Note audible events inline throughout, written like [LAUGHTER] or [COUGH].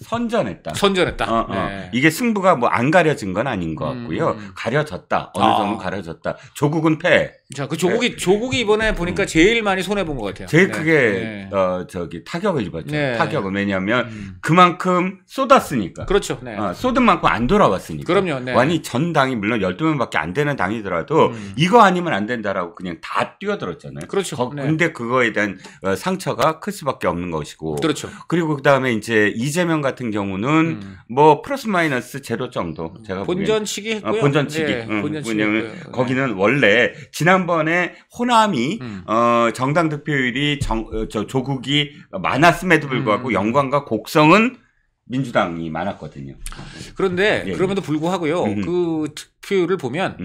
선전했다. 선전했다. 어, 어. 네. 이게 승부가 뭐 안 가려진 건 아닌 것 음. 같고요. 음. 가려졌다. 어느 아. 정도 아. 가려졌다. 조국은 패. 자, 그 조국이 네. 조국이 이번에 보니까 음. 제일 많이 손해 본 것 같아요. 제일 네. 크게 네. 어 저기 타격을 입었죠. 네. 타격을 왜냐하면 음. 그만큼 쏟았으니까. 그렇죠. 네. 어, 쏟은 만큼 안 돌아왔으니까. 그럼요. 완이 전 당이 물론 12명밖에 안 되는 당이더라도 음. 이거 아니면 안 된다라고 그냥 다 뛰어들었잖아요. 그렇죠. 거, 근데 그거에 대한 어, 상처가 클 수밖에 없는 것이고. 그렇죠. 그리고 그다음에 이제 이재명 같은 같은 경우는 음. 뭐 플러스 마이너스 제로 정도 음. 제가 본전치기 했고요. 어, 본전치기. 네, 응. 음, 본전치기 왜냐면 네. 거기는 원래 지난번에 호남이 음. 어, 정당 득표율이 정, 어, 저 조국이 많았음에도 음. 불구하고 음. 영광과 곡성은 민주당이 많았거든요. 그런데 예, 예. 그럼에도 불구하고요. 그 득표율을 보면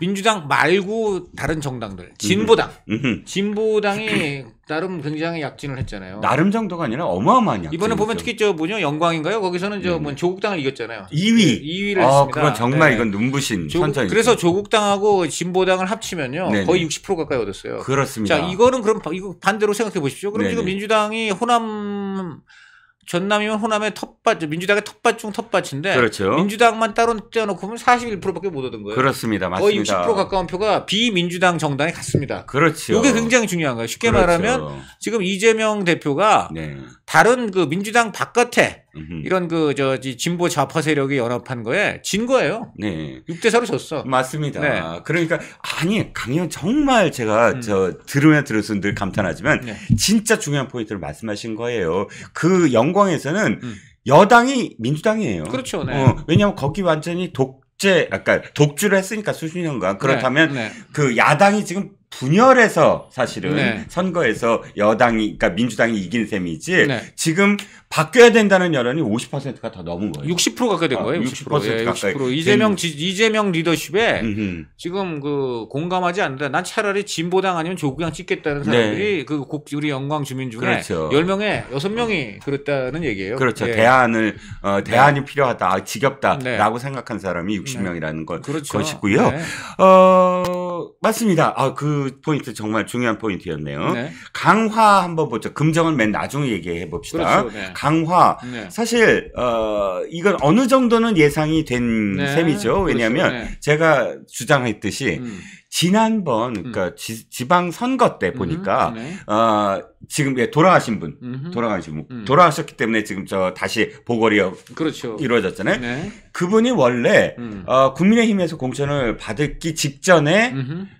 민주당 말고 다른 정당들 진보당 음흠. 진보당이 나름 굉장히 약진을 했잖아요. 나름 정도가 아니라 어마어마한 약 이번에 보면 특히 저 뭐냐 영광인가요? 거기서는 저뭐 네. 조국당을 이겼잖아요. 2위. 2위를 어, 아, 했습니다. 그건 정말 네. 이건 눈부신 조, 선전이 그래서 조국당하고 진보당을 합치면요 네네. 네. 거의 60% 가까이 얻었어요. 그렇습니다. 자 이거는 그럼 이거 반대로 생각해 보십시오. 그럼 네네. 지금 민주당이 호남 전남이면 호남의 텃밭, 민주당의 텃밭 중 텃밭인데 그렇죠. 민주당만 따로 떼어놓고면 보 41%밖에 못 얻은 거예요. 그렇습니다. 맞습니다. 거의 60% 가까운 표가 비민주당 정당에 갔습니다. 그렇죠. 이게 굉장히 중요한 거예요. 쉽게 그렇죠. 말하면 지금 이재명 대표가 네. 다른 그 민주당 바깥에 음흠. 이런 그저 진보 좌파 세력이 연합한 거에 진 거예요. 네. 6대 4로 졌어. 맞습니다. 네. 그러니까 아니 강연 정말 제가 음. 저 들으면 들을수록 늘 감탄하지만 네. 진짜 중요한 포인트를 말씀하신 거예요. 그 영광에서는 음. 여당이 민주당이에요. 그렇죠. 네. 어, 왜냐하면 거기 완전히 독재, 아까 독주를 했으니까 수십 년간 그렇다면 네. 네. 그 야당이 지금 분열해서 사실은 네. 선거에서 여당이 그러니까 민주당이 이긴 셈이지 네. 지금 바뀌어야 된다는 여론이 50%가 더 넘은 거예요. 60% 가까이 된 아, 거예요. 60%, 60%, 예, 60%. 가까이 이재명 지, 이재명 리더십에 음흠. 지금 그 공감하지 않는다. 난 차라리 진보당 아니면 조국당 찍겠다는 네. 사람들이 네. 그 곡, 우리 영광 주민 중에 그렇죠. 10명에 6명이 그랬다는 얘기예요. 그렇죠. 예. 대안을 어, 네. 대안이 필요하다. 아, 지겹다라고 네. 생각한 사람이 60명이라는 것 그렇죠. 것이고요. 어, 맞습니다. 아, 그그 포인트 정말 중요한 포인트였네요. 네. 강화 한번 보죠. 금정은 맨 나중에 얘기해 봅시다. 그렇죠. 네. 강화. 네. 사실 어 이건 어느 정도는 예상이 된 네. 셈이죠. 왜냐하면 그렇죠. 네. 제가 주장했듯이 음. 지난번 그러니까 음. 지, 방 선거 때 음, 보니까 음, 네. 어, 지금 예, 돌아가신 분음 돌아가신 분 음. 음. 돌아가셨기 때문에 지금 저 다시 보궐이 어, 그렇죠. 이루어졌잖아요. 네. 그분이 원래 음. 어, 국민의힘에서 공천을 받기 직전에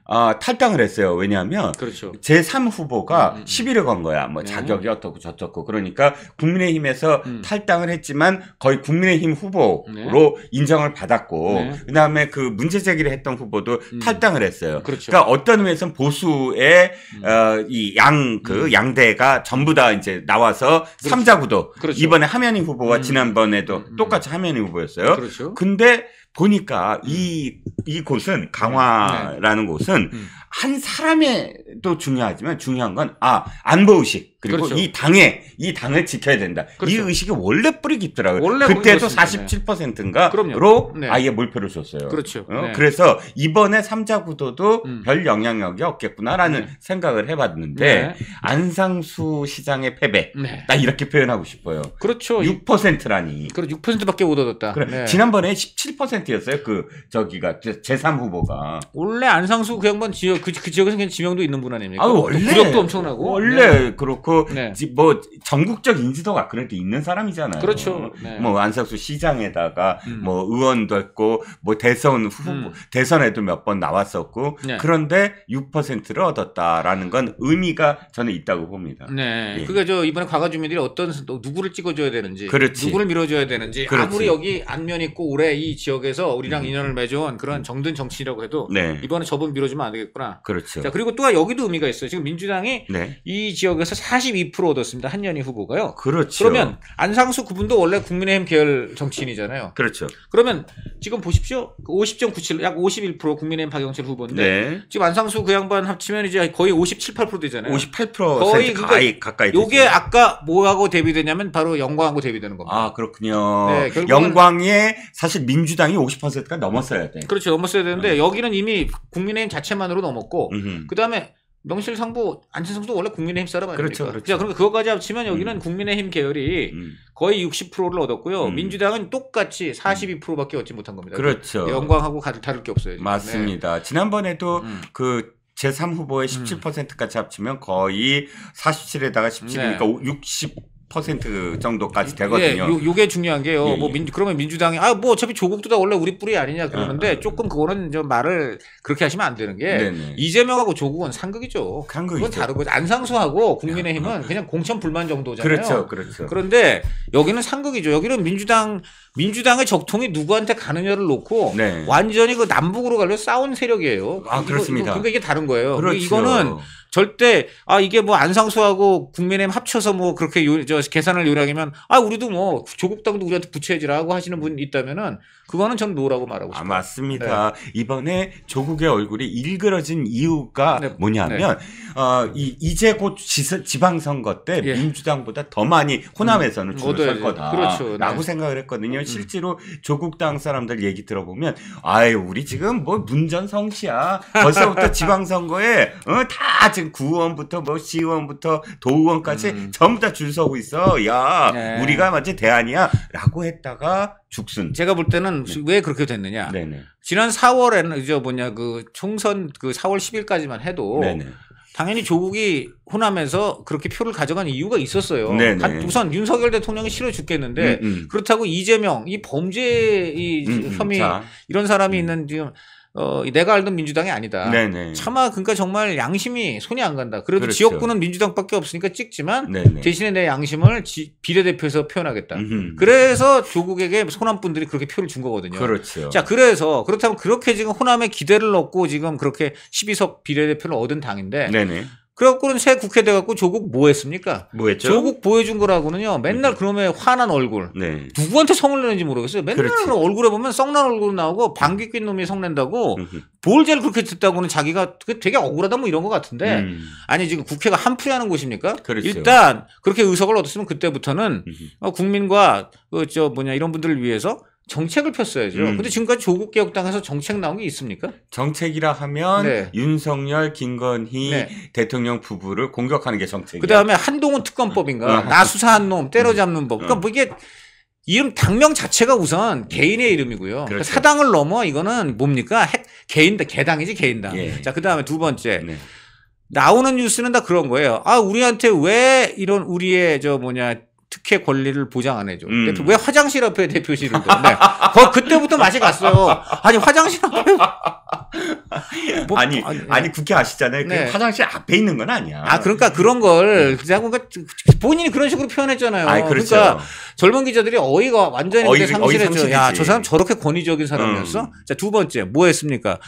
어, 탈당을 했어요. 왜냐하면 그렇죠. 제3 후보가 음. 11을 건 거야. 뭐 네. 자격이 어떻고 저떻고 그러니까 국민의힘에서 탈당을 했지만 거의 국민의힘 후보로 네. 인정을 받았고 네. 그다음에 그 문제 제기를 했던 후보도 탈당을 했어요. 있어요. 그렇죠. 그러니까 어떤 의미에서는 보수의 음. 어, 이 양그 음. 양대가 전부 다 이제 나와서 그렇죠. 삼자 구도 그렇죠. 이번에 하면이 후보와 음. 지난번에도 음, 음, 똑같이 하면이 후보였어요. 그렇죠. 근데 보니까 이 이곳은 강화라는 네. 곳은 한 사람에도 중요하지만 중요한 건 아 안보의식 그리고 그렇죠. 이 당에 이 당을 지켜야 된다 그렇죠. 이 의식이 원래 뿌리 깊더라고요 원래 그때도 47%인가로 네. 아예 물표를 줬어요 그렇죠 어? 네. 그래서 이번에 3자 구도도 음. 별 영향력이 없겠구나라는 네. 생각을 해봤는데 네. 안상수 시장의 패배 네. 나 이렇게 표현하고 싶어요 그렇죠 6%라니 그럼 6%밖에 못 얻었다 그래. 네. 지난번에 17%였어요 그 저기가 제3 후보가 원래 안상수 그 양반 지역 그, 그 지역에서 그냥 지명도 있는 분 아닙니까? 아, 원래. 구력도 엄청나고. 원래 네. 그렇고, 네. 뭐, 전국적 인지도가 그래도 있는 사람이잖아요. 그렇죠. 뭐, 네. 뭐, 안석수 시장에다가, 음. 뭐, 의원도 했고, 뭐, 대선 후보, 음. 대선에도 몇 번 나왔었고, 네. 그런데 6%를 얻었다라는 건 의미가 저는 있다고 봅니다. 네. 예. 그러니까 저, 이번에 과거 주민들이 어떤, 누구를 찍어줘야 되는지, 그렇지. 누구를 밀어줘야 되는지, 그렇지. 아무리 여기 안면 있고, 올해 이 지역에서 우리랑 음. 인연을 맺어온 그런 음. 정든 정치라고 해도, 네. 이번에 저분 밀어주면 안 되겠구나. 그렇죠. 자, 그리고 또 여기도 의미가 있어요. 지금 민주당이 네. 이 지역에서 42% 얻었습니다. 한연희 후보가요. 그렇죠. 그러면 안상수 그분도 원래 국민의힘 계열 정치인이잖아요. 그렇죠. 그러면 지금 보십시오. 50.97, 그 약51% 국민의힘 박영철 후보인데 네. 지금 안상수 그 양반 합치면 이제 거의 57, 8% 되잖아요. 58% 거의 그러니 가까이 되죠. 이게 아까 뭐하고 대비되냐면 바로 영광하고 대비되는 겁니다. 아, 그렇군요. 네, 영광에 사실 민주당이 50%가 넘었어야 돼. 그렇죠. 넘었어야 되는데 음. 여기는 이미 국민의힘 자체만으로 넘 먹고 그다음에 명실상부 안철수도 원래 국민의힘 사람 아닙니까? 그렇죠, 그렇죠. 자, 그러니 그것까지 합치면 여기는 음. 국민의힘 계열이 음. 거의 60%를 얻었고요. 음. 민주당은 똑같이 42%밖에 음. 얻지 못한 겁니다. 그렇죠. 영광하고 다를 게 없어요. 지금. 맞습니다. 네. 지난번에도 음. 그 제3후보의 17%까지 음. 합치면 거의 47에다가 17이니까 네. 60 퍼센트 정도까지 예, 되거든요. 예, 요, 게 중요한 게요. 예, 뭐 예. 민, 그러면 민주당이 아뭐 어차피 조국도 다 원래 우리 뿌리 아니냐 아, 그러는데 아, 아, 조금 그거는 좀 말을 그렇게 하시면 안 되는 게 네네. 이재명하고 조국은 상극이죠. 상극이죠. 그건 다르고 안상수하고 국민의힘은 아. 그냥 공천 불만 정도잖아요. 그렇죠, 그렇죠. 그런데 여기는 상극이죠. 여기는 민주당 민주당의 적통이 누구한테 가느냐를 놓고 네. 완전히 그 남북으로 갈려 싸운 세력이에요. 아 그렇습니다. 그러니까 이게 다른 거예요. 그렇죠. 이거는 절대 아 이게 뭐 안상수하고 국민의힘 합쳐서 뭐 그렇게 요, 저 계산을 요약이면아 우리도 뭐 조국당도 우리한테 붙여야지라고 하시는 분 있다면은 그거는 저 노라고 말하고 아, 싶어요. 아, 맞습니다. 네. 이번에 조국의 얼굴이 일그러진 이유가 네. 뭐냐면 네. 어, 이 이제 곧 지방 선거 때 예. 민주당보다 더 많이 호남에서는 음, 줄을 설 거다라고 그렇죠. 네. 생각을 했거든요. 음. 실제로 조국당 사람들 얘기 들어보면 아유 우리 지금 뭐 문전성시야 벌써부터 [LAUGHS] 지방 선거에 어, 다 지금 같은 구의원부터 뭐 시의원부터 도의원까지 음. 전부 다 줄 서고 있어. 야, 네. 우리가 마치 대안이야라고 했다가 죽순. 제가 볼 때는 네. 왜 그렇게 됐느냐. 네네. 지난 4월에는 이제 뭐냐 그 총선 그 4월 10일까지만 해도 네네. 당연히 조국이 호남에서 그렇게 표를 가져간 이유가 있었어요. 네 우선 윤석열 대통령이 싫어 죽겠는데 음, 음. 그렇다고 이재명 이 범죄 이 음, 음, 음, 혐의 자. 이런 사람이 음. 있는 지금 어, 내가 알던 민주당이 아니다. 네네. 차마 그러니까 정말 양심이 손이 안 간다. 그래도 그렇죠. 지역구는 민주당밖에 없으니까 찍지만 네네. 대신에 내 양심을 지, 비례대표에서 표현하겠다. 음흠. 그래서 조국에게 호남 분들이 그렇게 표를 준 거거든요. 그렇죠. 자 그래서 그렇다면 그렇게 지금 호남에 기대를 얻고 지금 그렇게 12석 비례대표를 얻은 당인데 네네. 그래갖고는 새 국회 돼갖고 조국 뭐 했습니까? 뭐 했죠? 조국 보여준 거라고는요. 맨날 네. 그놈의 화난 얼굴. 네. 누구한테 성을 내는지 모르겠어요. 맨날 그 얼굴에 보면 썩난 얼굴 나오고 방귀 뀐 놈이 성낸다고 볼제를 그렇게 듣다고는 자기가 그 되게 억울하다 뭐 이런 것 같은데 음. 아니 지금 국회가 한풀이 하는 곳입니까? 그렇죠. 일단 그렇게 의석을 얻었으면 그때부터는 어, 국민과 그저 뭐냐 이런 분들을 위해서 정책을 폈어야죠. 음. 근데 지금까지 조국 개혁당에서 정책 나온 게 있습니까? 정책이라 하면 네. 윤석열, 김건희 네. 대통령 부부를 공격하는 게 정책이에요. 그다음에 한동훈 특검법인가? 음. 음. 나 수사한 놈 때려잡는 법. 음. 그러니까 뭐 이게 이름 당명 자체가 우선 개인의 이름이고요. 그러니까 그렇죠. 사당을 넘어 이거는 뭡니까? 개인 개당이지 개인당. 예. 자, 그다음에 두 번째. 네. 나오는 뉴스는 다 그런 거예요. 아, 우리한테 왜 이런 우리의 저 뭐냐 특혜 권리를 보장 안 해줘. 음. 대표, 왜 화장실 앞에 대표실을 둬? 네. 거, 그때부터 맛이 갔어요. 아니 화장실 앞에 [LAUGHS] 뭐, 아니, 아니, 네. 아니 국회 아시잖아요. 그 네. 화장실 앞에 있는 건 아니야. 아 그러니까 음. 그런 걸 그러니까 본인이 그런 식으로 표현했잖아요. 아니, 그렇죠. 그러니까 젊은 기자들이 어이가 완전히 어이, 상실했죠. 야저 사람 저렇게 권위적인 사람이었어? 음. 자두 번째 뭐 했습니까?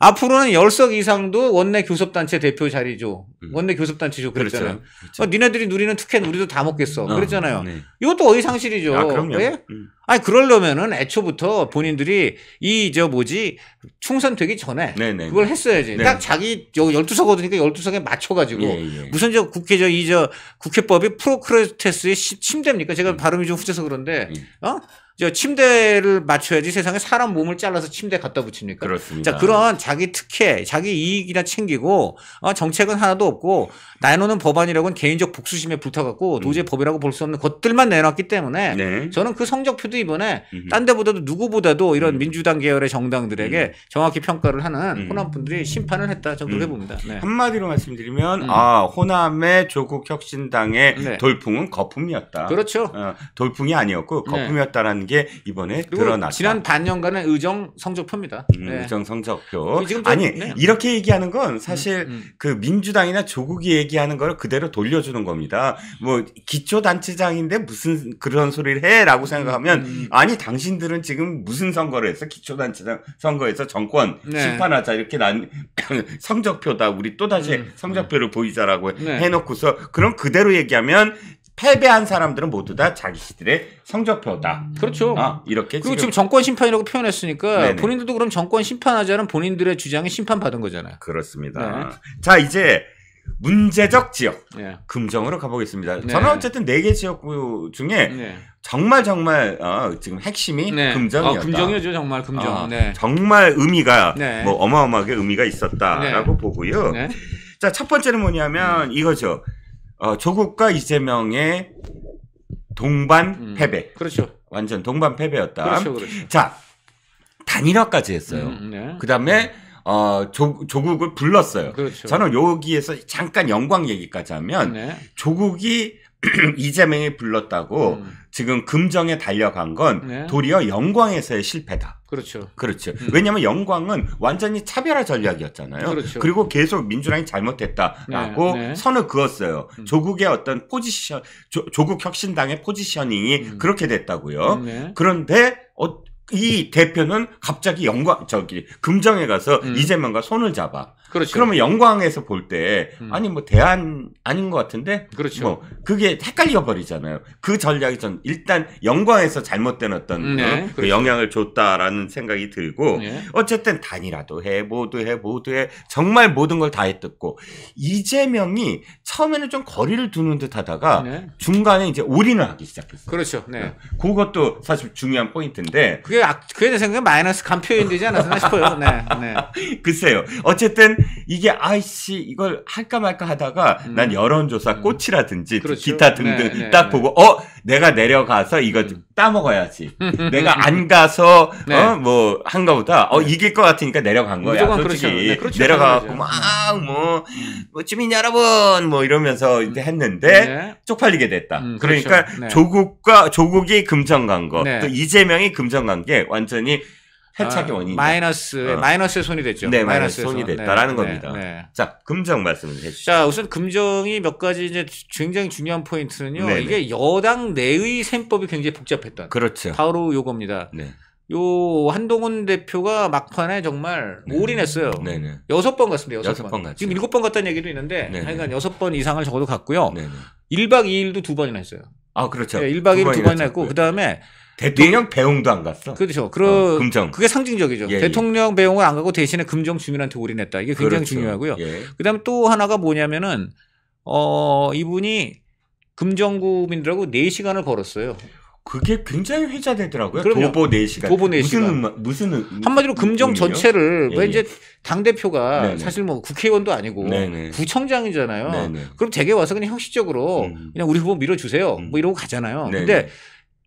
앞으로는 열석 이상도 원내 교섭단체 대표 자리죠. 음. 원내 교섭단체죠. 그렇죠. 그랬잖아요. 그렇죠. 그렇죠. 어, 니네들이 누리는 특혜는 우리도 다 먹겠어. 어, 그랬잖아요. 네. 이것도 어이상실이죠. 아, 그럼요. 예? 음. 아니, 그러려면은 애초부터 본인들이 이, 저 뭐지, 충선되기 전에 네네. 네, 그걸 네. 했어야지. 네딱 자기 열두 석 얻으니까 열두 석에 맞춰가지고 예, 예. 무슨 저 국회, 저 이, 저 국회법이 프로크레테스의 침대입니까? 제가 발음이 좀 후져서 그런데, 예. 어? 저 침대를 맞춰야지 세상에 사람 몸을 잘라서 침대 갖다 붙입니까? 그렇습니다. 자, 그런 자기 특혜, 자기 이익이나 챙기고 어, 정책은 하나도 없고 나놓는 법안이라고는 개인적 복수심에 불타갖고 음. 도저히 음. 법이라고 볼 수 없는 것들만 내놨기 때문에 네. 저는 그 성적표도 이번에 음딴 데보다도 누구보다도 이런 음. 민주당 계열의 정당들에게 음. 정확히 평가를 하는 음. 호남 분들이 심판을 했다. 저는 그렇게 음. 봅니다. 네. 한마디로 말씀드리면 아 호남의 조국 혁신당의 네. 돌풍은 거품이었다. 그렇죠. 어, 돌풍이 아니었고 네. 거품이었다라는 게 이번에 드러났다. 지난 반년간은 의정 성적표입니다. 음, 네. 의정 성적표. 지금 아니 네. 이렇게 얘기하는 건 음, 사실 음, 음. 그 민주당이나 조국이 얘기하는 걸 그대로 돌려주는 겁니다. 뭐 기초 단체장인데 무슨 그런 소리를 해라고 음, 생각하면 음, 아니 당신들은 지금 무슨 선거를 했어? 기초 단체장 선거에서 정권 네. 심판하자 이렇게 난 [COUGHS] 성적표다. 우리 또 다시 성적표를 보이자라고 네. 해놓고서 그럼 그대로 얘기하면 패배한 사람들은 모두 다 자기 시들의 성적표다. 음. 그렇죠. 어, 이렇게 그리고 지금, 지금 정권 심판이라고 표현했으니까 네네. 본인들도 그럼 정권 심판하자는 본인들의 주장이 심판받은 거잖아요. 그렇습니다. 네. 자 이제 문제적 지역 네. 금정으로 가보겠습니다. 네. 저는 어쨌든 네 개지역 중에 네. 정말 정말 어, 지금 핵심이 네. 금정이었다. 어, 금정이죠 정말 금정. 어, 네. 정말 의미가 뭐 어마어마하게 의미가 있었다라고 보고요. 자 첫 번째는 뭐냐면 음. 이거죠. 어, 조국과 이재명의 동반 음. 패배. 그렇죠. 완전 동반 패배였다. 그렇죠, 그렇죠. 자, 단일화까지 했어요. 음, 네. 그 다음에 네. 어, 조, 조국을 불렀어요. 그렇죠. 저는 여기에서 잠깐 영광 얘기까지 하면 네. 조국이 [CLEARS THROAT] 이재명이 불렀다고 음. 지금 금정에 달려간 건 네. 도리어 영광에서의 실패다. 그렇죠. 그렇죠. 음. 왜냐하면 영광은 완전히 차별화 전략이었잖아요. 그렇죠. 그리고 계속 민주당이 잘못했다라고 네, 네. 선을 그었어요. 음. 조국의 어떤 포지션, 조, 국 혁신당의 포지셔닝이 음. 그렇게 됐다고요. 음, 네. 그런데 어, 이 대표는 갑자기 영광 저기 금정에 가서 음. 이재명과 손을 잡아. 그렇죠. 그러면 영광에서 볼때 음. 아니 뭐 대안 아닌 것 같은데 그렇죠. 뭐 그게 헷갈려 버리잖아요. 그 전략이 전 일단 영광에서 잘못된 어떤 음, 네, 어? 그 그렇죠. 영향을 줬다라는 생각이 들고 네. 어쨌든 단이라도 해 모두 해 모두 해 정말 모든 걸 다했었고 이재명이 처음에는 좀 거리를 두는 듯하다가 네. 중간에 이제 올인을 하기 시작했어요. 그렇죠. 네. 어, 그것도 사실 중요한 포인트인데 그게 그게 내 생각에 마이너스 간표인 되지 않았나 싶어요. 네. 네. [LAUGHS] 글쎄요. 어쨌든 이게 아이씨 이걸 할까 말까 하다가 음. 난 여론조사 음. 꽃이라든지 그렇죠. 기타 등등 네, 네, 딱 네, 보고 어 내가 내려가서 이거 음. 따먹어야지 [LAUGHS] 내가 안 가서 네. 어뭐 한가 보다 어, 뭐, 어 네. 이길 것 같으니까 내려간 거야 솔직히 그렇죠. 네, 그렇죠. 내려가고 막뭐 음. 뭐 주민 여러분 뭐 이러면서 음. 이제 했는데 쪽팔리게 됐다 그렇죠. 그러니까 그렇죠. 조국과 조국이 금전 간 거 또 이재명이 금전 간 게 완전히 해착의 아, 원인 마이너스 어. 마이너스의 손이 됐죠. 네, 마이너스의 손이 네, 됐다라는 네, 겁니다. 네, 자, 금정 말씀을 해주시죠. 자, 우선 금정이 몇 가지 이제 굉장히 중요한 포인트는요. 네네. 네. 이게 여당 내의 셈법이 굉장히 복잡했던. 그렇죠. 바로 요겁니다. 네. 요 한동훈 대표가 막판에 정말 네. 올인했어요. 네네. 네. 여섯 번 갔습니다. 여섯, 여섯 번. 번 지금 일곱 번 갔다는 얘기도 있는데 네네. 하여간 여섯 번 이상을 적어도 갔고요. 네 1박 2일도 두 번이나 했어요. 아, 그렇죠. 네, 1박 2일 두 번이나 했고 그다음에 대통령 배웅도 안 갔어. 그렇죠. 그 어, 금정. 그게 상징적이죠. 예, 예, 대통령 배웅을 안 가고 대신에 금정 주민한테 올인했다. 이게 굉장히 그렇죠. 중요하고요. 예. 그다음 에또 하나가 뭐냐면은 어 이분이 금정구민들하고 4시간을 걸었어요. 그게 굉장히 회자되더라고요. 그럼요. 도보 4시간. 도보 4시간. 무슨 음악, 무슨 음, 한마디로 금정 음이요? 전체를 예, 왜 이제 예. 당 대표가 사실 뭐 국회의원도 아니고 네네. 구청장이잖아요. 네네. 그럼 대개 와서 그냥 형식적으로 음. 그냥 우리 후보 밀어 주세요. 음. 뭐 이러고 가잖아요. 근데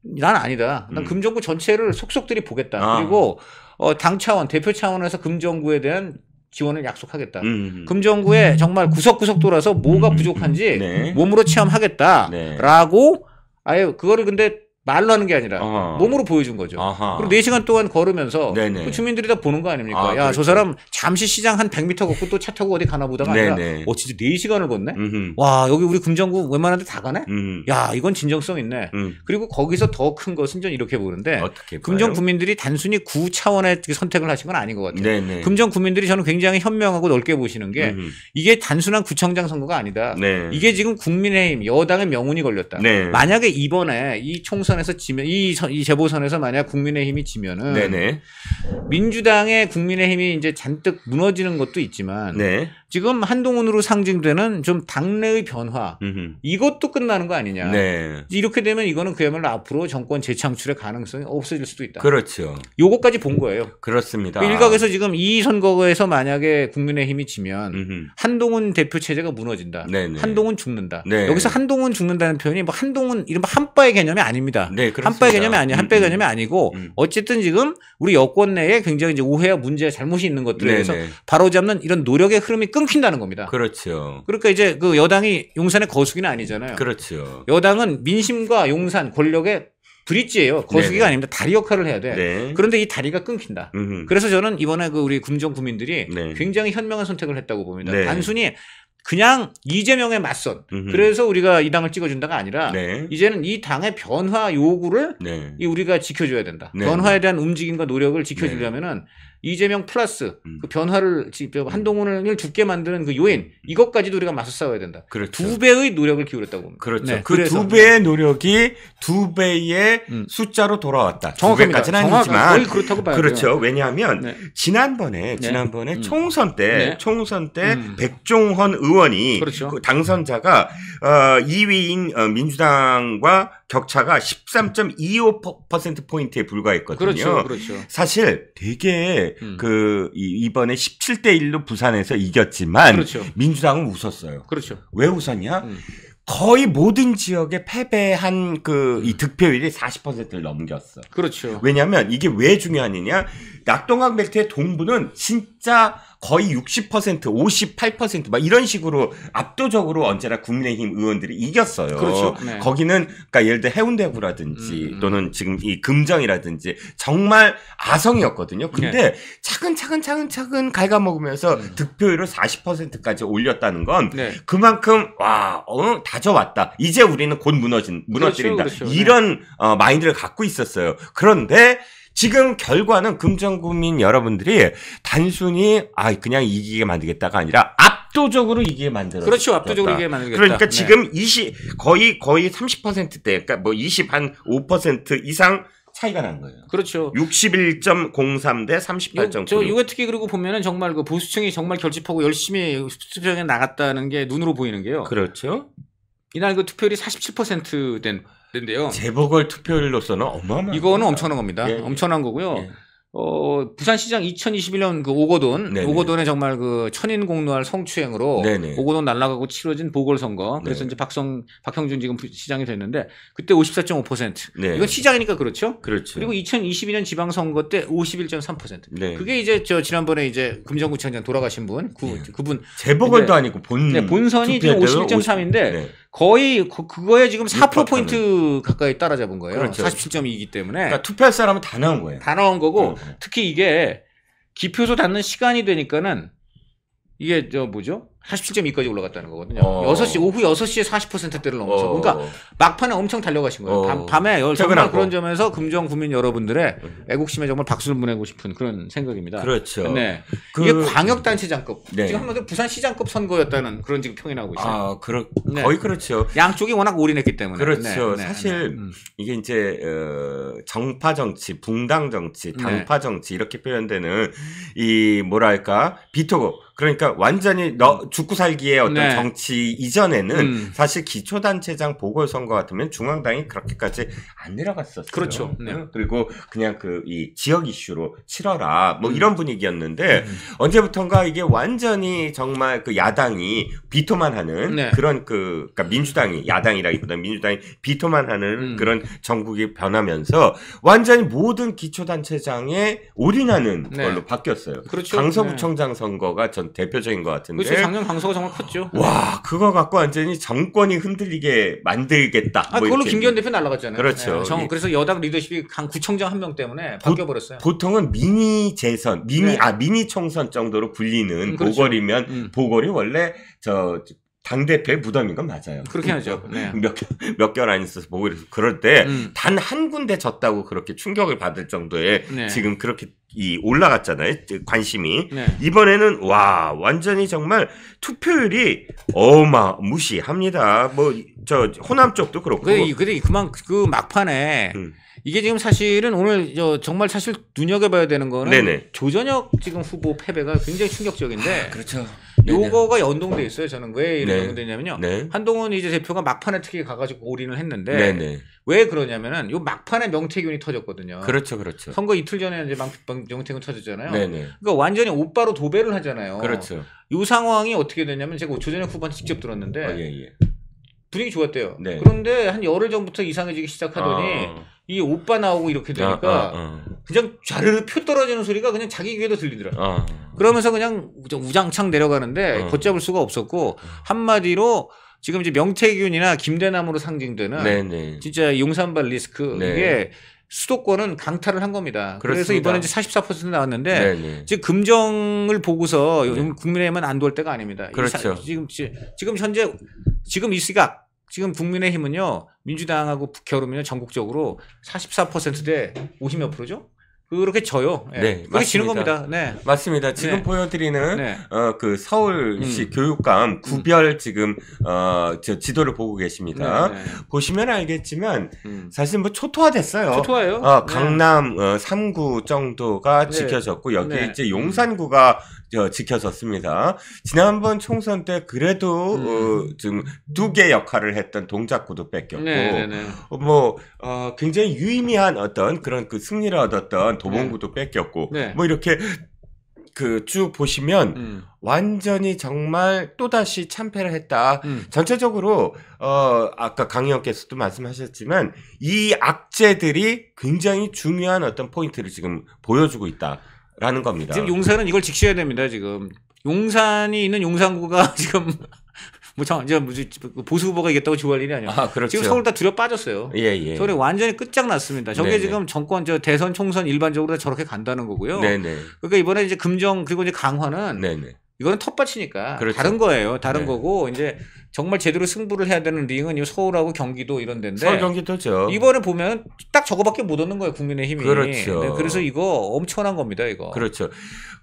난 아니다. 난 음. 금정구 전체를 속속들이 보겠다. 아. 그리고 어, 당 차원, 대표 차원에서 금정구에 대한 지원을 약속하겠다. 음. 음, 음. 금정구에 음. 정말 구석구석 돌아서 뭐가 부족한지 네. 몸으로 체험하겠다라고 네. 아예 그거를 근데 말로 하는 게 아니라 어 몸으로 보여준 거죠. 아하. 그리고 4시간 동안 걸으면서 그 주민들이 다 보는 거 아닙니까? 아, 야, 그렇죠. 저 사람 잠시 시장 한 100m 걷고 또 차 타고 어디 가나 보다가 네네. 아니라 어, 진짜 4시간을 걷네? 음흠. 와, 여기 우리 금정구 웬만한 데 다 가네? 음. 야, 이건 진정성 있네. 음. 그리고 거기서 더 큰 것은 전 이렇게 보는데 금정 구민들이 단순히 구 차원의 그 선택을 하신 건 아닌 것 같아요. 네네. 금정 구민들이 저는 굉장히 현명하고 넓게 보시는 게 음흠. 이게 단순한 구청장 선거가 아니다. 네. 이게 지금 국민의힘 여당의 명운이 걸렸다. 네. 만약에 이번에 이 총선 선에서 지면 이, 이 재보선에서 만약 국민의힘이 지면은 네네. 민주당의 국민의힘이 이제 잔뜩 무너지는 것도 있지만 네. 지금 한동훈으로 상징되는 좀 당내의 변화 음흠. 이것도 끝나는 거 아니냐. 네. 이렇게 되면 이거는 그야말로 앞으로 정권 재창출의 가능성이 없어질 수도 있다. 그렇죠. 요거까지 본 거예요. 그렇습니다. 그 일각에서 지금 이 선거에서 만약에 국민의힘이 지면 음흠. 한동훈 대표 체제가 무너진다. 네네. 네. 한동훈 죽는다. 네. 여기서 한동훈 죽는다는 표현이 뭐 한동훈 이른바 한빠의 개념이 아닙니다. 네, 한빠의 개념이 아니에요. 한빠의 음, 음. 개념이 아니고 음. 어쨌든 지금 우리 여권 내에 굉장히 이제 오해와 문제 잘못이 있는 것들에 네, 대해서 네. 바로잡는 이런 노력의 흐름이 끝 끊긴다는 겁니다. 그렇죠. 그러니까 이제 그 여당이 용산의 거수기는 아니잖아요. 그렇죠. 여당은 민심과 용산 권력의 브릿지예요. 거수기가 네네. 아닙니다. 다리 역할을 해야 돼. 네. 그런데 이 다리가 끊긴다. 음흠. 그래서 저는 이번에 그 우리 금정 구민들이 네. 굉장히 현명한 선택을 했다고 봅니다. 네. 단순히 그냥 이재명의 맞선. 음흠. 그래서 우리가 이 당을 찍어준다가 아니라 네. 이제는 이 당의 변화 요구를 네. 우리가 지켜줘야 된다. 네. 변화에 대한 움직임과 노력을 지켜주려면은 네. 이재명 플러스 음. 그 변화를 지금 음. 한동훈을 죽게 만드는 그 요인 음, 음. 이것까지도 우리가 맞서 싸워야 된다. 그렇죠. 두 배의 노력을 기울였다고 봅니다. 그렇죠. 네, 그두 배의 노력이 두 배의 음. 숫자로 돌아왔다. 정확합까지는 아니지만 거의 그렇다고 봐요. 그렇죠. 왜냐하면 네. 지난번에 네. 지난번에 네. 총선 때 총선 때 음. 백종헌 의원이 그렇죠. 그 당선자가 어, 2위인 어, 민주당과 격차가 13.25% 포인트에 불과했거든요. 그렇죠, 그렇죠. 사실 되게 음. 그 이번에 17대 1로 부산에서 이겼지만 그렇죠. 민주당은 웃었어요. 그렇죠. 왜 웃었냐? 음. 거의 모든 지역에 패배한 그이 음. 득표율이 40%를 넘겼어. 그렇죠. 왜냐하면 이게 왜 중요하느냐? 낙동강 벨트의 동부는 진짜 거의 60% 58%막 이런 식으로 압도적으로 언제나 국민의힘 의원들이 이겼어요. 그렇죠. 네. 거기는 그러니까 예를 들어 해운대구라든지 음, 음. 또는 지금 이 금정이라든지 정말 아성이었거든요. 네. 근데 네. 차근차근 차근차근 갉아먹으면서 음. 득표율을 40%까지 올렸다는 건 네. 그만큼 와, 어, 다져왔다. 이제 우리는 곧 무너진 무너뜨린다. 그렇죠, 그렇죠. 네. 이런 어, 마인드를 갖고 있었어요. 그런데 지금 결과는 금전국민 여러분들이 단순히 아 그냥 이기게 만들겠다가 아니라 압도적으로 이기게 만들어. 그렇죠. 압도적으로 이기게 만들겠다. 그러니까 네. 지금 20 거의 거의 30%대 그러니까 뭐 20 한 5% 이상 차이가 난 거예요. 그렇죠. 61.03 대 38.9. 저 이거 특히 그리고 보면은 정말 그 보수층이 정말 결집하고 열심히 투표에 나갔다는 게 눈으로 보이는 게요. 그렇죠. 이날 그 투표율이 47%된 는데요. 재보궐 투표율로서는 어마어마한 이거는 엄청난 겁니다. 예, 예, 엄청난 거고요. 예. 어, 부산시장 2021년 그 오거돈, 네네. 오거돈에 정말 그 천인 공노할 성추행으로 네네. 오거돈 날라가고 치러진 보궐선거. 그래서 네네. 이제 박성, 박형준 지금 시장이 됐는데 그때 54.5%. 네. 이건 시장이니까 그렇죠. 그렇죠. 그리고 2022년 지방선거 때 51.3%. 네. 그게 이제 저 지난번에 이제 금정구청장 돌아가신 분, 그, 네. 그분. 재보궐도 아니고 본. 네, 본선이 지금 51.3인데 거의 그, 거에 지금 4% 포인트 가까이 따라잡은 거예요. 그렇죠. 47.2이기 그렇죠. 때문에. 그러니까 투표할 사람은 다 나온 거예요. 다 나온 거고 네. 특히 이게 기표소 닫는 시간이 되니까는 이게 저 뭐죠? 47.2까지 올라갔다는 거거든요. 어. 6시, 오후 6시에 40%대를 넘어서. 어. 그러니까 막판에 엄청 달려가신 거예요. 어. 밤, 에 정말 그런 점에서 금정 구민 여러분들의 음. 애국심에 정말 박수를 보내고 싶은 그런 생각입니다. 그렇죠. 네. 그... 이게 광역단체장급. 네. 지금 한마디로 부산시장급 선거였다는 그런 지금 평이 나오고 있어요. 아, 그러... 네. 거의 그렇죠. 양쪽이 워낙 올인했기 때문에. 그렇죠. 네. 네 사실 네. 음. 음. 이게 이제 어, 정파 정치, 붕당 정치, 네. 당파 정치 이렇게 표현되는 이 뭐랄까 비토고 그러니까 완전히 너, 죽고 살기에 어떤 네. 정치 이전에는 음. 사실 기초단체장 보궐선거 같으면 중앙당이 그렇게까지 안 내려갔었어요. 그렇죠. 네. 그리고 그냥 그 이 지역 이슈로 치러라 뭐 음. 이런 분위기였는데 음. 언제부턴가 이게 완전히 정말 그 야당이 비토만 하는 네. 그런 그 그러니까 민주당이 야당이라기보다 민주당이 비토만 하는 음. 그런 정국이 변하면서 완전히 모든 기초단체장에 올인하는 네. 걸로 바뀌었어요. 그렇죠. 강서구청장 네. 선거가 전 대표적인 것 같은데. 그렇죠. 작년 강서가 정말 컸죠. 와 그거 갖고 완전히 정권이 흔들리게 만들겠다. 아, 뭐 그걸로 김기현 대표 날라갔잖아요. 그렇죠. 네. 정, 예. 그래서 여당 리더십이 강 구청장 한 명 때문에 보, 바뀌어버렸어요. 보통은 미니 재선, 미니 네. 아 미니 총선 정도로 불리는 음, 그렇죠. 보궐이면 음. 보궐이 원래 저 어, 당대표의 무덤인 건 맞아요. 그렇게 음, 하죠. 네. 몇, 몇 개월 안 있어서 보고 그럴 때 음. 단한 군데 졌다고 그렇게 충격을 받을 정도의 네. 지금 그렇게 이 올라갔잖아요. 관심이. 네. 이번에는 와, 완전히 정말 투표율이 어마무시합니다. 뭐 저 호남 쪽도 그렇고. 근데, 근데 그만 그 막판에 음. 이게 지금 사실은 오늘 저 정말 사실 눈여겨봐야 되는 거는 네네. 조전혁 지금 후보 패배가 굉장히 충격적인데. 아, 그렇죠. 요거가 연동돼 있어요. 저는 왜이런게 네. 연동되냐면요. 네. 한동훈 이제 대표가 막판에 특히 가가지고 올인을 했는데 네네. 왜 그러냐면은 요 막판에 명태균이 터졌거든요. 그렇죠, 그렇죠. 선거 이틀 전에 이제 막, 명태균 터졌잖아요. 네네. 그러니까 완전히 오빠로 도배를 하잖아요. 그렇죠. 요 상황이 어떻게 됐냐면 제가 그 조전혁 후반 직접 들었는데 어, 예, 예. 분위기 좋았대요. 네. 그런데 한 열흘 전부터 이상해지기 시작하더니 아... 이 오빠 나오고 이렇게 되니까 어, 어, 어. 그냥 좌르르 표 떨어지는 소리가 그냥 자기 귀에도 들리더라. 아. 그러면서 그냥 우장창 내려가는데 어. 걷잡을 수가 없었고 한마디로 지금 이제 명태균이나 김대남으로 상징되는 네네. 네. 진짜 용산발 리스크 네. 이게 수도권은 강탈을 한 겁니다. 그렇습니다. 그래서 이번에 이제 44% 나왔는데 네네. 네. 지금 금정을 보고서 네. 국민의힘은 안도할 때가 아닙니다. 그렇죠. 사, 지금 지금 현재 지금 이 시각 지금 국민의힘은요 민주당하고 북 결우면 전국적으로 44%대 50 몇 프로죠? 그렇게 져요. 네, 네 그렇게 지는 겁니다. 네, 맞습니다. 지금 네. 보여드리는 네. 어, 그 서울시 음. 교육감 음. 구별 지금 어, 저 지도를 보고 계십니다. 네, 네. 보시면 알겠지만 음. 사실 뭐 초토화됐어요. 초토화요? 어, 네. 강남 어, 3구 정도가 지켜졌고 여기 에 이제 음. 용산구가 지켜졌습니다. 지난번 총선 때 그래도 음. 어, 좀두개 역할을 했던 동작구도 뺏겼고 네뭐 네, 네. 어, 어, 굉장히 유의미한 어떤 그런 그 승리를 얻었던 도봉구도 네. 뺏겼고 네. 뭐 이렇게 그 쭉 보시면 음. 완전히 정말 또다시 참패를 했다. 음. 전체적으로 어 아까 강 의원께서도 말씀하셨지만 이 악재들이 굉장히 중요한 어떤 포인트를 지금 보여주고 있다. 라는 겁니다. 지금 용산은 이걸 직시해야 됩니다. 지금 용산이 있는 용산구가 [LAUGHS] 지금 뭐저 이제 보수 후보가 이겼다고 좋아할 일이 아니야. 아, 그렇죠. 지금 서울 다 두려 빠졌어요. 예, 예. 서울이 완전히 끝장났습니다. 저게 네 지금 정권 저 대선 총선 일반적으로 저렇게 간다는 거고요. 네네. 그러니까 이번에 이제 금정 그리고 이제 강화는 네네. 이건 텃밭이니까 그렇죠. 다른 거예요. 다른 네. 거고 이제 정말 제대로 승부를 해야 되는 링은 이 서울하고 경기도 이런 데인데 서울 경기도죠. 그렇죠. 이번에 보면 딱 저거밖에 못 얻는 거예요. 국민의힘이. 그렇죠. 네, 그래서 이거 엄청난 겁니다. 이거. 그렇죠.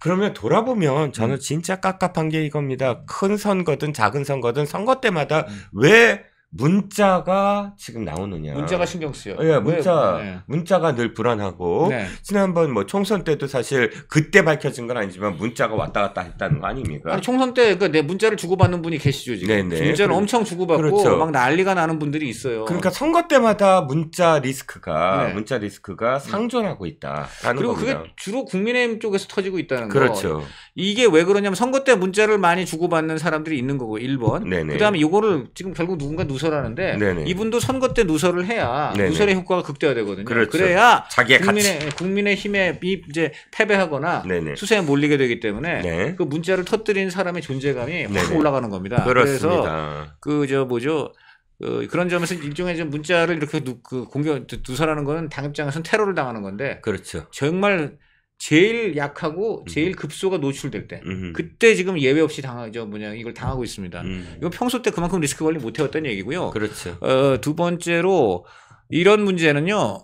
그러면 돌아보면 저는 음. 진짜 깝깝한 게 이겁니다. 큰 선거든 작은 선거든 선거 때마다 음. 왜 문자가 지금 나오느냐. 문자가 신경 쓰여. 예, 문자 왜, 네. 문자가 늘 불안하고 네. 지난번 뭐 총선 때도 사실 그때 밝혀진 건 아니지만 문자가 왔다 갔다 했다는 거 아닙니까? 아니, 총선 때그내 문자를 주고받는 분이 계시죠 지금. 네네. 네. 그 문자를 그래. 엄청 주고받고 그렇죠. 막 난리가 나는 분들이 있어요. 그러니까 선거 때마다 문자 리스크가 네. 문자 리스크가 음. 상존하고 있다 그리고 겁니다. 그게 주로 국민의힘 쪽에서 터지고 있다는 그죠 그렇죠. 이게 왜 그러냐면 선거 때 문자를 많이 주고받는 사람들이 있는 거고 1번. 네네. 그다음에 요거를 지금 결국 누군가 누설하는데 네네. 네. 이분도 선거 때 누설을 해야 네네. 네. 누설의 효과가 극대화되거든요. 그렇죠. 그래야 자기의 국민의 가치. 국민의 힘에 이제 패배하거나 네, 수세에 몰리게 되기 때문에 네. 그 문자를 터뜨린 사람의 존재감이 확 올라가는 겁니다. 그렇습니다. 그래서 그저 뭐죠? 그 그런 점에서 일종의 좀 문자를 이렇게 누, 그 공격 누설하는 거는 당입장에서는 테러를 당하는 건데 그렇죠. 정말 제일 약하고 제일 급소가 노출될 때 음흠. 그때 지금 예외 없이 당하죠 뭐냐 이걸 당하고 있습니다. 음. 이거 평소 때 그만큼 리스크 관리 못해왔던 얘기고요. 그렇죠. 어, 두 번째로 이런 문제는요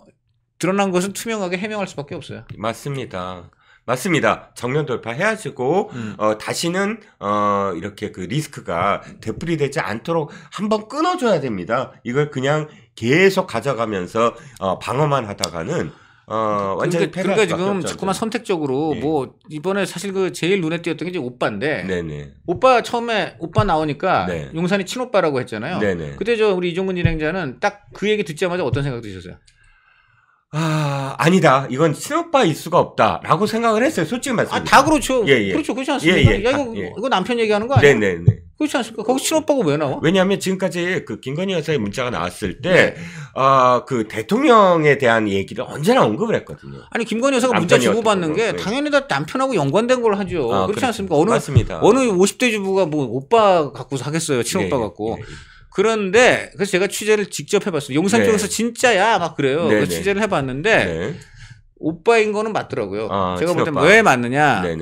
드러난 것은 투명하게 해명할 수밖에 없어요. 맞습니다. 맞습니다. 정면 돌파해야지고 음. 어, 다시는 어, 이렇게 그 리스크가 되풀이되지 않도록 한번 끊어줘야 됩니다. 이걸 그냥 계속 가져가면서 어, 방어만 하다가는 어, 그, 그러니까 완전히 그러니까, 그러니까 지금 자꾸만 선택적으로 네. 뭐 이번에 사실 그 제일 눈에 띄었던 게 이제 오빠인데 네네. 오빠 처음에 오빠 나오니까 네. 용산이 친오빠라고 했잖아요. 네네. 그때 저 우리 이종근 진행자는 딱 그 얘기 듣자마자 어떤 생각 드셨어요? 아, 아니다. 이건 친오빠일 수가 없다라고 생각을 했어요. 솔직히 말씀. 아, 다 그렇죠. 예, 예. 그렇죠. 그렇지 예, 않습니까? 예, 예. 야, 이거, 아, 예. 이거 남편 얘기하는 거 아니야? 네, 네, 네. 그렇지 않습니까? 거기 친오빠가 왜 나와? 왜냐하면 지금까지 그 김건희 여사의 문자가 나왔을 때, 네. 아, 네. 어, 그 대통령에 대한 얘기를 언제나 언급을 했거든요. 아니, 김건희 여사가 문자 주고받는 게 네. 당연히 다 남편하고 연관된 걸 하죠. 아, 그렇지 그래, 않습니까? 어느, 맞습니다. 어느 50대 주부가 뭐 오빠 예, 예, 갖고 사겠어요. 친오빠 네, 갖고. 그런데 그래서 제가 취재를 직접 해봤어요. 용산 네. 쪽에서 진짜야 막 그래요. 네, 네. 취재를 해봤는데 네. 오빠인 거는 맞더라고요. 아, 제가 볼때왜 맞느냐? 네,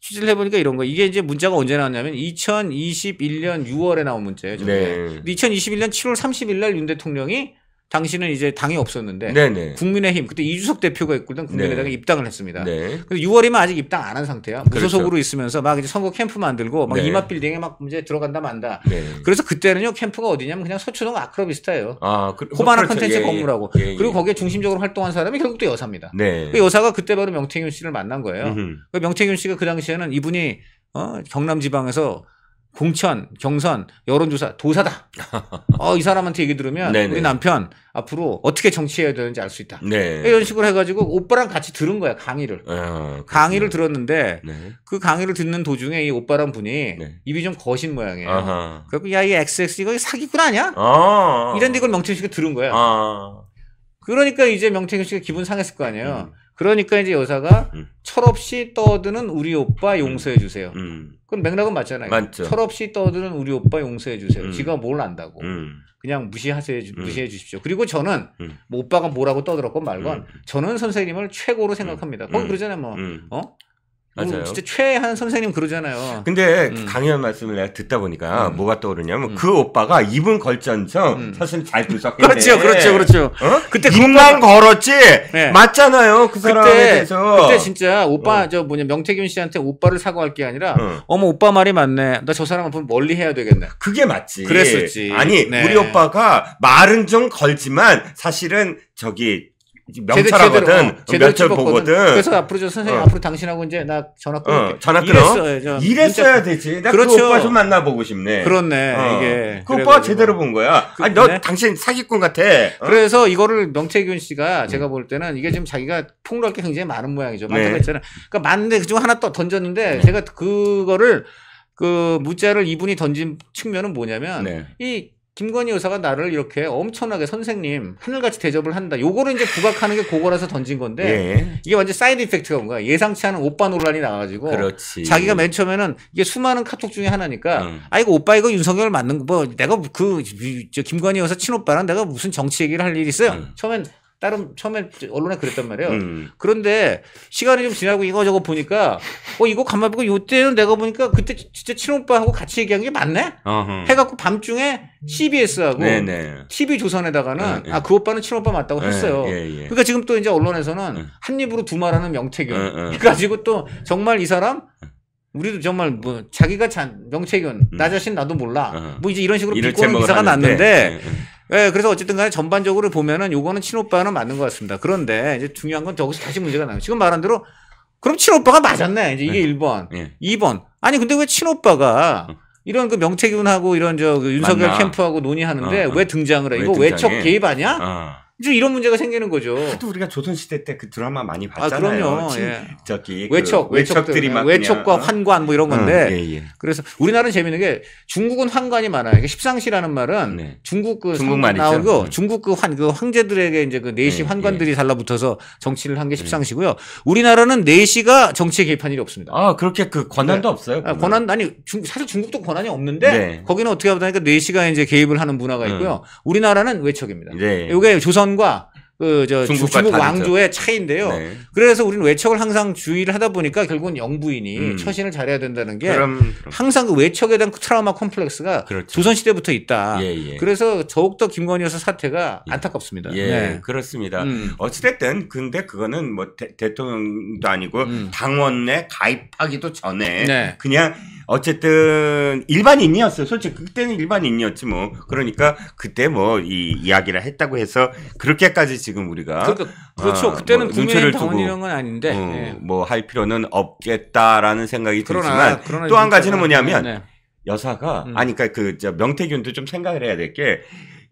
취재를 해보니까 이런 거 이게 이제 문자가 언제 나왔냐면 2021년 6월에 나온 문자예요. 네. 2021년 7월 30일 날 윤 대통령이 당신은 이제 당이 없었는데 네네. 네. 국민의힘 그때 이주석 대표가 있거든 국민의당에 네. 입당을 했습니다. 네. 근데 6월이면 아직 입당 안 한 상태야. 그렇죠. 무소속으로 그렇죠. 있으면서 막 이제 선거 캠프 만들고 막 네. 이마 빌딩에 막 이제 들어간다 만다. 네. 그래서 그때는요 캠프가 어디냐면 그냥 서초동 아크로비스타예요. 아, 그, 그 호바나 그렇죠. 컨텐츠 예, 예, 건물하고 예, 예. 그리고 거기에 중심적으로 활동한 사람이 결국 또 여사입니다. 네. 그 여사가 그때 바로 명태균 씨를 만난 거예요. 그 명태균 씨가 그 당시에는 이분이 어, 경남 지방에서 공천, 경선, 여론조사 도사다. [LAUGHS] 어, 이 사람한테 얘기 들으면 네네. 우리 남편 앞으로 어떻게 정치해야 되는지 알 수 있다. 네. 이런 식으로 해가지고 오빠랑 같이 들은 거야 강의를. 아, 강의를 들었는데 네. 그 강의를 듣는 도중에 이 오빠란 분이 네. 입이 좀 거신 모양이에요. 그래서 야이 XX 이거 사기꾼 아니야? 아. 이런데 이걸 명태균 씨가 들은 거야. 아. 그러니까 이제 명태균 씨가 기분 상했을 거 아니에요. 음. 그러니까 이제 여사가 음. 철없이 떠드는 우리 오빠 용서해 주세요. 음. 음. 그럼 맥락은 맞잖아요. 맞죠. 철없이 떠드는 우리 오빠 용서해 주세요. 음. 지가 뭘 안다고. 음. 그냥 무시하세요. 음. 무시해 주십시오. 그리고 저는 음. 뭐 오빠가 뭐라고 떠들었건 말건 음. 저는 선생님을 최고로 생각합니다. 그기 그러잖아요. 뭐 어? 음, 맞아요. 진짜 최한 선생님 그러잖아요. 근데 음. 그 강연 말씀을 내가 듣다 보니까 음. 뭐가 떠오르냐면 음. 그 오빠가 입은 걸전정 음. 선생님 잘 불렀겠네. 그렇죠, 그렇죠, 그렇죠. 어? 그때 입만 그 오빠... 걸었지. 네. 맞잖아요, 그 사람에 대해서. 그때 진짜 오빠 어. 저 뭐냐 명태균 씨한테 오빠를 사과할 게 아니라 어. 머 오빠 말이 맞네. 나 저 사람을 보면 멀리 해야 되겠네. 그게 맞지. 그랬었지. 아니 네. 우리 오빠가 말은 좀 걸지만 사실은 저기 명찰하거든. 어, 명찰 보거든. 그래서 앞으로 저 선생님 어. 앞으로 당신하고 이제 나 전화 끊어. 어, 전화 끊어. 이랬어, 예, 이랬어야 문자... 되지. 나그 그렇죠. 오빠 좀 만나보고 싶네. 그렇네. 어. 이게 그 오빠 뭐. 제대로 본 거야. 그, 아니 너 네. 당신 사기꾼 같아. 어? 그래서 이거를 명태균 씨가 음. 제가 볼 때는 이게 지금 자기가 폭로할 게 굉장히 많은 모양이죠. 네. 많다고 네. 했잖아요. 그러니까 많은데 그 중 하나 또 던졌는데 네. 제가 그거를 그 문자를 이분이 던진 측면은 뭐냐면 네. 이 김건희 여사가 나를 이렇게 엄청나게 선생님 하늘같이 대접을 한다. 요거를 이제 부각하는 게 그거라서 던진 건데 예. 이게 완전 사이드 이펙트가 뭔가 예상치 않은 오빠 논란이 나가지고 그렇지. 자기가 맨 처음에는 이게 수많은 카톡 중에 하나니까 음. 아 이거 오빠 이거 윤석열 맞는 거뭐 내가 그저 김건희 여사 친오빠랑 내가 무슨 정치 얘기를 할 일이 있어요. 음. 처음엔 다른 처음에 언론에 그랬단 말이에요. 음. 그런데 시간이 좀 지나고 이거저거 보니까 어 이거 간만에 보고 요때는 내가 보니까 그때 진짜 친오빠하고 같이 얘기한 게 맞네? 어흥. 해갖고 밤중에 CBS하고 네네. TV조선에다가는 네, 네. 아그 오빠는 친오빠 맞다고 네, 했어요. 예, 예. 그러니까 지금 또 이제 언론에서는 예. 한 입으로 두 말하는 명태균 그래 [LAUGHS] 가지고 또 정말 이 사람 우리도 정말 뭐 자기가 자, 명태균 음. 나 자신 나도 몰라 어. 뭐 이제 이런 식으로 비꼬는 기사가 났는데 예, 그래서 어쨌든 간에 전반적으로 보면은 요거는 친오빠는 맞는 것 같습니다. 그런데 이제 중요한 건저기서 다시 문제가 나요. 지금 말한 대로 그럼 친오빠가 맞았네. 이제 이게 네. 1번. 네. 예. 2번. 아니, 근데 왜 친오빠가 어. 이런 그 명태균하고 이런 저그 윤석열 맞나? 캠프하고 논의하는데 어, 어. 왜 등장을 해? 이거 등장해? 외척 개입 하냐야 이 이런 문제가 생기는 거죠. 하도 우리가 조선 시대 때 그 드라마 많이 아, 봤잖아요. 아, 그럼요. 예. 저기 그 외척, 외척들이 예. 막 외척과 그냥. 어? 환관 뭐 이런 건데. 응, 어, 예, 예. 그래서 우리나라는 재밌는 게 중국은 환관이 많아요. 이게 십상시라는 말은 네. 중국 그 중국 나오고 네. 중국 그환그 그 황제들에게 이제 그 내시 네, 예. 환관들이 달라붙어서 정치를 한게 네. 십상시고요. 우리나라는 내시가 정치에 개입한 일이 없습니다. 아 그렇게 그 권한도 네. 없어요. 아, 권한 아니 중, 사실 중국도 권한이 없는데 네. 거기는 어떻게 하다 니까 내시가 이제 개입을 하는 문화가 있고요. 우리나라는 외척입니다. 이게 조선 조선과 그저 중국 왕조의 차이인데요. 네. 그래서 우리는 외척을 항상 주의를 하다 보니까 결국은 영부인이 음. 처신을 잘해야 된다는 게 그럼, 그럼. 그렇죠. 항상 그 외척에 대한 그 트라우마 콤플렉스가 그렇죠. 조선 시대부터 있다. 예, 예. 그래서 더욱더 김건희 여사 사태가 예. 안타깝습니다. 예, 네. 그렇습니다. 음. 어찌됐든 근데 그거는 뭐 대, 통령도 아니고 음. 당원에 가입하기도 전에 네. 그냥 어쨌든 일반인이었어요. 솔직히 그때는 일반인이었지 뭐. 그러니까 그때 뭐 이 이야기를 했다고 해서 그렇게까지 지금 우리가 그러니까, 그렇죠. 어, 그때는 뭐 국민의힘 당원이란 건 아닌데 어, 네. 예. 뭐할 필요는 없겠다라는 생각이 들지만 또 한 가지는 뭐냐면 네, 네. 여사가 음. 아니 그러니까 그 명태균도 좀 생각을 해야 될 게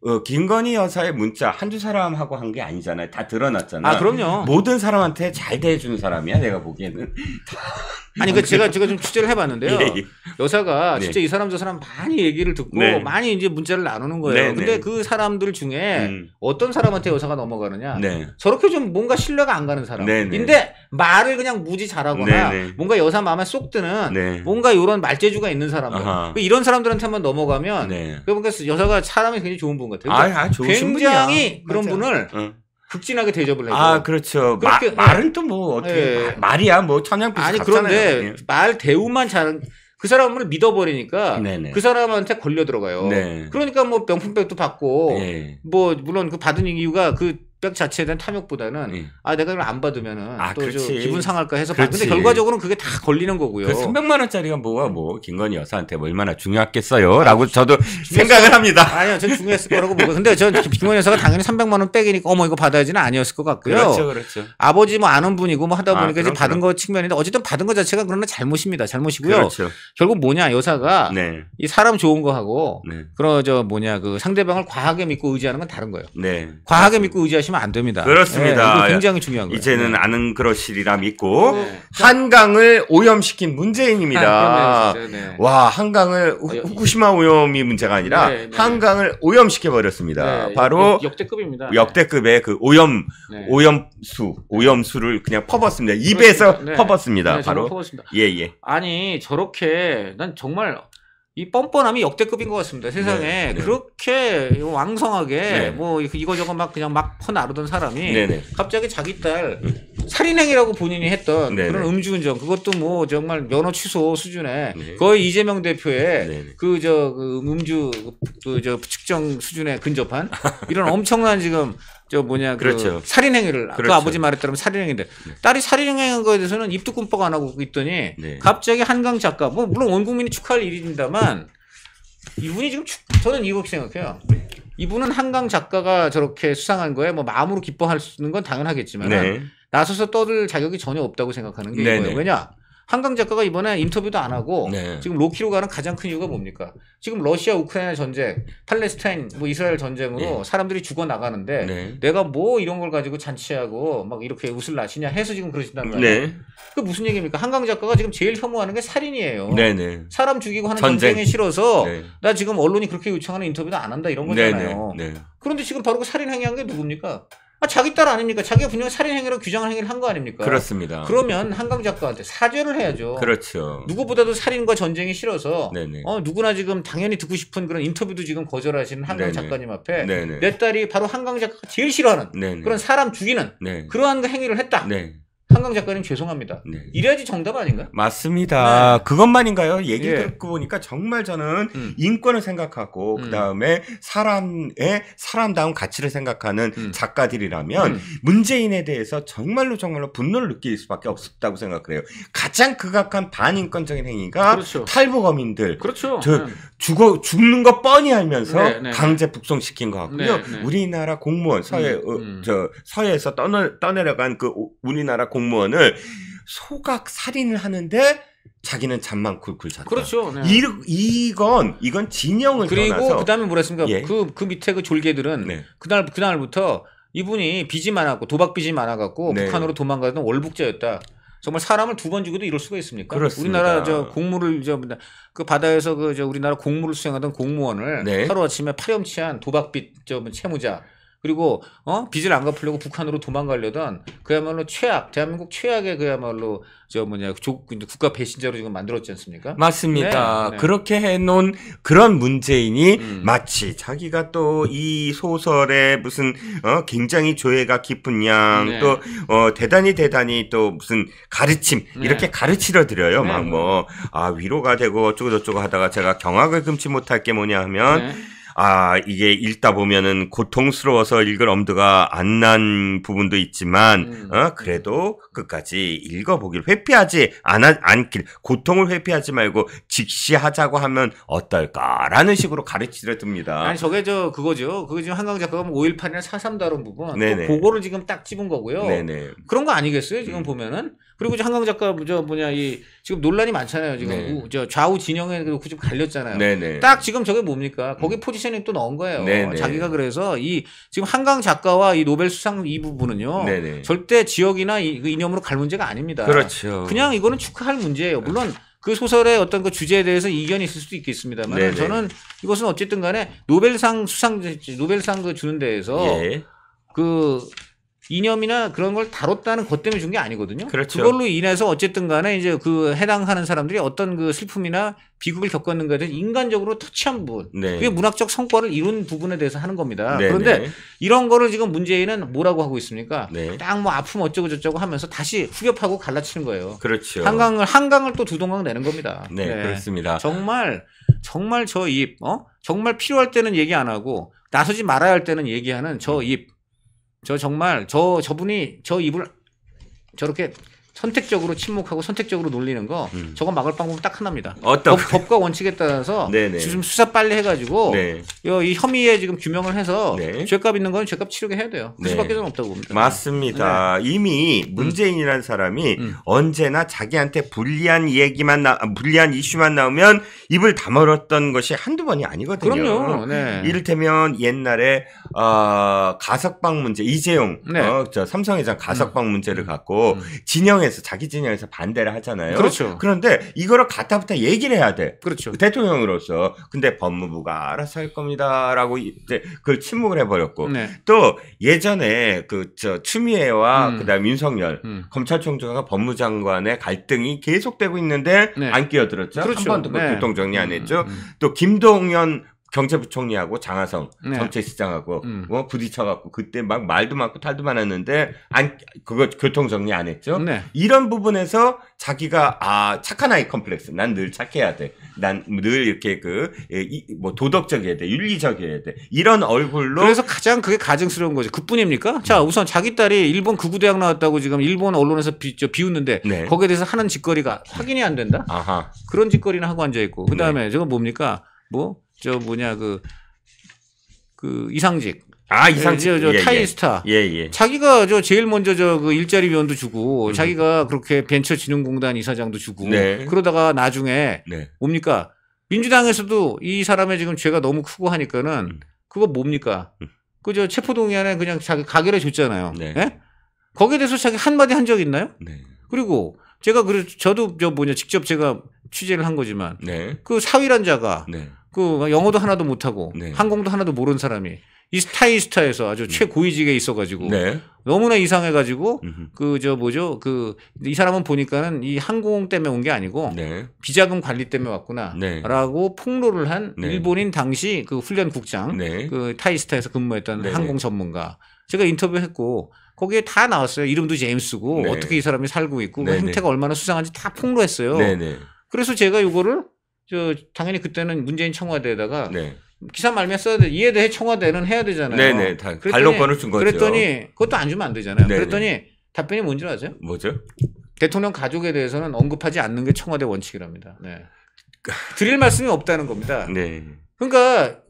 어, 김건희 여사의 문자 한두 사람하고 한 게 아니잖아요. 다 드러났잖아요. 아, 그럼요. 모든 사람한테 잘 대해주는 사람이야, 내가 보기에는. [LAUGHS] 아니 그 제가 제가 좀 취재를 해봤는데요. [LAUGHS] 예, 예. 여사가 진짜 네. 이 사람 저 사람 많이 얘기를 듣고 네. 많이 이제 문자를 나누는 거예요. 네, 근데 네. 그 사람들 중에 음. 어떤 사람한테 여사가 넘어가느냐. 네. 저렇게 좀 뭔가 신뢰가 안 가는 사람인데 네, 말을 그냥 무지 잘하거나 뭔가 여사 마음에 쏙 드는 뭔가 이런 말재주가 있는 사람들 아하. 그 이런 사람들한테만 넘어가면 그러니까 여사가 사람이 굉장히 좋은 분 같아요. 그러니까 아, 아, 굉장히 분이야. 그런 맞아. 분을 응. 극진하게 대접을 해요. 아, 그렇죠. 게 마, 네. 말은 또 뭐 어떻게 예. 말이야 뭐 천냥빛 아니 같잖아 그런데 말 대우만 잘 그 사람을 믿어버리니까 네네. 그 사람한테 걸려 들어가요. 네. 그러니까 뭐 명품백도 받고 네. 뭐 물론 그 받은 이유가 그백 자체에 대한 탐욕보다는 예. 아 내가 이걸 안 받으면은 아, 또 기분 상할까 해서 그렇 근데 결과적으로는 그게 다 걸리는 거고요. 그 300만 원짜리가 뭐가 뭐 김건희 여사한테 뭐 얼마나 중요하겠어요라고 아, 저도 생각을 합니다. 아니요, 저전 중요했을 거라고 보고 근데 저 김건희 여사가 당연히 300만 원빼기니까 어머 이거 받아야지는 아니었을 것 같고요. 그렇죠, 그렇죠. 아버지 뭐 아는 분이고 뭐 하다 아, 보니까 아, 이제 받은 거 측면인데 어쨌든 받은 거 자체가 그러나 잘못입니다. 잘못이고요. 그렇죠. 결국 뭐냐 여사가 네. 이 사람 좋은 거 하고 네. 그러저 뭐냐 그 상대방을 과하게 믿고 의지하는 건 다른 거예요. 네. 과하게 그렇죠. 믿고 의지하시 하시면안 됩니다. 그렇습니다. 예, 굉장히 중요한 거예요. 이제는 네. 아는 그러시리라 믿고 네. 한강을 오염시킨 문재인입니다. 아, 네와 네. 한강을 아, 후, 쿠시마 오염이 문제가 아니라 네, 네. 한강을 오염시켜 버렸습니다. 바로 역, 대급입니다 역대급의 그 오염 오염수 오염수를 그냥 퍼붓습니다. 입에서 퍼붓습니다. 바로 퍼붓습니다. 예 예. 아니 저렇게 난 정말 이 뻔뻔함이 역대급인 것 같습니다. 네, 세상에 네, 네. 그렇게 왕성하게 네. 뭐 이거저거 막 그냥 막 퍼나르던 사람이 네, 네. 갑자기 자기 딸 살인행위라고 본인이 했던 그런 음주운전 그것도 뭐 정말 면허 취소 수준의 거의 이재명 대표의 그저그 그 음주 그 저 측정 수준에 근접한 이런 엄청난 지금 저 뭐냐 그 그렇죠 살인행위를 그 그렇죠. 그 아버지 말했 따르면 살인행위인데 네. 딸이 살인행위한 거에 대해서는 입도 끔뻑 안 하고 있더니 네. 갑자기 한강 작가 뭐 물론 온 국민이 축하할 일입니다만 이분이 지금 축, 저는 이렇게 생각해요. 이분은 한강 작가가 저렇게 수상한 거에 뭐 마음으로 기뻐할 수 있는 건 당연하겠지만 네. 나서서 떠들 자격이 전혀 없다고 생각하는 게 네, 이거예요. 네. 왜냐 한강 작가가 이번에 인터뷰도 안 하고 네. 지금 로키로 가는 가장 큰 이유가 뭡니까? 지금 러시아 우크라이나 전쟁, 팔레스타인 뭐 이스라엘 전쟁으로 네. 사람들이 죽어 나가는데 네. 내가 뭐 이런 걸 가지고 잔치하고 막 이렇게 웃을 낯시냐 해서 지금 그러신단 네. 말이에요. 그 무슨 얘기입니까? 한강 작가가 지금 제일 혐오하는 게 살인이에요. 네, 네. 사람 죽이고 하는 전쟁. 에 싫어서 나 지금 언론이 그렇게 요청하는 인터뷰도 안 한다 이런 거잖아요. 그런데 지금 바로 그 살인 행위한 게 누굽니까? 아, 자기 딸 아닙니까? 자기가 분명히 살인행위로 규정한 행위를 한 거 아닙니까? 그렇습니다. 그러면 한강 작가한테 사죄를 해야죠. 그렇죠. 누구보다도 살인과 전쟁이 싫어서 네네. 어, 누구나 지금 당연히 듣고 싶은 그런 인터뷰도 지금 거절하시는 한강 네네. 작가님 앞에 네네. 내 딸이 바로 한강 작가가 제일 싫어하는 그런 사람 죽이는 네. 그러한 행위를 했다. 네. 한강 작가님 죄송합니다. 네. 이래야지 정답 아닌가? 요 맞습니다. 네. 그것만인가요? 얘기 예. 듣고 보니까 정말 저는 음. 인권을 생각하고 음. 그 다음에 사람의 사람다운 가치를 생각하는 음. 작가들이라면 음. 문재인에 대해서 정말로 정말로 분노를 느낄 수밖에 없었다고 생각해요. 가장 극악한 반인권적인 행위가 그렇죠. 탈북어민들, 그렇죠. 저, 네. 죽어 죽는 거 뻔히 알면서 네, 네, 네. 강제 북송시킨 것 같고요. 우리나라 공무원 서해 음, 어, 음. 저 서해에서 떠내, 떠내려간 그 우리나라 공무원 공무원을 소각 살인을 하는데 자기는 잠만 쿨쿨 잤다. 그렇죠. 네. 이, 이건 이건 진영을 그리고 그다음에 뭐랬습니까? 예. 그, 그 밑에 그 졸개들은 네. 그날 그날부터 이분이 빚이 많았고 도박 빚이 많아갖고 네. 북한으로 도망가던 월북자였다. 정말 사람을 두 번 죽여도 이럴 수가 있습니까? 그렇습니다. 우리나라 저 공무를 저그 바다에서 그저 우리나라 공무를 수행하던 공무원을 네. 하루 아침에 파렴치한 도박빚 저 채무자 그리고 어 빚을 안 갚으려고 북한으로 도망가려던 그야말로 최악 대한민국 최악의 그야말로 저 뭐냐 조, 국가 배신자로 지금 만들었지 않습니까? 맞습니다. 네, 네. 그렇게 해놓은 그런 문재인이 음. 마치 자기가 또 이 소설에 무슨 어 굉장히 조예가 깊은 양또 네. 어, 대단히 대단히 또 무슨 가르침 네. 이렇게 가르치려 드려요. 네. 막뭐 아 위로가 되고 어쩌고 저쩌고 하다가 제가 경악을 금치 못할 게 뭐냐 하면. 네. 아, 이게 읽다 보면은 고통스러워서 읽을 엄두가 안 난 부분도 있지만, 음. 어, 그래도 끝까지 읽어보길 회피하지 않 않길, 고통을 회피하지 말고 직시하자고 하면 어떨까라는 식으로 가르치려 듭니다. 아니, 저게 저, 그거죠. 그거 지금 한강 작가가 5.18이나 뭐 4.3 다룬 부분. 네네. 그거를 지금 딱 집은 거고요. 네네. 그런 거 아니겠어요? 지금 음. 보면은. 그리고 이제 한강 작가 저 뭐냐 이 지금 논란이 많잖아요. 지금 네. 우, 저 좌우 진영에 놓고 지금 갈렸잖아요. 네네. 네. 딱 지금 저게 뭡니까? 거기 음. 포지션이 또 넣은 거예요. 네네. 네. 자기가 그래서 이 지금 한강 작가와 이 노벨 수상 이 부분은요. 네네. 네. 절대 지역이나 이, 그 이념으로 갈 문제가 아닙니다. 그렇죠. 그냥 이거는 축하할 문제예요. 물론 그 소설의 어떤 그 주제에 대해서 이견이 있을 수도 있겠습니다만 네 저는 이것은 어쨌든 간에 노벨상 수상 노벨상 그 주는 데에서 예. 그 이념이나 그런 걸 다뤘다는 것 때문에 준 게 아니거든요. 그렇죠. 그걸로 인해서 어쨌든 간에 이제 그 해당하는 사람들이 어떤 그 슬픔이나 비극을 겪었는가에 대해서 인간적으로 터치한 부분. 네. 그게 문학적 성과를 이룬 부분에 대해서 하는 겁니다. 네 그런데 네. 이런 거를 지금 문재인은 뭐라고 하고 있습니까? 네. 딱뭐 아픔 어쩌고저쩌고 하면서 다시 후겹하고 갈라치는 거예요. 그렇죠. 한강을, 한강을 또 두 동강 내는 겁니다. 네, 네. 그렇습니다. 정말, 정말 저 입, 어? 정말 필요할 때는 얘기 안 하고 나서지 말아야 할 때는 얘기하는 저 음. 입. 저 정말 저 저분이 저 입을 저렇게 선택적으로 침묵하고 선택적으로 놀리는 거 음. 저거 막을 방법 은딱 하나입니다. 어떤 법, 과 원칙에 따라서 지금 수사 빨리 해가지고 네. 이 혐의에 지금 규명을 해서 네. 죄값 있는 건 죄값 치르게 해야 돼요. 그 네. 수밖에 좀 없다고 봅니다. 맞습니다. 네. 이미 문재인이라는 사람이 음. 음. 언제나 자기한테 불리한 얘기만 나, 불리한 이슈만 나오면 입을 다물었던 것이 한두 번이 아니거든요. 그럼요. 네. 이를테면 옛날에 어, 가석방 문제 이재용 네. 어, 저 삼성회장 가석방 음. 문제를 음. 갖고 음. 진영에서 자기 진영에서 반대를 하잖아요. 그렇죠. 그런데 이거를 가다부터 얘기를 해야 돼. 그렇죠. 대통령으로서 근데 법무부가 알아서 할 겁니다라고 이제 그걸 침묵을 해버렸고 네. 또 예전에 그저 추미애와 음. 그다음 윤석열 음. 검찰총장과 법무장관의 갈등이 계속되고 있는데 네. 안 끼어들었죠. 그렇죠. 한 번도 교통정리 그 네. 안 음, 했죠. 또 김동연 경제부총리하고 장하성 네. 정책시장하고 음. 어, 부딪혀갖고 그때 막 말도 많고 탈도 많았는데 안 그거 교통 정리 안 했죠. 네. 이런 부분에서 자기가 아 착한 아이 컴플렉스. 난 늘 착해야 돼. 난 늘 이렇게 그뭐 예, 도덕적이어야 돼, 윤리적이어야 돼. 이런 얼굴로 그래서 가장 그게 가증스러운 거죠. 그뿐입니까? 자 음. 우선 자기 딸이 일본 극우대학 나왔다고 지금 일본 언론에서 비, 웃는데 네. 거기에 대해서 하는 짓거리가 확인이 안 된다. 아하. 그런 짓거리는 하고 앉아 있고 그 네. 다음에 저건 뭡니까? 뭐저 뭐냐 그그 그 이상직 아 이상직 저, 예, 예. 타이스타 예, 예. 자기가 저 제일 먼저 저그 일자리 위원도 주고 음. 자기가 그렇게 벤처진흥공단 이사장도 주고 네. 그러다가 나중에 네. 뭡니까 민주당에서도 이 사람의 지금 죄가 너무 크고 하니까는 음. 그거 뭡니까 음. 그저 체포동의안에 그냥 자기 가결해 줬잖아요 네. 예? 거기에 대해서 자기 한마디 한 적 있나요 네. 그리고 제가 그래 저도 저 뭐냐 직접 제가 취재를 한 거지만 네. 그 사위란 자가 네. 그 영어도 하나도 못하고 네. 항공도 하나도 모르는 사람이 이스타이스타에서 아주 음. 최고위직에 있어가지고 네. 너무나 이상해가지고 그 저 뭐죠 그 이 사람은 보니까는 이 항공 때문에 온 게 아니고 네. 비자금 관리 때문에 왔구나라고 네. 폭로를 한 네. 일본인 당시 그 훈련국장 네. 그 타이스타에서 근무했던 네. 항공 전문가 제가 인터뷰했고 거기에 다 나왔어요 이름도 제임스고 어떻게 이 사람이 살고 있고 그 행태가 얼마나 수상한지 다 폭로했어요. 그래서 제가 이거를 저 당연히 그때는 문재인 청와대에다가 네. 기사 말면 써야 돼. 이에 대해 청와대는 해야 되잖아요. 네네. 네, 다, 반론권을 준 거죠. 그랬더니 그것도 안 주면 안 되잖아요. 네네. 그랬더니 네. 답변이 뭔지 아세요? 뭐죠? 대통령 가족에 대해서는 언급하지 않는 게 청와대 원칙이랍니다. 네. 그 드릴 말씀이 없다는 겁니다. 네. 그러니까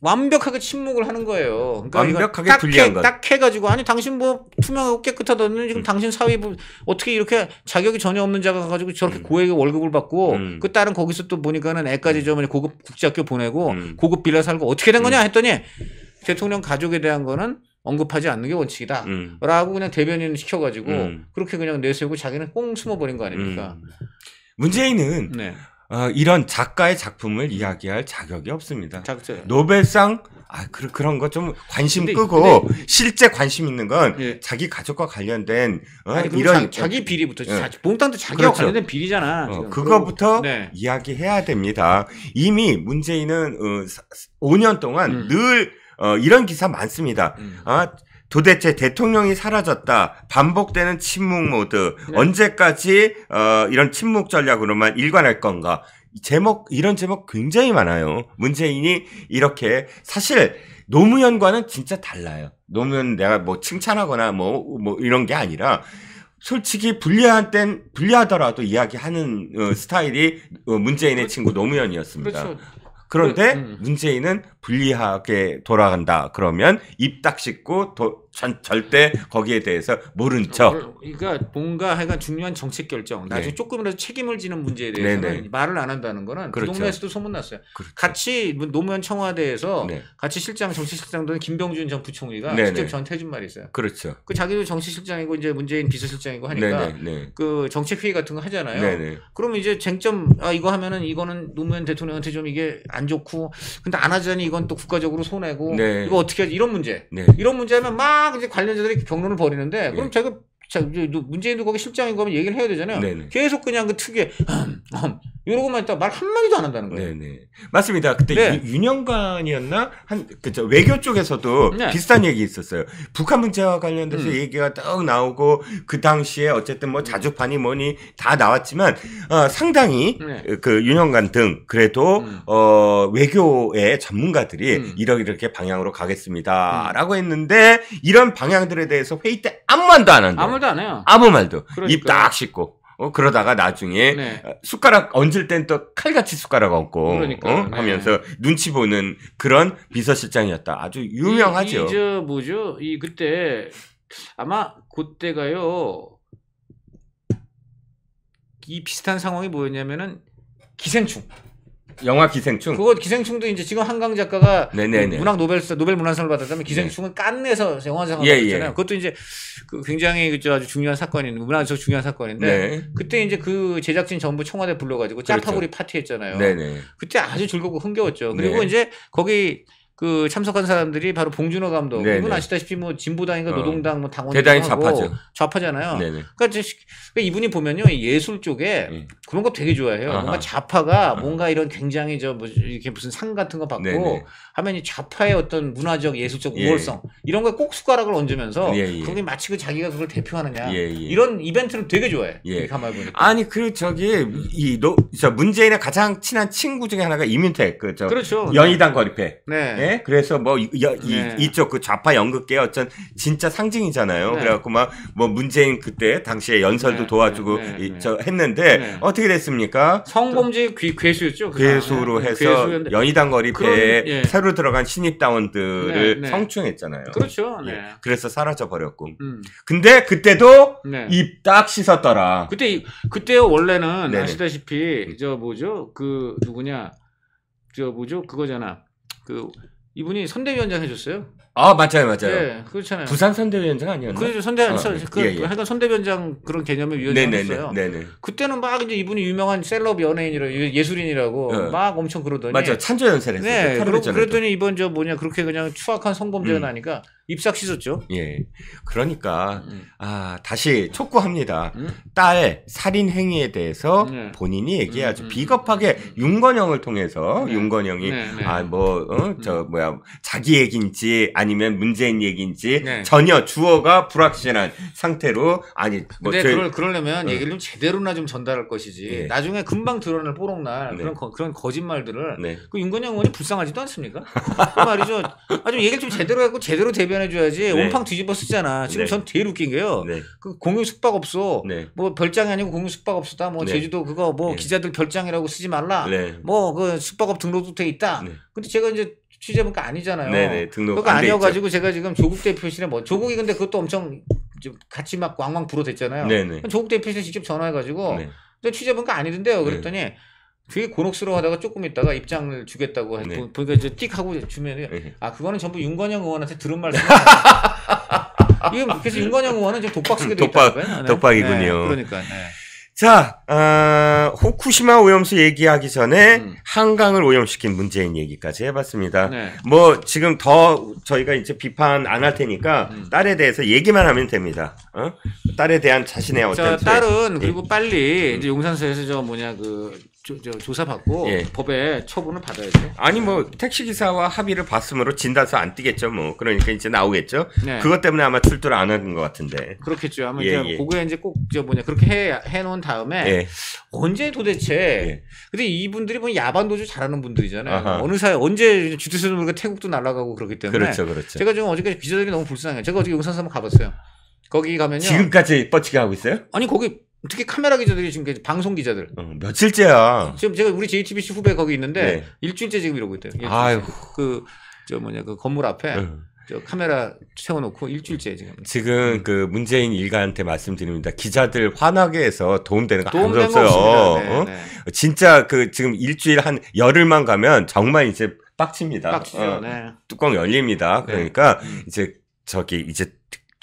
완벽하게 침묵을 하는 거예요. 그러니까 완벽하게 딱 불리한 해, 딱 해가지고 아니 당신 뭐 투명하고 깨끗하다는 지금 음. 당신 사위 뭐 어떻게 이렇게 자격이 전혀 없는 자가 가지고 저렇게 음. 고액의 월급을 받고 음. 그 딸은 거기서 또 보니까는 애까지 좀 음. 고급 국제학교 보내고 음. 고급 빌라 살고 어떻게 된 거냐 음. 했더니 대통령 가족에 대한 거는 언급하지 않는 게 원칙이다. 라고 그냥 대변인 을 시켜가지고 그렇게 그냥 내세우고 자기는 꽁 숨어버린 거 아닙니까? 문재인은 네. 어, 이런 작가의 작품을 이야기할 자격이 없습니다. 작죠. 노벨상 아 그, 그런 거 좀 관심 근데, 끄고 근데, 실제 관심 있는 건 예. 자기 가족과 관련된 어, 아니, 이런 자, 기 비리부터 예. 자, 몽땅도 자기와 그렇죠. 관련된 비리잖아. 어, 그거부터 네. 이야기해야 됩니다. 이미 문재인은 어, 5년 동안 음. 늘 어, 이런 기사 많습니다. 음. 아 도대체 대통령이 사라졌다 반복되는 침묵 모드 네. 언제까지 어, 이런 침묵 전략으로만 일관할 건가 제목 이런 제목 굉장히 많아요. 문재인이 이렇게 사실 노무현과는 진짜 달라요. 노무현 내가 뭐 칭찬하거나 뭐뭐 뭐 이런 게 아니라 솔직히 불리한 땐 불리하더라도 이야기하는 어, 스타일이 어, 문재인의 친구 그렇죠. 노무현이었습니다. 그렇죠. 그런데 그, 음. 문재인은 불리하게 돌아간다. 그러면 입 딱 씻고 도, 전, 절대 거기에 대해서 모른 척. 그러니까 뭔가 하여간 중요한 정책 결정, 네. 나중에 네. 조금이라도 책임을 지는 문제에 대해서는 네네. 네. 말을 안 한다는 거는 그 그렇죠. 그 동네에서도 소문났어요. 그렇죠. 같이 뭐 노무현 청와대에서 네. 같이 실장, 정치실장도는 김병준 전 부총리가 네네. 직접 네. 저한테 해준 말이 있어요. 그렇죠. 그 자기도 정치실장이고 이제 문재인 비서실장이고 하니까 네네. 그 정책회의 같은 거 하잖아요. 그러면 이제 쟁점, 아, 이거 하면은 이거는 노무현 대통령한테 좀 이게 안 좋고 근데 안 하자니 이건 또 국가적으로 손해고 이거 어떻게 하지? 이런 문제. 이런 문제 하면 막막 이제 관련자들이 경론을 벌이는데 그럼 예. 제가 자, 문재인 누구가 실장인 거면 얘기를 해야 되잖아요. 네네. 네. 계속 그냥 그 특유의 이러고만 있다 말 한마디도 안 한다는 거예요. 네네. 네. 맞습니다. 그때 네. 윤영관이었나? 한, 그죠. 외교 쪽에서도 네. 비슷한 얘기 있었어요. 북한 문제와 관련돼서 음. 얘기가 떡 나오고 그 당시에 어쨌든 뭐 자주판이 뭐니 다 나왔지만 어, 상당히 네. 그 윤영관 등 그래도 음. 어, 외교의 전문가들이 음. 이렇게 이렇게 방향으로 가겠습니다. 라고 음. 했는데 이런 방향들에 대해서 회의 때 아무 말도 안 한다. 말도 안 해요. 아무 말도. 입 딱 씻고. 어, 그러다가 나중에 네. 숟가락 얹을 땐 또 칼같이 숟가락 얹고 어? 네. 하면서 눈치 보는 그런 비서실장이었다. 아주 유명하죠. 이, 이, 뭐죠? 이 그때 아마 그때가요. 이 비슷한 상황이 뭐였냐면은 기생충. 영화 기생충. 그거 기생충도 이제 지금 한강 작가가 네네네. 네, 네. 문학 노벨상 노벨 문화상을 받았다면 네. 기생충은 깐내서 영화상을 예, 예. 받았잖아요. 예, 그것도 이제 그 굉장히 그저 아주 중요한 사건인 문학적 중요한 사건인데 네. 그때 이제 그 제작진 전부 청와대 불러가지고 그렇죠. 짜파구리 그렇죠. 파티했잖아요. 네네. 그때 아주 즐겁고 흥겨웠죠. 그리고 네. 이제 거기 그 참석한 사람들이 바로 봉준호 감독. 네네. 이분 네. 아시다시피 뭐 진보당인가 어. 노동당 뭐 당원 대단히 좌파죠. 좌파잖아요. 네네. 네. 그러니까, 그러니까, 이분이 보면요 예술 쪽에 네. 그런 거 되게 좋아해요. 아하. 뭔가 좌파가 아하. 뭔가 이런 굉장히 저 뭐 이렇게 무슨 상 같은 거 받고 네네. 네. 하면 이 좌파의 어떤 문화적 예술적 예. 우월성 예. 이런 거꼭 숟가락을 얹으면서 예, 예. 그게 마치 그 자기가 그걸 대표하느냐 예, 이런 이벤트를 되게 좋아해. 예. 가만히 보니까. 아니 그 저기 이 노 저 문재인의 가장 친한 친구 중에 하나가 이민택 그저 그렇죠. 연희당 거리패. 네. 예? 그래서 뭐 이, 네. 이 쪽그 좌파 연극계 어쩐 진짜 상징이잖아요. 네. 그래갖고 막 뭐 문재인 그때 당시에 연설도 네. 도와주고 네. 네. 이, 저 했는데 어떻게 됐습니까? 성범죄 귀, 괴수였죠. 그 괴수로 해서 괴수였는데. 연희당 거리패에 예. 새로 들어간 신입 다원들을 성추행했잖아요. 그렇죠. 예. 그래서 사라져 버렸고. 음. 근데 그때도 입 딱 씻었더라. 그때 그때 원래는 네네. 아시다시피 음. 저 뭐죠 그 누구냐 저 뭐죠 그거잖아 그 이분이 선대위원장 해줬어요. 아 맞아요, 맞아요. 예, 그렇잖아요. 부산 선대위원장 아니었나? 그렇죠. 아, 예, 그 선대 어, 그, 예, 예. 하여간 선대위원장 그런 개념의 위원장이었어요. 네네. 그때는 막 이제 이분이 유명한 셀럽 연예인이라고 예, 예술인이라고 어. 막 엄청 그러더니 맞아, 찬조 연설했어요. 네, 그 그러, 그랬더니 이번 저 뭐냐 그렇게 그냥 추악한 성범죄가 음. 나니까 입싹 씻었죠. 예. 그러니까 음. 아 다시 촉구합니다. 음? 딸 살인 행위에 대해서 네. 본인이 음, 얘기해야죠. 음, 비겁하게 음. 윤건영을 통해서 네. 윤건영이 네, 네. 아뭐저 어? 뭐야 자기 얘기인지 아니면 문재인 얘기인지 네. 전혀 주어가 불확실한 상태로 아니 뭐 근데 그럴 그러려면 어. 얘기를 좀 제대로나 좀 전달할 것이지 예. 나중에 금방 드러날 뽀록날 네. 그런 거, 그런 거짓말들을 그 윤건영 의원이 불쌍하지도 않습니까? 그 말이죠. 아 좀 얘기를 좀 제대로 하고 제대로 대비 대변해줘야지 네. 온팡 뒤집어 쓰잖아. 지금 네. 전 제일 웃긴 게요. 네. 그 공유 숙박업소 네. 뭐 별장이 아니고 공유 숙박업소다. 뭐 네. 제주도 그거 뭐 네. 기자들 별장이라고 쓰지 말라. 뭐 그 숙박업 등록도 돼 있다. 근데 제가 이제 취재본가 아니잖아요. 네네, 등록 그거 아니어가지고 제가 지금 조국 대표실에 뭐 조국이 근데 그것도 엄청 같이 막 왕왕 불어댔잖아요. 조국 대표실 직접 전화해가지고 근데 취재본가 아니던데요. 그랬더니 되게 곤혹스러워하다가 조금 있다가 입장을 주겠다고 네. 보, 그, 보니까 그러니까 이제 띡 하고 주면 네. 아 그거는 전부 윤건영 의원한테 들은 말씀. [LAUGHS] 이게 뭐 그래서 윤건영 의원은 지금 독박쓰게 독박, 되있다는 거예요. 네. 독박이군요. 네, 그러니까. 네. 자, 어, 아, 호쿠시마 오염수 얘기하기 전에 음. 한강을 오염시킨 문재인 얘기까지 해봤습니다. 네. 뭐 지금 더 저희가 이제 비판 안 할 테니까 음. 딸에 대해서 얘기만 하면 됩니다. 어? 딸에 대한 자신의 어떤 딸은 예. 그리고 빨리 음. 이제 용산서에서 저 뭐냐 그 조, 저, 조사받고 예. 법에 처분을 받아야죠. 아니 뭐 택시 기사와 합의를 봤으므로 진단서 안 뜨겠죠 뭐 그러니까 이제 나오겠죠. 네. 그것 때문에 아마 출두를 안 하는 것 같은데. 그렇겠죠. 아마 예, 이제 예. 그거에 이제 꼭 저 뭐냐 그렇게 해 해놓은 다음에 예. 언제 도대체? 예. 근데 이분들이 뭐 야반 도주 잘하는 분들이잖아요. 아하. 어느 사이 언제 주주수는 우리가 태국도 날아가고 그렇기 때문에. 그렇죠, 그렇죠. 제가 지금 어저께지 기자들이 너무 불쌍해요. 제가 어제 용산서 한번 가봤어요. 거기 가면요. 지금까지 뻗치게 하고 있어요? 아니 거기 특히 카메라 기자들이 지금 방송 기자들. 어, 며칠째야. 지금 제가 우리 JTBC 후배 거기 있는데 네. 일주일째 지금 이러고 있대요. 아 그저 뭐냐 그 건물 앞에 응. 네. 저 카메라 세워놓고 일주일째 지금. 지금 음. 그 문재인 일가한테 말씀드립니다. 기자들 환하게 해서 도움되는 거 도움 아무도 없어요. 어? 네, 네, 진짜 그 지금 일주일 한 열흘만 가면 정말 이제 빡칩니다. 빡치죠. 어, 네. 뚜껑 열립니다. 네. 그러니까 음. 이제 저기 이제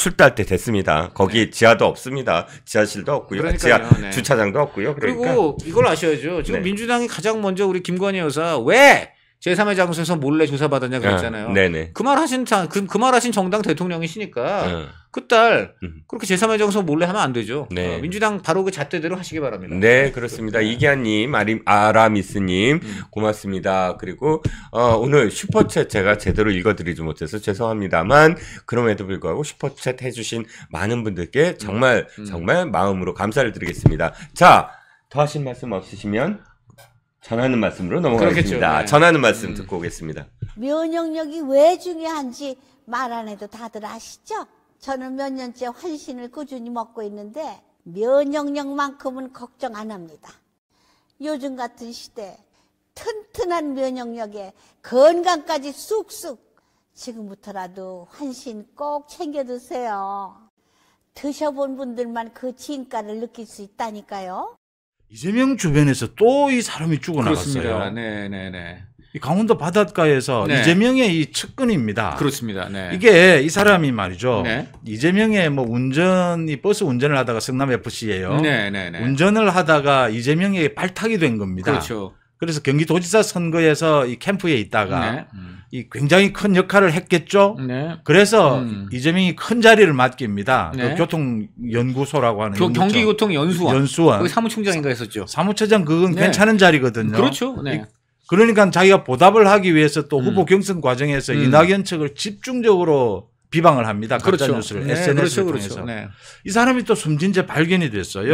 출달때 됐습니다. 거기 네. 지하도 없습니다. 지하실도 없고요. 아, 그러니까요. 지하 네. 주차장도 없고요. 그러니까. 그리고 이걸 아셔야죠. 지금 네. 민주당이 가장 먼저 우리 김건희 여사 왜 제3의 장소에서 몰래 조사받았냐 예. 그랬잖아요. 아, 네네. 그 말 하신 그, 그말 하신 그, 그 정당 대통령이시니까 아. 그딸 음. 그렇게 제3의 장소 몰래 하면 안 되죠. 네. 어, 민주당 바로 그 잣대대로 하시기 바랍니다. 네, 그렇습니다. 네. 이기한님, 아림, 아라미스님 음. 고맙습니다. 그리고 어, 오늘 슈퍼챗 제가 제대로 읽어드리지 못해서 죄송합니다만 그럼에도 불구하고 슈퍼챗 해주신 많은 분들께 정말 음. 음. 정말 마음으로 감사를 드리겠습니다. 자, 더 하신 말씀 없으시면. 전하는 말씀으로 넘어가겠습니다. 네. 전하는 말씀 음. 듣고 오겠습니다. 면역력이 왜 중요한지 말 안 해도 다들 아시죠? 저는 몇 년째 환신을 꾸준히 먹고 있는데 면역력만큼은 걱정 안 합니다. 요즘 같은 시대 튼튼한 면역력에 건강까지 쑥쑥 지금부터라도 환신 꼭 챙겨 드세요. 드셔본 분들만 그 진가를 느낄 수 있다니까요. 이재명 주변에서 또 이 사람이 죽어나갔어요. 네, 네, 네. 이 강원도 바닷가에서 네. 이재명의 이 측근입니다. 그렇습니다. 네. 이게 이 사람이 말이죠. 네. 이재명의 뭐 운전이 버스 운전을 하다가 성남 FC예요. 네, 네, 네. 운전을 하다가 이재명에게 발탁이 된 겁니다. 그렇죠. 그래서 경기도지사 선거에서 이 캠프에 있다가 음. 이 굉장히 큰 역할을 했겠죠. 네. 그래서 음. 이재명이 큰 자리를 맡깁니다. 그 네. 그 교통연구소라고 하는 경기교통연수원 연수원 사무총장인가 했었죠. 사무처장 그건 네. 괜찮은 자리거든요. 그렇죠. 네. 그러니까 자기가 보답을 하기 위해서 또 음. 후보 경선 과정에서 음. 이낙연 측을 집중적으로 비방을 합니다. 그렇죠. 가짜 뉴스를 네, SNS를 그렇죠, 그렇죠. 통해서 그렇죠. 이 사람이 또 숨진 채 발견이 됐어요.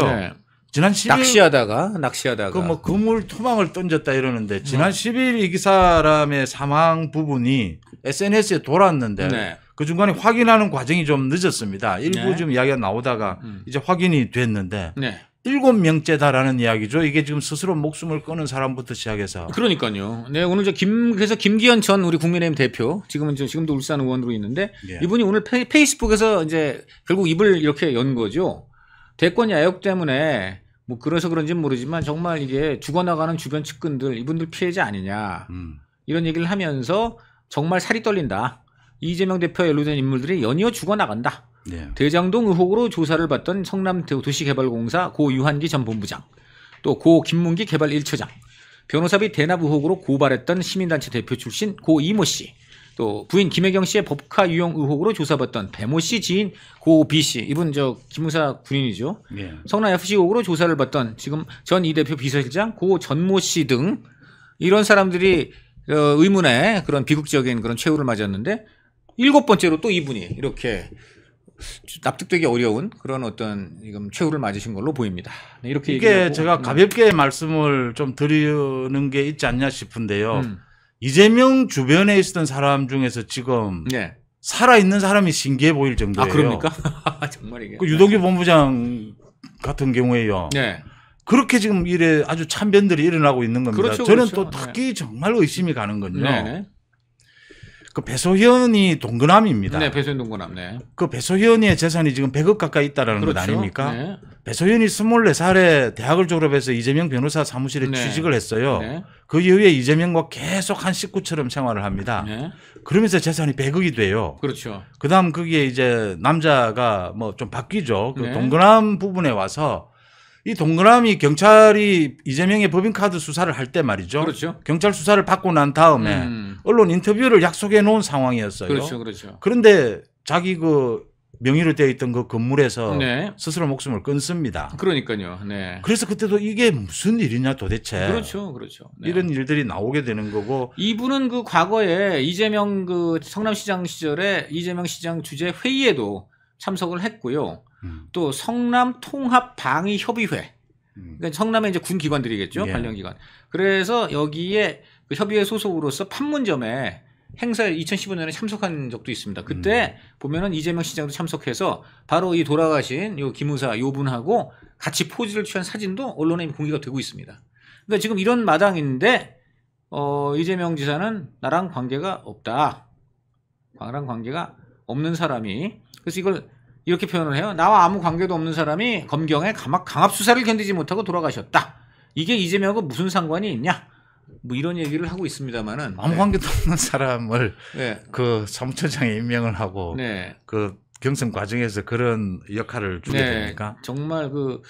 지난 10일 낚시하다가 낚시하다가 그 뭐 그물 투망을 던졌다 이러는데 지난 음. 10일 이 사람의 사망 부분이 SNS에 돌았는데 네. 그 중간에 확인하는 과정이 좀 늦었습니다. 일부 네. 좀 이야기가 나오다가 음. 이제 확인이 됐는데 네. 일곱 명째다라는 이야기죠. 이게 지금 스스로 목숨을 끊은 사람부터 시작해서. 그러니까요. 네, 오늘 저 김, 그래서 김기현 전 우리 국민의힘 대표, 지금은 지금도 울산 의원으로 있는데, 예. 이분이 오늘 페, 이스북에서 이제 결국 입을 이렇게 연 거죠. 대권 야욕 때문에 뭐 그래서 그런지는 모르지만 정말 이게 죽어나가는 주변 측근들 이분들 피해자 아니냐 음. 이런 얘기를 하면서 정말 살이 떨린다. 이재명 대표 연루된 인물들이 연이어 죽어나간다. 네. 대장동 의혹으로 조사를 받던 성남 도시개발공사 고 유한기 전 본부장 또 고 김문기 개발 1처장 변호사비 대납 의혹으로 고발했던 시민단체 대표 출신 고 이모 씨또 부인 김혜경 씨의 법카 유용 의혹으로 조사받던 배모 씨 지인 고비씨 이분 저 김무사 군인이죠. 예. 성남 FC 의혹으로 조사를 받던 지금 전 이 대표 비서실장 고 전모 씨 등 이런 사람들이 어, 의문에 그런 비극적인 그런 최후를 맞았는데 일곱 번째로 또 이분이 이렇게 납득되기 어려운 그런 어떤 지금 최후를 맞으신 걸로 보입니다. 네, 이렇게 이게 제가 네. 가볍게 말씀을 좀 드리는 게 있지 않냐 싶은데요. 음. 이재명 주변에 있었던 사람 중에서 지금 네. 살아있는 사람이 신기해 보일 정도예요. 아 그럽니까? [LAUGHS] 정말 이게. 그 유동규 네. 본부장 같은 경우에요. 네. 그렇게 지금 이래 아주 참변들이 일어나고 있는 겁니다. 그렇죠, 저는 그렇죠. 또 특히 네. 정말 로 의심이 가는군요. 네. 그 배소현이 동그남입니다 네, 배소현 동그라 네. 그 배소현의 재산이 지금 100억 가까이 있다라는 그렇죠. 것 아닙니까? 네. 배소현이 24살에 대학을 졸업해서 이재명 변호사 사무실에 네. 취직을 했어요. 네. 그 이후에 이재명과 계속 한 식구처럼 생활을 합니다. 네. 그러면서 재산이 100억이 돼요. 그렇죠. 그다음 거기에 이제 남자가 뭐 좀 바뀌죠. 그동그남 네. 부분에 와서 이 동그라미 경찰이 이재명의 법인카드 수사를 할 때 말이죠. 그렇죠. 경찰 수사를 받고 난 다음에 음. 언론 인터뷰를 약속해 놓은 상황이었어요. 그렇죠. 그렇죠. 그런데 자기 그 명의로 되어 있던 그 건물에서 네. 스스로 목숨을 끊습니다. 그러니까요. 네. 그래서 그때도 이게 무슨 일이냐 도대체. 그렇죠. 그렇죠. 네. 이런 일들이 나오게 되는 거고. 이분은 그 과거에 이재명 그 성남시장 시절에 이재명 시장 주재 회의에도 참석을 했고요. 음. 또 성남 통합 방위 협의회. 음. 그러니까 성남의 이제 군 기관들이겠죠. 예. 관련 기관. 그래서 여기에 그 협의회 소속으로서 판문점에 행사에 2015년에 참석한 적도 있습니다. 그때 음. 보면은 이재명 시장도 참석해서 바로 이 돌아가신 요 김우사 요 분하고 같이 포즈를 취한 사진도 언론에 공개가 되고 있습니다. 그러니까 지금 이런 마당인데 어 이재명 지사는 나랑 관계가 없다. 나랑 관계가 없는 사람이 그래서 이걸 이렇게 표현을 해요. 나와 아무 관계도 없는 사람이 검경의 강압 수사를 견디지 못하고 돌아가셨다. 이게 이재명하고 무슨 상관이 있냐? 뭐 이런 얘기를 하고 있습니다만은 아무 네. 관계도 네. 없는 사람을 네. 그 사무처장에 임명을 하고 네. 그 경선 과정에서 그런 역할을 주게 네. 됩니까 정말 그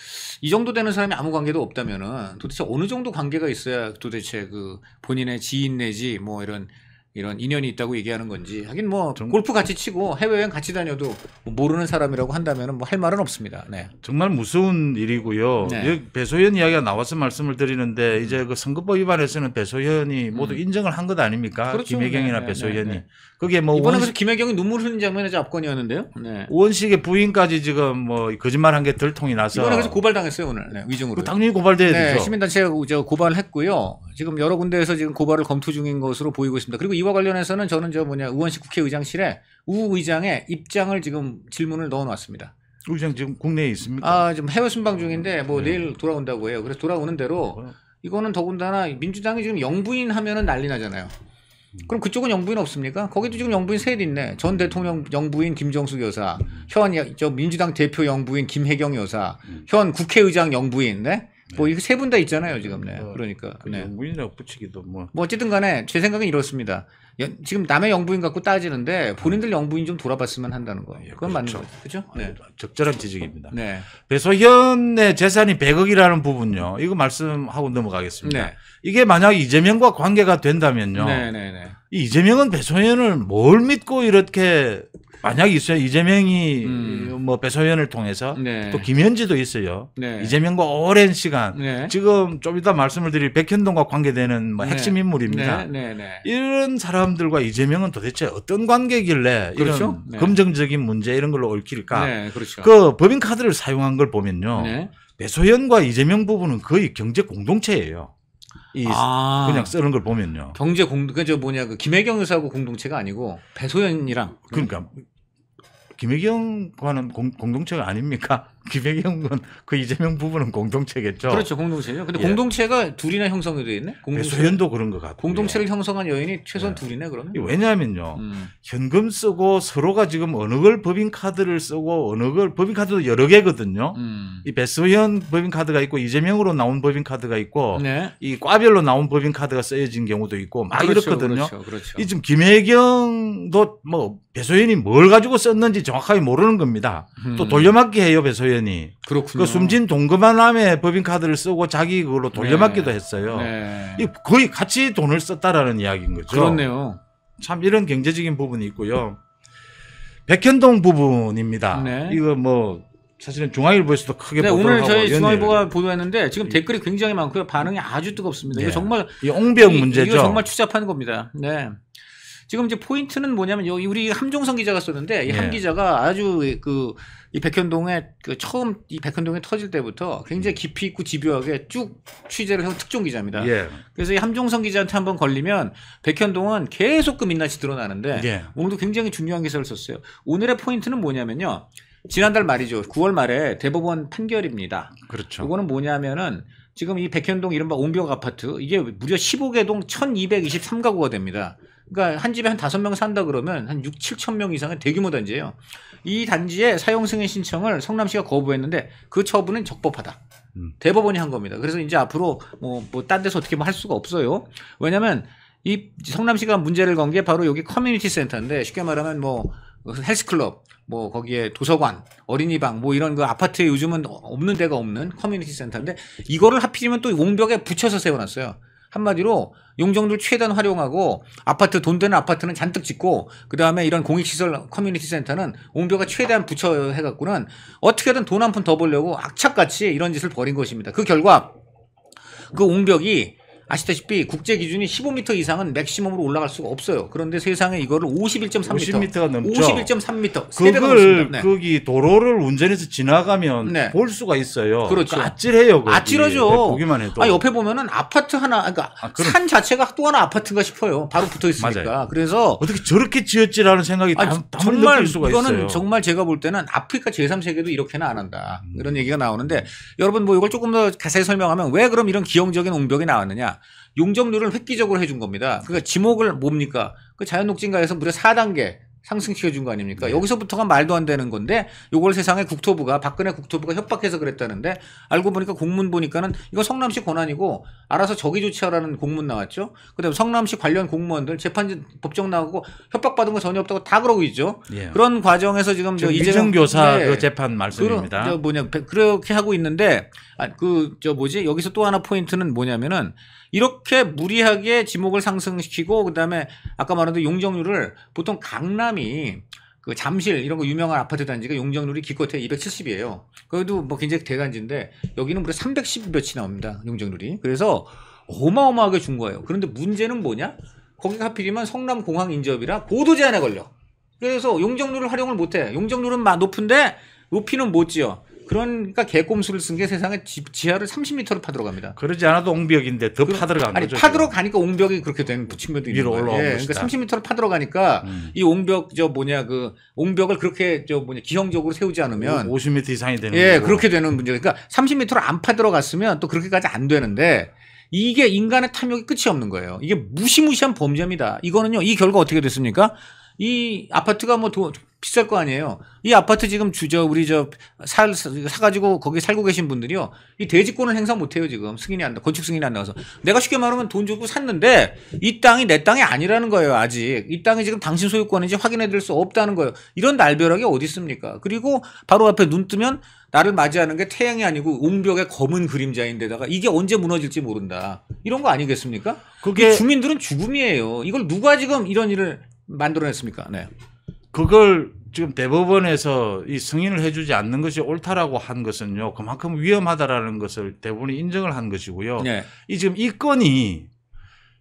이 정도 되는 사람이 아무 관계도 없다면은 도대체 어느 정도 관계가 있어야 도대체 그 본인의 지인 내지 뭐 이런 이런 인연이 있다고 얘기하는 건지 음. 하긴 뭐 정... 골프 같이 치고 해외여행 같이 다녀도 뭐 모르는 사람이라고 한다면 뭐할 말은 없습니다. 네. 정말 무서운 일이고요. 네. 배소연 이야기가 나와서 말씀을 드리는데 이제 그 선거법 위반에서는 배소연이 음. 모두 음. 인정을 한 것 아닙니까? 그렇죠. 김혜경이나 네, 네 배소연이 네, 네, 그게 뭐 이번에 원시... 김혜경이 눈물 흘린 장면이 압권이었는데요. 네. 원식의 부인까지 지금 뭐 거짓말한 게 들통이 나서 이번에 그래서 고발당했어요 오늘 네, 위증으로. 그 당연히 고발돼야 네, 되죠. 시민단체 고발했고요. 지금 여러 군데에서 지금 고발을 검토 중인 것으로 보이고 있습니다. 그리고 이와 관련해서는 저는 저 뭐냐 우원식 국회의장실에 우 의장의 입장을 지금 질문을 넣어놨습니다. 우 의장 지금 국내에 있습니까? 아 지금 해외 순방 중인데 뭐 네. 내일 돌아온다고 해요. 그래서 돌아오는 대로 어. 이거는 더군다나 민주당이 지금 영부인 하면은 난리 나잖아요. 그럼 그쪽은 영부인 없습니까? 거기도 지금 영부인 셋 있네. 전 대통령 영부인 김정숙 여사, 현저 민주당 대표 영부인 김혜경 여사, 음. 현 국회의장 영부인, 네? 뭐 이거 세 분 다 있잖아요 지금 네 그러니까, 그러니까 그 네. 영부인이라고 붙이기도 뭐. 뭐 어쨌든 간에 제 생각은 이렇습니다 연, 지금 남의 영부인 갖고 따지는데 본인들 영부인 좀 돌아봤으면 한다는 거예요 아, 그건 그렇죠. 맞는 거죠 그죠 네. 아, 적절한 지적입니다 네. 배소현의 재산이 100억이라는 부분요 이거 말씀하고 넘어가겠습니다 네. 이게 만약 이재명과 관계가 된다면요 네, 네, 네. 이재명은 배소현을 뭘 믿고 이렇게 만약 있어요. 이재명이 음. 뭐 배소연을 통해서 네. 또 김현지도 있어요. 네. 이재명과 오랜 시간 네. 지금 좀 이따 말씀을 드릴 백현동과 관계되는 뭐 네. 핵심 인물입니다. 네, 네, 이런 사람들과 이재명은 도대체 어떤 관계길래 그렇죠? 이런 금전적인 문제 이런 걸로 얽힐까? 그렇죠. 그 법인 카드를 사용한 걸 보면요. 배소연과 이재명 부부는 거의 경제 공동체예요. 이 아. 그냥 쓰는 걸 보면요. 경제 공, 그저 뭐냐, 그 김혜경 의사하고 공동체가 아니고 배소연이랑. 그러니까 김혜경과는 공, 공동체가 아닙니까? 김혜경 건그 이재명 부부는 공동체겠죠. 그렇죠, 공동체죠. 근데 예. 공동체가 둘이나 형성이 돼 있네. 네, 소연도 그런 것 같고. 공동체를 형성한 여인이 최소한 예. 둘이네 그러면. 왜냐하면요, 음. 현금 쓰고 서로가 지금 어느 걸 법인 카드를 쓰고 어느 걸 법인 카드도 여러 개거든요. 음. 이 배소현 법인 카드가 있고 이재명으로 나온 법인 카드가 있고 네. 이 과별로 나온 법인 카드가 쓰여진 경우도 있고 막 그렇죠, 이렇거든요. 그렇죠, 그렇죠. 이 지금 김혜경도 뭐 배소현이 뭘 가지고 썼는지 정확하게 모르는 겁니다. 음. 또 돌려막기 해요 배소현. 되니. 그렇군요. 그 숨진 동거만남에 법인카드를 쓰고 자기 그걸로 돌려받기도 네. 했어요. 네. 거의 같이 돈을 썼다라는 이야기인 거죠. 그렇네요. 참 이런 경제적인 부분이 있고요. 백현동 부분입니다. 네. 이거 뭐 사실은 중앙일보에서도 크게 네, 오늘 저희 중앙일보가 보도했는데 지금 댓글이 굉장히 많고요. 반응이 아주 뜨겁습니다. 네. 이거 정말 이 옹병 문제죠. 이거 정말 추잡한 겁니다. 네. 지금 이제 포인트는 뭐냐면 우리 함종성 기자가 썼는데 이함 예. 기자가 아주 그 이 백현동에 그 처음 이 백현동에 터질 때부터 굉장히 깊이 있고 집요하게 쭉 취재를 해온 특종 기자입니다. 예. 그래서 이 함종성 기자한테 한번 걸리면 백현동은 계속 그 민낯이 드러나는데 예. 오늘도 굉장히 중요한 기사를 썼어요. 오늘의 포인트는 뭐냐면요. 지난달 말이죠. 9월 말에 대법원 판결입니다. 그렇죠. 이거는 뭐냐면은 지금 이 백현동 이른바 옹벽 아파트 이게 무려 15개 동 1223가구가 됩니다. 그러니까 한 집에 한 다섯 명 산다 그러면 한 6, 7천 명 이상의 대규모 단지예요. 이 단지에 사용 승인 신청을 성남시가 거부했는데 그 처분은 적법하다. 음. 대법원이 한 겁니다. 그래서 이제 앞으로 뭐뭐딴 데서 어떻게 뭐 할 수가 없어요. 왜냐면 이 성남시가 문제를 건 게 바로 여기 커뮤니티 센터인데 쉽게 말하면 뭐 헬스클럽 뭐 거기에 도서관, 어린이방 뭐 이런 그 아파트에 요즘은 없는 데가 없는 커뮤니티 센터인데 이거를 하필이면 또 옹벽에 붙여서 세워놨어요. 한마디로 용적률 최대한 활용하고 아파트 돈 되는 아파트는 잔뜩 짓고 그다음에 이런 공익시설 커뮤니티 센터는 옹벽가 최대한 붙여 해갖고는 어떻게든 돈 한 푼 더 벌려고 악착같이 이런 짓을 벌인 것입니다. 그 결과 그 옹벽이 아시다시피 국제 기준이 15m 이상은 맥시멈으로 올라갈 수가 없어요. 그런데 세상에 이거를 51.3m. 50m가 넘죠. 51.3m. 그걸 네. 거기 도로를 운전해서 지나가면 네. 볼 수가 있어요. 그렇죠. 그러니까 아찔해요. 거기. 아찔하죠. 네, 보기만 해도. 아, 옆에 보면은 아파트 하나 그러니까 아, 산 자체가 또 하나 아파트인가 싶어요. 바로 붙어 있으니까. 그래서 어떻게 저렇게 지었지라는 생각이 아니, 단, 정말 수가 이거는 있어요. 정말 제가 볼 때는 아프리카 제3세계도 이렇게는 안 한다. 음. 이런 얘기가 나오는데 여러분 뭐 이걸 조금 더 자세히 설명하면 왜 그럼 이런 기형적인 옹벽이 나왔느냐? 용적률을 획기적으로 해준 겁니다. 그러니까 지목을 뭡니까? 그 자연녹진가에서 무려 4단계 상승시켜준 거 아닙니까? 네. 여기서부터가 말도 안 되는 건데 요걸 세상에 국토부가 박근혜 국토부가 협박해서 그랬다는데 알고 보니까 공문 보니까는 이거 성남시 권한이고 알아서 저기 조치하라는 공문 나왔죠. 그다음 에 성남시 관련 공무원들 재판 법정 나오고 협박받은 거 전혀 없다고 다 그러고 있죠. 예. 그런 과정에서 지금, 지금 저 이재명 교사 네. 그 재판 말씀입니다. 그, 저 뭐냐 그렇게 하고 있는데 아, 그저 뭐지 여기서 또 하나 포인트는 뭐냐면은 이렇게 무리하게 지목을 상승시키고 그다음에 아까 말한 대로 용적률을 보통 강남이 그 잠실 이런 거 유명한 아파트 단지가 용적률이 기껏해 270이에요. 그래도 뭐 굉장히 대단지인데 여기는 무려 310 몇이 나옵니다. 용적률이. 그래서 어마어마하게 준 거예요. 그런데 문제는 뭐냐? 거기가 하필이면 성남공항 인접이라 보도 제한에 걸려. 그래서 용적률을 활용을 못해. 용적률은 높은데 높이는 못 지어. 그러니까 개꼼수를 쓴 게 세상에 지, 하를 30m로 파들어갑니다. 그러지 않아도 옹벽인데 더 그, 파들어간 아니, 거죠. 파들어가니까 옹벽이 그렇게 된부침도 있는 거예요. 예, 그러니까 30m로 파들어가니까 음. 이 옹벽 저 뭐냐 그 옹벽을 그렇게 저 뭐냐 기형적으로 세우지 않으면 50m 이상이 되는 예, 거고. 그렇게 되는 문제. 그러니까 30m로 안 파들어갔으면 또 그렇게까지 안 되는데 이게 인간의 탐욕이 끝이 없는 거예요. 이게 무시무시한 범죄입니다. 이거는요. 이 결과 어떻게 됐습니까? 이 아파트가 뭐 도, 비쌀 거 아니에요. 이 아파트 지금 주저 우리 저사 사가지고 거기 살고 계신 분들이요. 이 대지권을 행사 못해요 지금 승인이 안 돼. 건축 승인이 안 나와서 내가 쉽게 말하면 돈 주고 샀는데 이 땅이 내 땅이 아니라는 거예요 아직 이 땅이 지금 당신 소유권인지 확인해드릴 수 없다는 거예요. 이런 날벼락이 어디 있습니까? 그리고 바로 앞에 눈 뜨면 나를 맞이하는 게 태양이 아니고 옹벽의 검은 그림자인데다가 이게 언제 무너질지 모른다. 이런 거 아니겠습니까? 그게 주민들은 죽음이에요. 이걸 누가 지금 이런 일을 만들어냈습니까? 네. 그걸 지금 대법원에서 이 승인을 해주지 않는 것이 옳다라고 한 것은요 그만큼 위험하다라는 것을 대법원이 인정을 한 것이고요. 네. 이 지금 이 건이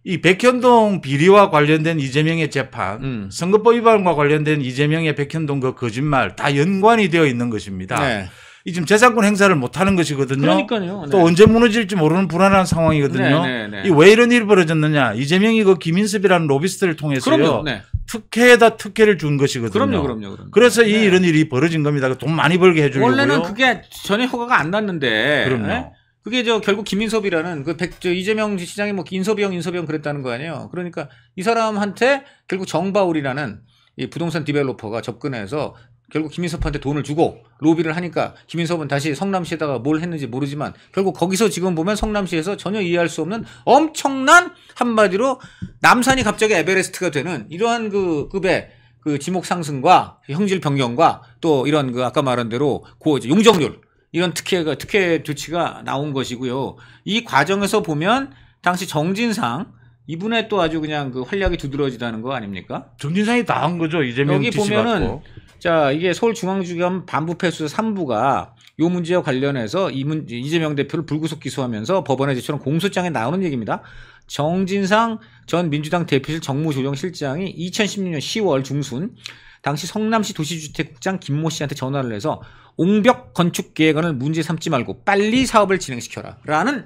이 백현동 비리와 관련된 이재명의 재판, 음. 선거법 위반과 관련된 이재명의 백현동 그 거짓말 다 연관이 되어 있는 것입니다. 네. 이 지금 재산권 행사를 못 하는 것이거든요. 그러니까요. 네. 또 언제 무너질지 모르는 불안한 상황이거든요. 네, 네, 네. 이왜 이런 일이 벌어졌느냐? 이재명이 그 김인섭이라는 로비스트를 통해서요. 그 특혜에다 특혜를 준 것이거든요. 그럼요, 그럼요. 그럼요. 그래서 이 네. 이런 일이 벌어진 겁니다. 돈 많이 벌게 해주려고 원래는 그게 전혀 허가가 안 났는데. 그럼요. 그게 저 결국 김인섭이라는 그 백, 저 이재명 시장이 뭐 인섭이형 인섭이형 그랬다는 거 아니에요. 그러니까 이 사람한테 결국 정바울이라는 이 부동산 디벨로퍼가 접근해서 결국 김인섭한테 돈을 주고 로비를 하니까 김인섭은 다시 성남시에다가 뭘 했는지 모르지만 결국 거기서 지금 보면 성남시에서 전혀 이해할 수 없는 엄청난 한마디로 남산이 갑자기 에베레스트가 되는 이러한 그 급의 그 지목 상승과 형질 변경과 또 이런 그 아까 말한 대로 고 용적률 이런 특혜가 특혜 조치가 나온 것이고요. 이 과정에서 보면 당시 정진상 이분의 또 아주 그냥 그 활약이 두드러지다는 거 아닙니까? 정진상이 다 한 거죠 이재명 여기 보면은 받고. 자 이게 서울중앙지검 반부패 수사 3부가 요 문제와 관련해서 이 문, 이재명 대표를 불구속 기소하면서 법원에 제출한 공소장에 나오는 얘기입니다. 정진상 전 민주당 대표실 정무조정실장이 2016년 10월 중순 당시 성남시 도시주택국장 김모 씨한테 전화를 해서 옹벽 건축 계획안을 문제 삼지 말고 빨리 사업을 진행시켜라 라는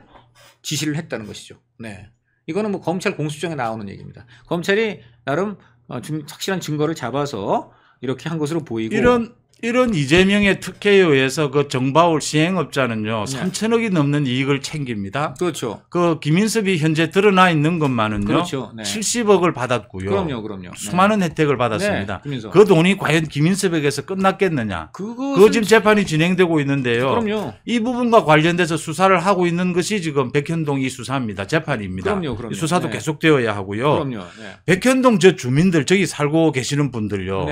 지시를 했다는 것이죠. 네. 이거는 뭐 검찰 공수장에 나오는 얘기입니다. 검찰이 나름 어, 확실한 증거를 잡아서 이렇게 한 것으로 보이고 이런 이런 이재명의 특혜에 의해서 그 정바울 시행업자는요 네. 3천억이 넘는 이익을 챙깁니다. 그렇죠. 그 김인섭이 현재 드러나 있는 것만은요 그렇죠. 네. 70억을 받았고요. 그럼요, 그럼요. 네. 수많은 혜택을 받았습니다. 네. 그 돈이 과연 김인섭에게서 끝났겠느냐? 그거 그것 지금 재판이 진행되고 있는데요. 그럼요. 이 부분과 관련돼서 수사를 하고 있는 것이 지금 백현동 이 수사입니다. 재판입니다. 그럼요, 그럼요. 수사도 네. 계속되어야 하고요. 그럼요. 네. 백현동 저 주민들 저기 살고 계시는 분들요.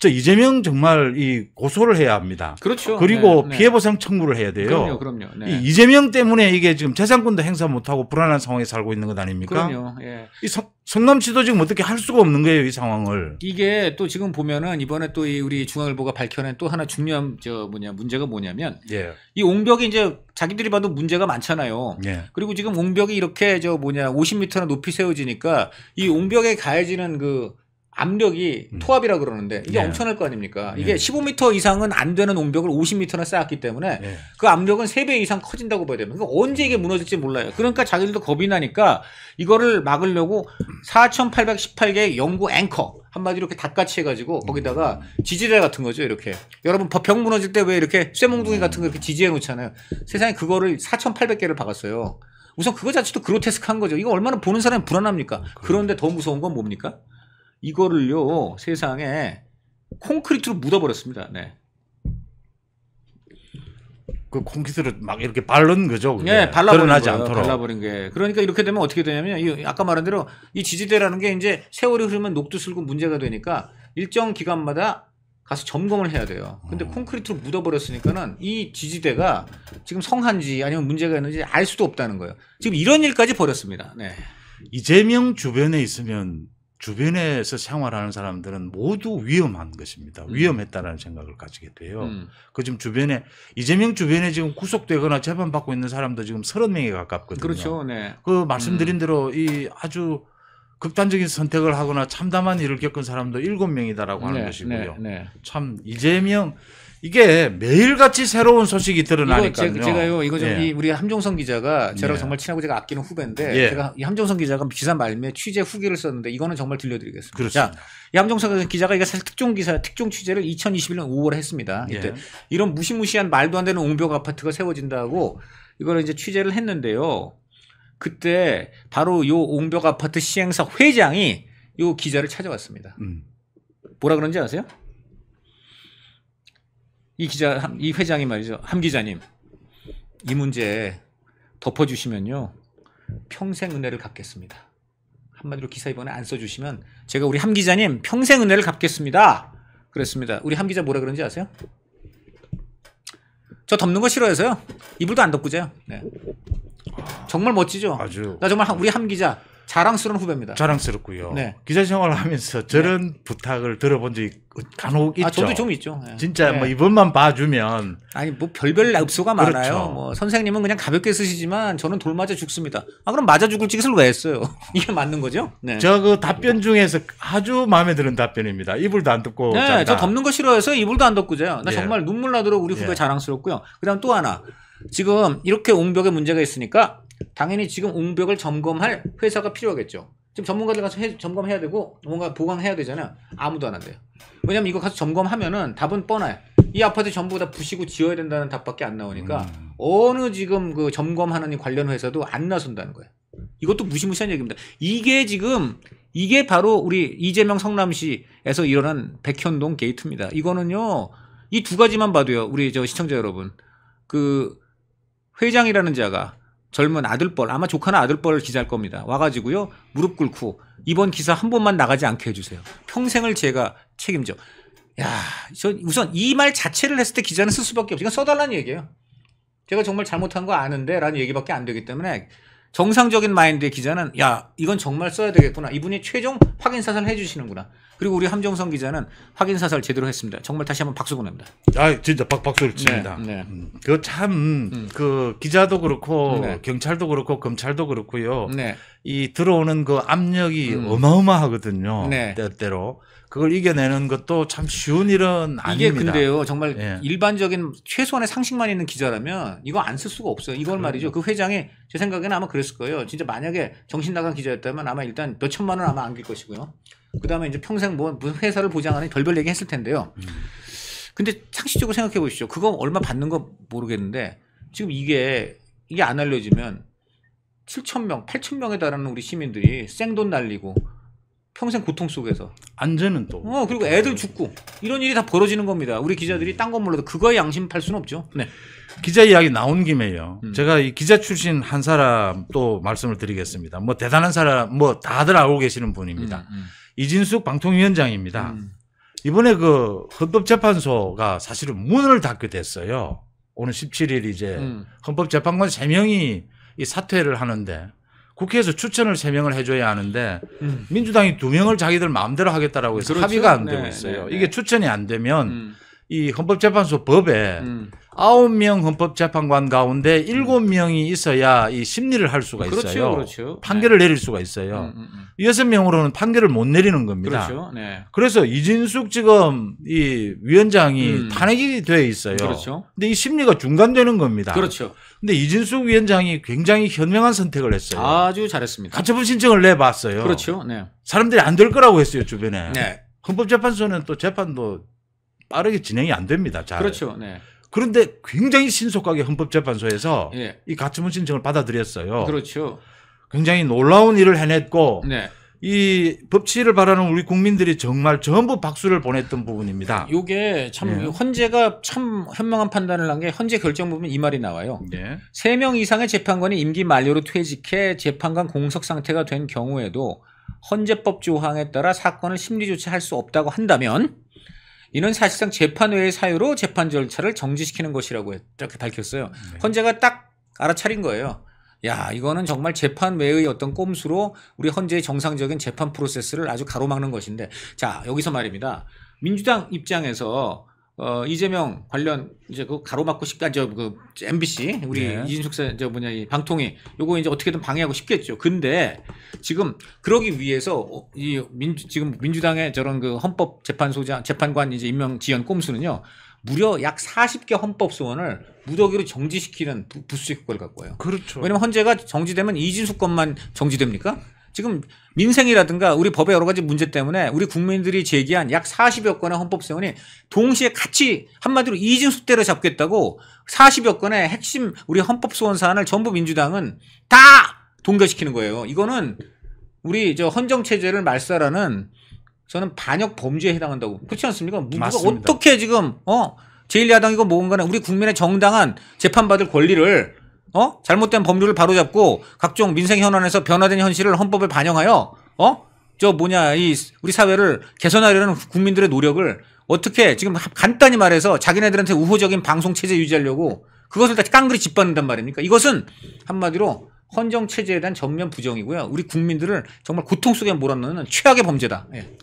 저 이재명 정말 이 고소를 해야 합니다. 그렇죠. 그리고 네, 네, 피해 보상 청구를 해야 돼요. 그럼요, 그럼요. 네. 이 이재명 때문에 이게 지금 재산권도 행사 못하고 불안한 상황에 살고 있는 것 아닙니까? 그럼요. 예. 이 성, 성남시도 지금 어떻게 할 수가 없는 거예요, 이 상황을. 이게 또 지금 보면은 이번에 또 이 우리 중앙일보가 밝혀낸 또 하나 중요한 저 뭐냐 문제가 뭐냐면 예. 이 옹벽이 이제 자기들이 봐도 문제가 많잖아요. 예. 그리고 지금 옹벽이 이렇게 저 뭐냐 50m나 높이 세워지니까 이 옹벽에 가해지는 그 압력이 음. 토압이라 그러는데 이게 네. 엄청날 거 아닙니까? 네. 이게 15m 이상은 안 되는 옹벽을 50m나 쌓았기 때문에 네. 그 압력은 3배 이상 커진다고 봐야 됩니다. 그러니까 언제 이게 무너질지 몰라요. 그러니까 자기들도 겁이 나니까 이거를 막으려고 4,818개의 영구 앵커 한마디로 이렇게 닭같이 해가지고 거기다가 지지대 같은 거죠 이렇게 여러분 벽 무너질 때 왜 이렇게 쇠몽둥이 같은 거 이렇게 지지해 놓잖아요. 세상에 그거를 4,800개를 박았어요. 우선 그거 자체도 그로테스크한 거죠. 이거 얼마나 보는 사람이 불안합니까? 그렇죠. 그런데 더 무서운 건 뭡니까? 이거를요 세상에 콘크리트로 묻어버렸습니다. 네. 그 콘크리트를 막 이렇게 발른 거죠. 그게. 네, 발라버린 거지 않도록. 발라버린 게. 그러니까 이렇게 되면 어떻게 되냐면 이 아까 말한 대로 이 지지대라는 게 이제 세월이 흐르면 녹두 슬고 문제가 되니까 일정 기간마다 가서 점검을 해야 돼요. 근데 어. 콘크리트로 묻어버렸으니까는 이 지지대가 지금 성한지 아니면 문제가 있는지 알 수도 없다는 거예요. 지금 이런 일까지 벌였습니다. 네. 이재명 주변에 있으면 주변에서 생활하는 사람들은 모두 위험한 것입니다. 음. 위험했다라는 생각을 가지게 돼요. 음. 그 지금 주변에 이재명 주변에 지금 구속되거나 재판받고 있는 사람도 지금 30명에 가깝거든요. 그렇죠. 네. 그 말씀드린 음. 대로 이 아주 극단적인 선택을 하거나 참담한 일을 겪은 사람도 7명이다라고 하는 네, 것이고요. 네, 네. 참 이재명 이게 매일같이 새로운 소식이 드러나니까요. 이거 제, 가요 이거 좀 예. 우리 함종성 기자가 저랑 예. 정말 친하고 제가 아끼는 후배인데 예. 제가 이 함종성 기자가 기사 말미에 취재 후기를 썼는데 이거는 정말 들려드리겠습니다. 그렇습니다. 자, 이 함종성 기자가 이게 사실 특종 기사 특종 취재를 2021년 5월에 했습니다. 예. 이때 이런 무시무시한 말도 안 되는 옹벽 아파트가 세워진다고 이걸 이제 취재를 했는데요. 그때 바로 요 옹벽 아파트 시행사 회장이 요 기자를 찾아왔습니다. 음. 뭐라 그런지 아세요? 이 기자, 이 회장이 말이죠. 함 기자님, 이 문제 덮어주시면요. 평생 은혜를 갚겠습니다. 한마디로 기사 이번에 안 써주시면 제가 우리 함 기자님 평생 은혜를 갚겠습니다. 그랬습니다. 우리 함 기자 뭐라 그런지 아세요? 저 덮는 거 싫어해서요. 이불도 안 덮고 자요. 네. 정말 멋지죠? 아주. 나 정말 우리 함 기자 자랑스러운 후배입니다. 자랑스럽고요. 네. 기자 생활을 하면서 저런 네. 부탁을 들어본 적이 간혹 있죠. 아, 저도 좀 있죠. 네. 진짜 뭐 네. 이번만 봐주면 아니 뭐 별별 납수가 그렇죠. 많아요. 뭐 선생님은 그냥 가볍게 쓰시지만 저는 돌 맞아 죽습니다. 아 그럼 맞아 죽을 짓을 왜 했어요? 이게 맞는 거죠? 네. 저 그 답변 중에서 아주 마음에 드는 답변입니다. 이불도 안 덮고. 네, 잤다. 저 덮는 거 싫어해서 이불도 안 덮고 자요. 나 예. 정말 눈물 나도록 우리 후배 예. 자랑스럽고요. 그다음 또 하나 지금 이렇게 옹벽에 문제가 있으니까 당연히 지금 웅벽을 점검할 회사가 필요하겠죠. 지금 전문가들 가서 해, 점검해야 되고 뭔가 보강해야 되잖아요. 아무도 안 한대요. 왜냐면 이거 가서 점검하면은 답은 뻔해요. 이 아파트 전부 다 부시고 지어야 된다는 답밖에 안 나오니까 음. 어느 지금 그 점검하는 관련 회사도 안 나선다는 거예요. 이것도 무시무시한 얘기입니다. 이게 지금 이게 바로 우리 이재명 성남시에서 일어난 백현동 게이트입니다. 이거는요. 이 두 가지만 봐도요. 우리 저 시청자 여러분. 그 회장이라는 자가 젊은 아들뻘 아마 조카나 아들뻘 기자일 겁니다. 와가지고요 무릎 꿇고 이번 기사 한 번만 나가지 않게 해주세요. 평생을 제가 책임져. 야, 저 우선 이 말 자체를 했을 때 기자는 쓸 수밖에 없어요. 써달라는 얘기예요. 제가 정말 잘못한 거 아는데라는 얘기밖에 안 되기 때문에 정상적인 마인드의 기자는 야 이건 정말 써야 되겠구나. 이분이 최종 확인 사살 해주시는구나. 그리고 우리 함정성 기자는 확인 사설 제대로 했습니다. 정말 다시 한번 박수 보냅니다. 아, 진짜 박 박수를 네, 칩니다. 네, 네. 그거 참그 음. 그 기자도 그렇고 네. 경찰도 그렇고 검찰도 그렇고요. 네. 이 들어오는 그 압력이 음. 어마어마하거든요. 네. 때때로 그걸 이겨내는 것도 참 쉬운 일은 아닙니다. 이게 근데요, 정말 예. 일반적인 최소한의 상식만 있는 기자라면 이거 안 쓸 수가 없어요. 이걸 말이죠. 그 회장이 제 생각에는 아마 그랬을 거예요. 진짜 만약에 정신 나간 기자였다면 아마 일단 몇 천만 원 아마 안길 것이고요. 그 다음에 이제 평생 뭐 무슨 회사를 보장하는 별별 얘기 했을 텐데요. 음. 근데 상식적으로 생각해 보시죠 그거 얼마 받는 거 모르겠는데 지금 이게 이게 안 알려지면 7천 명, 8천 명에 달하는 우리 시민들이 생돈 날리고 평생 고통 속에서 안전은 또. 어 그리고 애들 죽고 이런 일이 다 벌어지는 겁니다. 우리 기자들이 딴 건 몰라도 그거에 양심 팔 수는 없죠. 네. 기자 이야기 나온 김에요. 음. 제가 이 기자 출신 한 사람 또 말씀을 드리겠습니다. 뭐 대단한 사람 뭐 다들 알고 계시는 분입니다. 음, 음. 이진숙 방통위원장입니다. 음. 이번에 그 헌법재판소가 사실은 문을 닫게 됐어요. 오늘 17일 이제 음. 헌법재판관 3명이 이 사퇴를 하는데 국회에서 추천을 3명을 해줘야 하는데 음. 민주당이 2명을 자기들 마음대로 하겠다라고 해서 그렇죠? 합의가 안 네, 되고 있어요. 네, 네, 네. 이게 추천이 안 되면 음. 이 헌법재판소 법에 음. 아홉 명 헌법재판관 가운데 일곱 명이 음. 있어야 이 심리를 할 수가 그렇죠, 있어요. 그렇죠, 그렇죠. 판결을 네. 내릴 수가 있어요. 여섯 음, 음, 음. 명으로는 판결을 못 내리는 겁니다. 그렇죠. 네. 그래서 이진숙 지금 이 위원장이 음. 탄핵이 돼 있어요. 그렇죠. 근데 이 심리가 중단되는 겁니다. 그렇죠. 근데 이진숙 위원장이 굉장히 현명한 선택을 했어요. 아주 잘했습니다. 가처분 신청을 내봤어요. 그렇죠. 네. 사람들이 안 될 거라고 했어요 주변에. 네. 헌법재판소는 또 재판도 빠르게 진행이 안 됩니다. 잘. 그렇죠. 네. 그런데 굉장히 신속하게 헌법재판소에서 예. 이 가처분 신청을 받아들였어요. 그렇죠. 굉장히 놀라운 일을 해냈고 네. 이 법치를 바라는 우리 국민들이 정말 전부 박수를 보냈던 부분입니다. 이게참 예. 헌재가 참 현명한 판단을 한 게 헌재 결정 부분 이 말이 나와요. 3명 예. 이상의 재판관이 임기 만료로 퇴직해 재판관 공석 상태가 된 경우에도 헌재법 조항에 따라 사건을 심리 조치할 수 없다고 한다면 이는 사실상 재판 외의 사유로 재판 절차를 정지시키는 것이라고 이렇게 밝혔어요. 네. 헌재가 딱 알아차린 거예요. 야, 이거는 정말 재판 외의 어떤 꼼수로 우리 헌재의 정상적인 재판 프로세스를 아주 가로막는 것인데, 자, 여기서 말입니다. 민주당 입장에서 어, 이재명 관련 이제 그 가로막고 싶다 저그 MBC 우리 네. 이진숙 저 뭐냐 이 방통위 요거 이제 어떻게든 방해하고 싶겠죠. 근데 지금 그러기 위해서 어, 이 민주 지금 민주당의 저런 그 헌법 재판소장 재판관 이제 임명 지연 꼼수는요. 무려 약 40개 헌법 소원을 무더기로 정지시키는 부, 수적 효과를 갖고 와요. 그렇죠. 왜냐면 헌재가 정지되면 이진숙 건만 정지됩니까? 지금 민생이라든가 우리 법의 여러 가지 문제 때문에 우리 국민들이 제기한 약 40여 건의 헌법소원이 동시에 같이 한마디로 이진수 대로 잡겠다고 40여 건의 핵심 우리 헌법소원 사안을 전부 민주당은 다 동결시키는 거예요. 이거는 우리 저 헌정체제를 말살하는 저는 반역 범죄에 해당한다고 그렇지 않습니까? 누가 어떻게 지금 어 제일야당이고 뭔가는 우리 국민의 정당한 재판받을 권리를 어? 잘못된 법률을 바로잡고 각종 민생 현안에서 변화된 현실을 헌법에 반영하여 어? 저 뭐냐 이 우리 사회를 개선하려는 국민들의 노력을 어떻게 지금 간단히 말해서 자기네들한테 우호적인 방송 체제 유지하려고 그것을 다 깡그리 짓밟는단 말입니까? 이것은 한마디로 헌정 체제에 대한 전면 부정이고요. 우리 국민들을 정말 고통 속에 몰아넣는 최악의 범죄다. 예.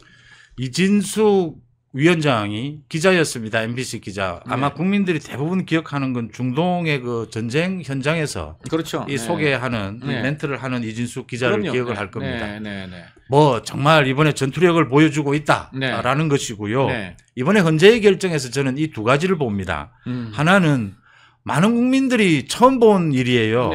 이진숙 위원장이 기자였습니다. MBC 기자. 네. 아마 네. 국민들이 대부분 기억하는 건 중동의 그 전쟁 현장에서 그렇죠. 이 네. 소개하는 네. 멘트를 하는 이진숙 기자를 그럼요. 기억을 네. 할 겁니다. 네, 뭐 정말 이번에 전투력을 보여주고 있다라는 것이고요. 이번에 헌재의 결정에서 저는 이 두 가지를 봅니다. 음. 하나는 많은 국민들이 처음 본 일이에요.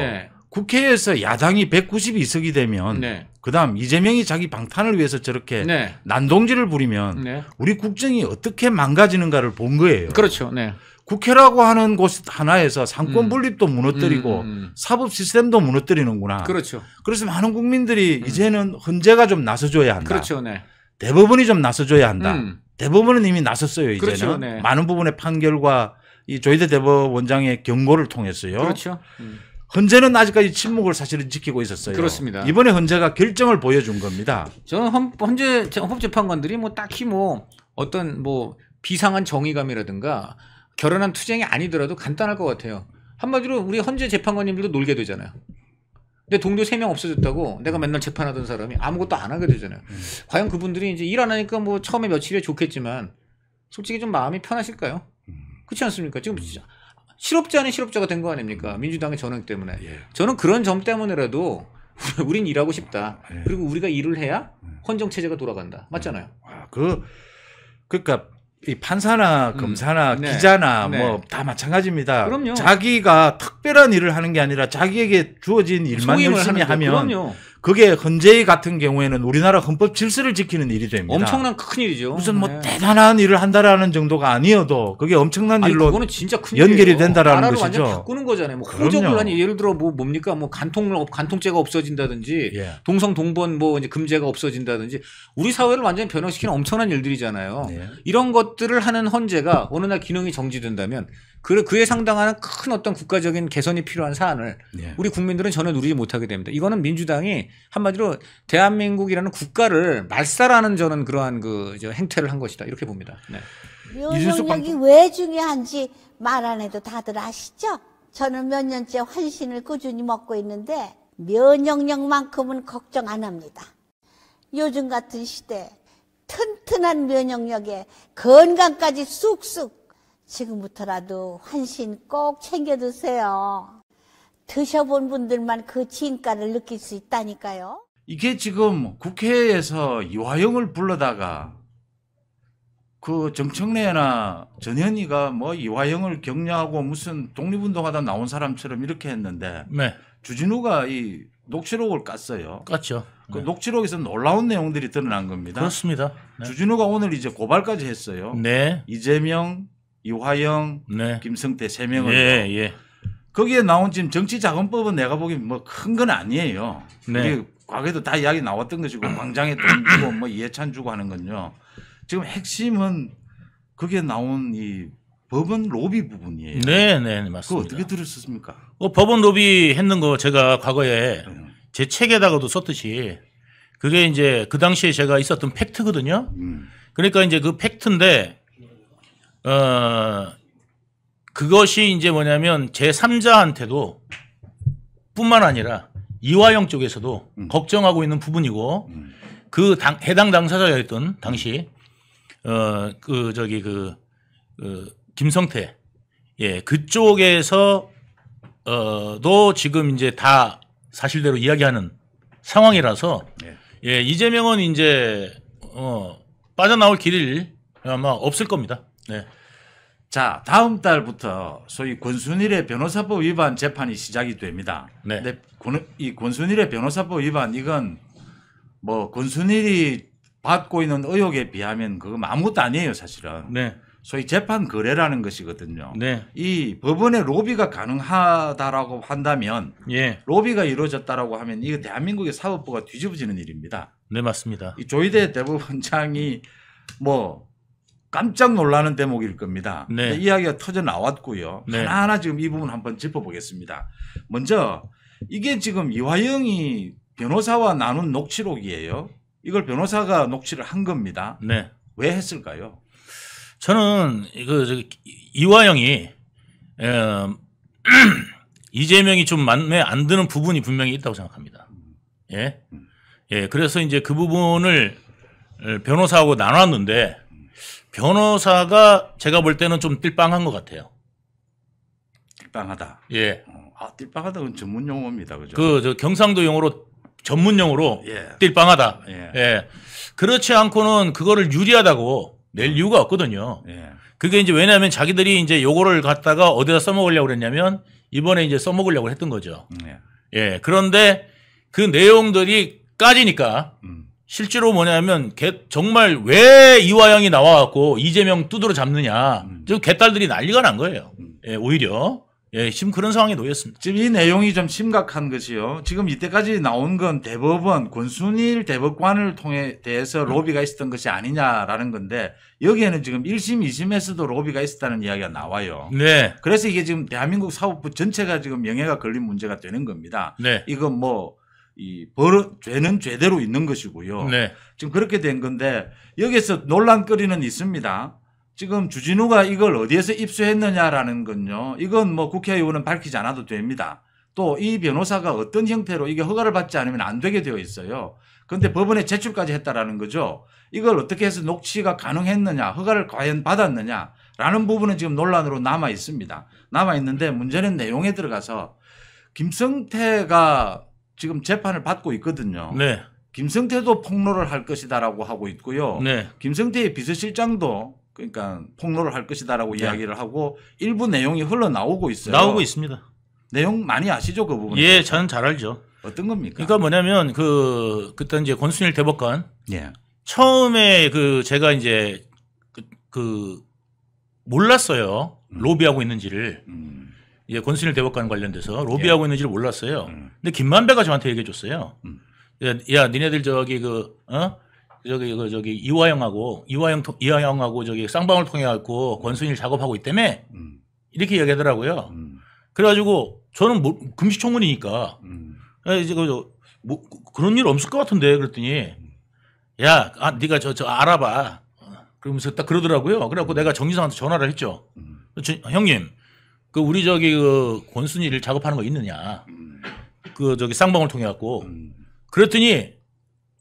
국회에서 야당이 192석이 되면 네. 그다음 이재명이 자기 방탄을 위해서 저렇게 네. 난동질을 부리면 네. 우리 국정이 어떻게 망가지는가를 본 거예요. 그렇죠. 네. 국회라고 하는 곳 하나에서 상권 음. 분립도 무너뜨리고 음, 음, 음. 사법 시스템도 무너뜨리는구나. 그렇죠. 그래서 많은 국민들이 음. 이제는 헌재가 좀 나서줘야 한다. 그렇죠. 네. 대법원이 좀 나서줘야 한다. 대법원은 이미 나섰어요. 이제는 그렇죠. 네. 많은 부분의 판결과 이 조희대 대법원장의 경고를 통해서요. 그렇죠. 음. 헌재는 아직까지 침묵을 사실은 지키고 있었어요. 그렇습니다. 이번에 헌재가 결정을 보여준 겁니다. 저는 헌, 헌재 헌법재판관들이 뭐 딱히 뭐 어떤 뭐 비상한 정의감이라든가 결혼한 투쟁이 아니더라도 간단할 것 같아요. 한마디로 우리 헌재 재판관님들도 놀게 되잖아요. 내 동료 3명 없어졌다고 내가 맨날 재판하던 사람이 아무것도 안 하게 되잖아요. 음. 과연 그분들이 이제 일안 하니까 뭐 처음에 며칠에 좋겠지만 솔직히 좀 마음이 편하실까요? 음. 그렇지 않습니까? 지금 진짜 실업자 는 실업자가 된 거 아닙니까? 음. 민주당의 전횡 때문에. 예. 저는 그런 점 때문에라도 우린 일하고 싶다. 예. 그리고 우리가 일을 해야 예. 헌정 체제가 돌아간다. 맞잖아요. 와, 음. 아, 그 그러니까 이 판사나 음. 검사나 음. 네. 기자나 뭐 네. 뭐다 마찬가지입니다. 그럼요. 자기가 특별한 일을 하는 게 아니라 자기에게 주어진 일만 열심히 하면 그럼요. 그게 헌재의 같은 경우에는 우리나라 헌법 질서를 지키는 일이 됩니다. 엄청난 큰 일이죠. 무슨 뭐 네. 대단한 일을 한다라는 정도가 아니어도 그게 엄청난 아니, 일로 연결이 된다라는 나라를 것이죠. 완전 바꾸는 거잖아요. 뭐 호적을 아이 예를 들어 뭐 뭡니까 뭐 간통 간통죄가 없어진다든지 예. 동성 동본 뭐 이제 금죄가 없어진다든지 우리 사회를 완전히 변형시키는 엄청난 일들이잖아요. 예. 이런 것들을 하는 헌재가 어느 날 기능이 정지된다면 그, 그에 상당한 큰 어떤 국가적인 개선이 필요한 사안을 예. 우리 국민들은 전혀 누리지 못하게 됩니다. 이거는 민주당이 한마디로 대한민국이라는 국가를 말살하는 저는 그러한 그 행태를 한 것이다. 이렇게 봅니다. 네. 면역력이 왜 중요한지 말 안 해도 다들 아시죠? 저는 몇 년째 환신을 꾸준히 먹고 있는데 면역력만큼은 걱정 안 합니다. 요즘 같은 시대 튼튼한 면역력에 건강까지 쑥쑥 지금부터라도 환신 꼭 챙겨 드세요. 드셔본 분들만 그 진가를 느낄 수 있다니까요. 이게 지금 국회에서 이화영을 불러다가 그 정청래나 전현희가 뭐 이화영을 격려하고 무슨 독립운동하다 나온 사람처럼 이렇게 했는데 네. 주진우가 이 녹취록을 깠어요. 깠죠. 그 네. 녹취록에서 놀라운 내용들이 드러난 겁니다. 그렇습니다. 네. 주진우가 오늘 이제 고발까지 했어요. 네. 이재명 이화영, 네. 김성태 세 명을 예, 예. 거기에 나온 지금 정치자금법은 내가 보기엔 뭐큰 건 아니에요. 네. 과거에도 다 이야기 나왔던 것이고 광장에 돈 주고 뭐 예찬 주고 하는 건요. 지금 핵심은 거기에 나온 이 법원 로비 부분이에요. 네, 네, 네 맞습니다. 그 어떻게 들으셨습니까? 어, 법원 로비 했는 거 제가 과거에 제 책에다가도 썼듯이 그게 이제 그 당시에 제가 있었던 팩트거든요. 음. 그러니까 이제 그 팩트인데 어, 그것이 이제 뭐냐면 제3자한테도 뿐만 아니라 이화영 쪽에서도 음. 걱정하고 있는 부분이고 음. 그 당, 해당 당사자였던 당시 어, 그 저기 그, 그 김성태 예 그쪽에서 어도 지금 이제 다 사실대로 이야기하는 상황이라서 예, 예 이재명은 이제 어 빠져나올 길이 아마 없을 겁니다. 네. 자, 다음 달부터 소위 권순일의 변호사법 위반 재판이 시작이 됩니다. 네. 근데 권, 이 권순일의 변호사법 위반 이건 뭐 권순일이 받고 있는 의혹에 비하면 그건 아무것도 아니에요, 사실은. 네. 소위 재판 거래라는 것이거든요. 네. 이 법원의 로비가 가능하다라고 한다면 예. 로비가 이루어졌다라고 하면 이거 대한민국의 사법부가 뒤집어지는 일입니다. 네, 맞습니다. 이 조희대 대법원장이 뭐 깜짝 놀라는 대목일 겁니다. 네. 이야기가 터져 나왔고요. 네. 하나하나 지금 이 부분 한번 짚어보겠습니다. 먼저 이게 지금 이화영이 변호사와 나눈 녹취록이에요. 이걸 변호사가 녹취를 한 겁니다. 네. 왜 했을까요? 저는 그 이화영이 [CLEARS THROAT] 이재명이 좀 마음에 안 드는 부분이 분명히 있다고 생각합니다. 예, 음. 예. 그래서 이제 그 부분을 변호사하고 나눴는데 변호사가 제가 볼 때는 좀 띨빵한 것 같아요. 띨빵하다. 예. 어, 아, 띨빵하다는 전문 용어입니다. 그죠? 그, 저 경상도 용어로 전문 용어로 예. 띨빵하다. 예. 예. 그렇지 않고는 그거를 유리하다고 낼 예. 이유가 없거든요. 예. 그게 이제 왜냐하면 자기들이 이제 요거를 갖다가 어디다 써먹으려고 그랬냐면 이번에 이제 써먹으려고 했던 거죠. 음, 예. 예. 그런데 그 내용들이 까지니까 음. 실제로 뭐냐면 개, 정말 왜 이화영이 나와갖고 이재명 두드러 잡느냐 지금 음. 개딸들이 난리가 난 거예요. 음. 예, 오히려 예, 지금 그런 상황에 놓였습니다. 지금 이 내용이 좀 심각한 것이요. 지금 이때까지 나온 건 대법원 권순일 대법관을 통해 대해서 로비가 있었던 것이 아니냐라는 건데 여기에는 지금 1심, 2심에서도 로비가 있었다는 이야기가 나와요. 네. 그래서 이게 지금 대한민국 사법부 전체가 지금 명예가 걸린 문제가 되는 겁니다. 네. 이건 뭐이 벌, 죄는 죄대로 있는 것이고요. 네. 지금 그렇게 된 건데 여기서 논란거리는 있습니다. 지금 주진우가 이걸 어디에서 입수했느냐라는 건요. 이건 뭐 국회의원은 밝히지 않아도 됩니다. 또 이 변호사가 어떤 형태로 이게 허가를 받지 않으면 안 되게 되어 있어요. 그런데 법원에 제출까지 했다라는 거죠. 이걸 어떻게 해서 녹취가 가능했느냐, 허가를 과연 받았느냐라는 부분은 지금 논란으로 남아 있습니다. 남아 있는데 문제는 내용에 들어가서 김성태가 지금 재판을 받고 있거든요. 네. 김성태도 폭로를 할 것이다라고 하고 있고요. 네. 김성태의 비서실장도 그러니까 폭로를 할 것이다라고 네. 이야기를 하고 일부 내용이 흘러나오고 있어요. 나오고 있습니다. 내용 많이 아시죠 그 부분? 예, 저는 잘 알죠. 어떤 겁니까? 그러니까 뭐냐면 그 그때 이제 권순일 대법관 예. 처음에 그 제가 이제 그, 그 몰랐어요 음. 로비하고 있는지를. 음. 예, 권순일 대법관 관련돼서 예. 로비하고 예. 있는지를 몰랐어요. 음. 근데 김만배가 저한테 얘기해 줬어요. 음. 야, 야, 니네들 저기 그 어? 저기 그 저기 이화영하고 이화영 이화영하고 저기 쌍방울 통해 갖고 음. 권순일 작업하고 있다며. 음. 이렇게 얘기하더라고요. 음. 그래 가지고 저는 뭐, 금시초문이니까 음. 아, 이제 그 뭐, 그런 일 없을 것 같은데 그랬더니 야, 아, 니가저 저 알아봐. 그러면서 딱 그러더라고요. 그래갖고 내가 정지상한테 전화를 했죠. 저, 형님, 그 우리 저기 그 권순이를 작업하는 거 있느냐. 그 저기 쌍방울 통해 갖고 그랬더니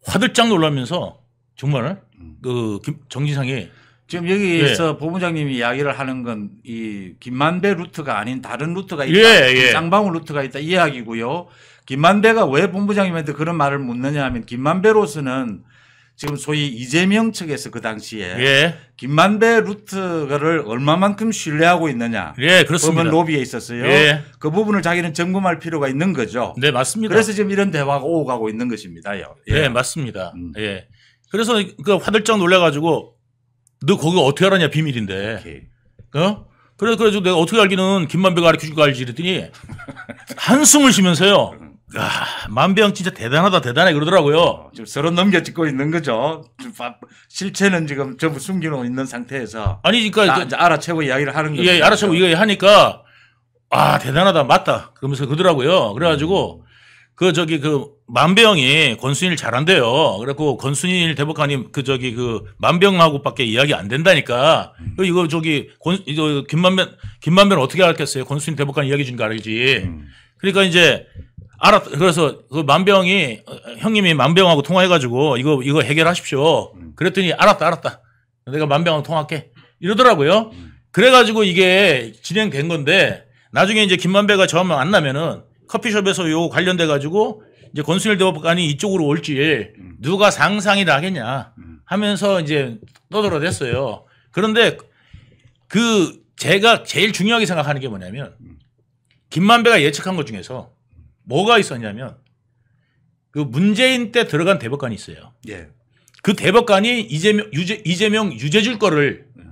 화들짝 놀라면서 정말 그 김, 정진상이 지금 여기서 예. 본부장님이 이야기를 하는 건 이 김만배 루트가 아닌 다른 루트가 예, 있다. 예, 예. 쌍방울 루트가 있다 이야기고요. 김만배가 왜 본부장님한테 그런 말을 묻느냐 하면 김만배로서는 지금 소위 이재명 측에서 그 당시에 예. 김만배 루트를 얼마만큼 신뢰하고 있느냐. 예, 그렇습니다. 법원 로비에 있었어요. 예. 그 부분을 자기는 점검할 필요가 있는 거죠. 네, 맞습니다. 그래서 지금 이런 대화가 오가고 고 있는 것입니다요. 예, 네, 맞습니다. 음. 예. 그래서 그 화들짝 놀래가지고 너 거기 어떻게 알았냐 비밀인데. 오케이. 어? 그래, 그래고 내가 어떻게 알기는 김만배가 가르쳐 줄까 알지 이랬더니 한숨을 쉬면서요. 아, 만병 진짜 대단하다 대단해 그러더라고요. 어, 지금 서로 넘겨짚고 있는 거죠. 실체는 지금 전부 숨기고 있는 상태에서 아니 아, 그러니까 이제 알아채고 이야기를 하는 예, 거죠. 예, 알아채고 이거 야 하니까 아 대단하다 맞다 그러면서 그러더라고요. 그래가지고 음. 그 저기 그 만병이 권순일 잘한대요. 그래갖고 권순일 대법관님 그 저기 그 만병하고밖에 이야기 안 된다니까 음. 그 이거 저기 권 이거 김만병 김만면 어떻게 알겠어요? 권순일 대법관 이야기 준거 알지. 음. 그러니까 이제 알았. 그래서 그 만병이 형님이 만병하고 통화해가지고 이거 이거 해결하십시오. 음. 그랬더니 알았다 알았다. 내가 만병하고 통화할게. 이러더라고요. 음. 그래가지고 이게 진행된 건데 나중에 이제 김만배가 저하고 만나면은 커피숍에서 요 관련돼 가지고 이제 권순일 대법관이 이쪽으로 올지 음. 누가 상상이 나겠냐 하면서 이제 떠들어댔어요. 그런데 그 제가 제일 중요하게 생각하는 게 뭐냐면 김만배가 예측한 것 중에서 뭐가 있었냐면 그 문재인 때 들어간 대법관이 있어요. 예. 그 대법관이 이재명, 유재, 이재명 유죄 줄 거를 예.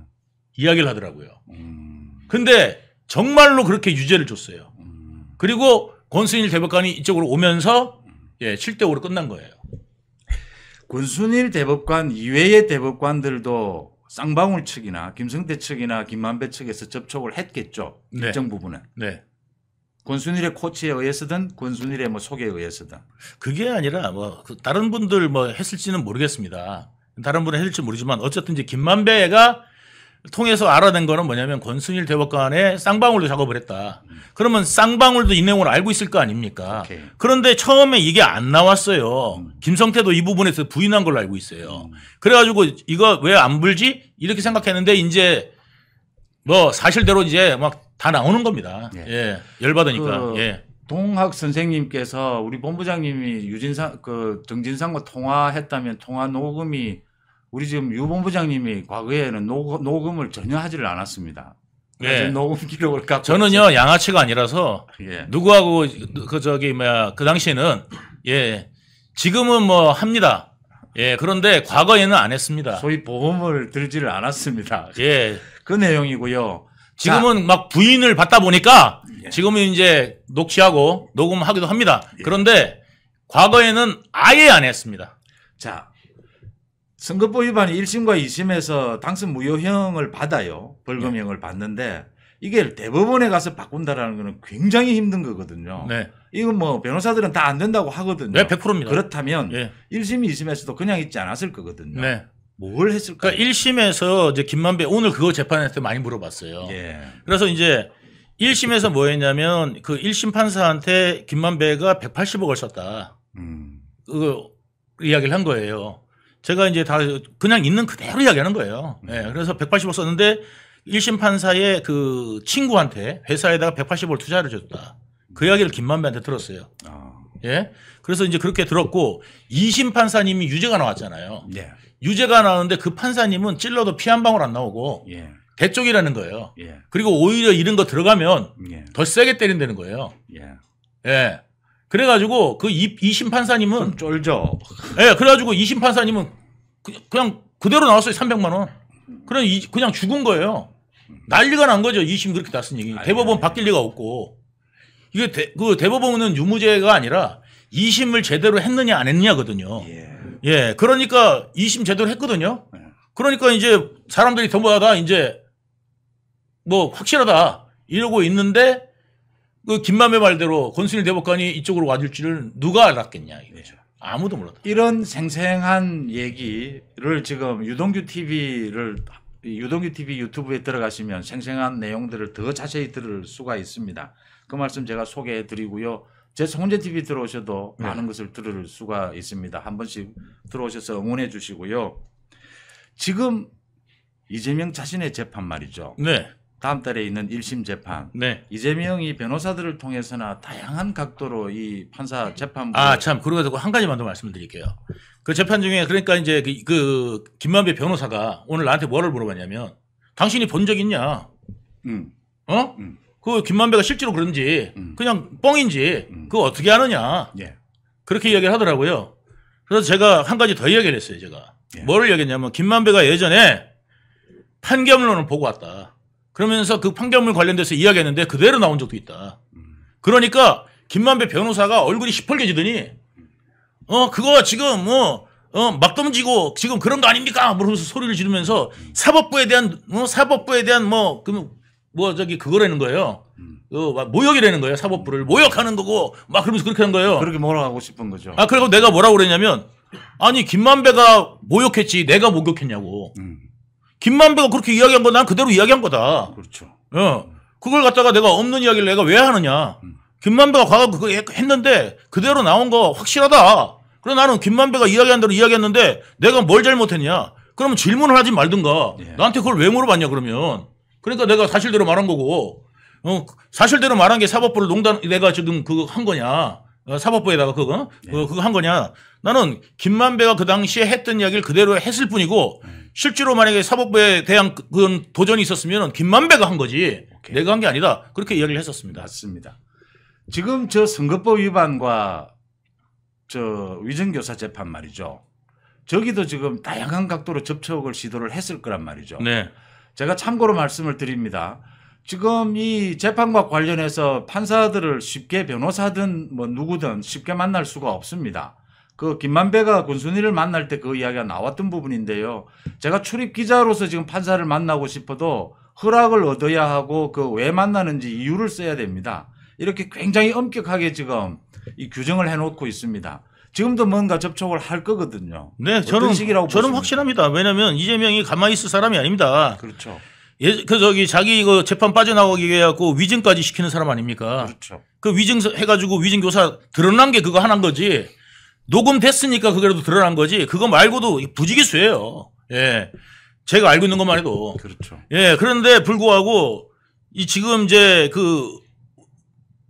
이야기를 하더라고요. 음. 근데 정말로 그렇게 유죄를 줬어요. 음. 그리고 권순일 대법관이 이쪽으로 오면서 예, 7대 5로 끝난 거예요. 권순일 대법관 이외의 대법관들도 쌍방울 측이나 김성태 측이나 김만배 측에서 접촉을 했겠죠. 일정 네. 부분은. 네. 권순일의 코치에 의해서든 권순일의 뭐 소개에 의해서든 그게 아니라 뭐 그 다른 분들 뭐 했을지는 모르겠습니다. 다른 분은 했을지 모르지만 어쨌든 이제 김만배가 통해서 알아낸 거는 뭐냐면 권순일 대법관의 쌍방울로 작업을 했다. 음. 그러면 쌍방울도 이 내용을 알고 있을 거 아닙니까? 오케이. 그런데 처음에 이게 안 나왔어요. 음. 김성태도 이 부분에서 부인한 걸로 알고 있어요. 음. 그래가지고 이거 왜 안 불지? 이렇게 생각했는데 이제 뭐 사실대로 이제 막 다 나오는 겁니다. 예. 예. 열받으니까. 그 예. 동학 선생님께서 우리 본부장님이 유진상 그 정진상과 통화했다면 통화 녹음이 우리 지금 유 본부장님이 과거에는 녹, 녹음을 전혀 하지를 않았습니다. 예. 녹음 기록을 갖고 저는요 있어요. 양아치가 아니라서 예. 누구하고 그 저기 뭐야 그 당시에는 예 지금은 뭐 합니다. 예 그런데 과거에는 안 했습니다. 소위 보험을 들지를 않았습니다. 예 그런 내용이고요. 지금은 자. 막 부인을 받다 보니까 예. 지금은 이제 녹취하고 녹음하기도 합니다. 예. 그런데 과거에는 아예 안 했습니다. 자, 선거법 위반이 1심과 2심에서 당선 무효형을 받아요. 벌금형을 예. 받는데 이게 대법원에 가서 바꾼다라는 거는 굉장히 힘든 거거든요. 네. 이건 뭐 변호사들은 다 안 된다고 하거든요. 네, 100%입니다. 그렇다면 예. 1심, 2심에서도 그냥 있지 않았을 거거든요. 네. 뭘 했을까? 그러니까 1심에서 이제 김만배 오늘 그거 재판할 때 많이 물어봤어요. 예. 그래서 이제 1심에서 뭐 했냐면 그 1심 판사한테 김만배가 180억을 썼다. 음. 그거 이야기를 한 거예요. 제가 이제 다 그냥 있는 그대로 이야기하는 거예요. 음. 예. 네. 그래서 180억 썼는데 1심 판사의 그 친구한테 회사에다가 180억을 투자를 줬다. 그 이야기를 김만배한테 들었어요. 아. 예. 그래서 이제 그렇게 들었고 2심 판사님이 유죄가 나왔잖아요. 예. 유죄가 나오는데 그 판사님은 찔러도 피 한 방울 안 나오고 예. 대쪽이라는 거예요. 예. 그리고 오히려 이런 거 들어가면 예. 더 세게 때린다는 거예요. 예. 예. 그래가지고 그 이, 심 판사님은 쫄죠. 예. 그래가지고 이심 판사님은 그, 냥 그대로 나왔어요. 300만 원. 그럼 이, 그냥 죽은 거예요. 난리가 난 거죠. 이심 그렇게 났으니 대법원 바뀔 리가 없고 이게 대, 그 대법원은 유무죄가 아니라 이심을 제대로 했느냐 안 했느냐거든요. 예. 예, 그러니까 2심 제대로 했거든요. 네. 그러니까 이제 사람들이 전부다 이제 뭐 확실하다 이러고 있는데 그 김만배 말대로 권순일 대법관이 이쪽으로 와줄 줄을 누가 알았겠냐 이거죠. 네. 아무도 몰랐다. 이런 생생한 얘기를 지금 유동규 TV를 유동규 TV 유튜브에 들어가시면 생생한 내용들을 더 자세히 들을 수가 있습니다. 그 말씀 제가 소개해 드리고요. 제 성재 TV 들어오셔도 네. 많은 것을 들을 수가 있습니다. 한 번씩 들어오셔서 응원해 주시고요. 지금 이재명 자신의 재판 말이죠. 네. 다음 달에 있는 1심 재판. 네. 이재명이 변호사들을 통해서나 다양한 각도로 이 판사 재판부 아, 참. 그러고 가한 가지만 더 말씀드릴게요. 그 재판 중에 그러니까 이제 그, 그 김만배 변호사가 오늘 나한테 뭐를 물어봤냐면 당신이 본 적 있냐? 음. 어? 음. 그 김만배가 실제로 그런지 음. 그냥 뻥인지 음. 그거 어떻게 아느냐 예. 그렇게 이야기를 하더라고요. 그래서 제가 한 가지 더 이야기를 했어요. 제가 예. 뭐를 이야기했냐면 김만배가 예전에 판결문을 보고 왔다. 그러면서 그 판결문 관련돼서 이야기했는데 그대로 나온 적도 있다. 음. 그러니까 김만배 변호사가 얼굴이 시뻘개지더니 음. 어 그거 지금 뭐 어, 막 던지고 지금 그런 거 아닙니까? 물러면서 소리를 지르면서 음. 사법부에 대한 어, 사법부에 대한 뭐 그럼 뭐 저기 그거라는 거예요. 음. 그 모욕이라는 거예요. 사법부를 모욕하는 거고 막 그러면서 그렇게 한 거예요. 그렇게 뭐라고 싶은 거죠. 아 그리고 내가 뭐라고 그랬냐면 아니 김만배가 모욕했지 내가 목욕했냐고. 음. 김만배가 그렇게 이야기한 거 난 그대로 이야기한 거다. 그렇죠. 어. 그걸 갖다가 내가 없는 이야기를 내가 왜 하느냐. 음. 김만배가 과거 그거 했는데 그대로 나온 거 확실하다. 그래서 나는 김만배가 이야기한 대로 이야기했는데 내가 뭘 잘못했냐. 그러면 질문을 하지 말든가. 예. 나한테 그걸 왜 물어봤냐 그러면. 그러니까 내가 사실대로 말한 거고 어, 사실대로 말한 게 사법부를 농단 내가 지금 그거 한 거냐 어, 사법부에다가 그거 네. 그거, 그거 한 거냐 나는 김만배가 그 당시에 했던 이야기를 그대로 했을 뿐이고 네. 실제로 만약에 사법부에 대한 그, 그런 도전이 있었으면 김만배가 한 거지 오케이. 내가 한 게 아니다 그렇게 이야기를 했었습니다. 맞습니다. 지금 저 선거법 위반과 저 위증교사 재판 말이죠. 저기도 지금 다양한 각도로 접촉을 시도를 했을 거란 말이죠. 네. 제가 참고로 말씀을 드립니다. 지금 이 재판과 관련해서 판사들을 쉽게 변호사든 뭐 누구든 쉽게 만날 수가 없습니다. 그 김만배가 군순이를 만날 때 그 이야기가 나왔던 부분인데요. 제가 출입 기자로서 지금 판사를 만나고 싶어도 허락을 얻어야 하고 그 왜 만나는지 이유를 써야 됩니다. 이렇게 굉장히 엄격하게 지금 이 규정을 해놓고 있습니다. 지금도 뭔가 접촉을 할 거거든요. 네, 저는 저는 보십니까? 확실합니다. 왜냐하면 이재명이 가만히 있을 사람이 아닙니다. 그렇죠. 예, 그 저기 자기 이거 재판 빠져나가기 위해 갖고 위증까지 시키는 사람 아닙니까? 그렇죠. 그 위증 해가지고 위증 교사 드러난 게 그거 하나인 거지. 녹음됐으니까 그게라도 드러난 거지. 그거 말고도 부지기수예요. 예. 제가 알고 있는 것만 해도. 그렇죠. 예. 그런데 불구하고 이 지금 이제 그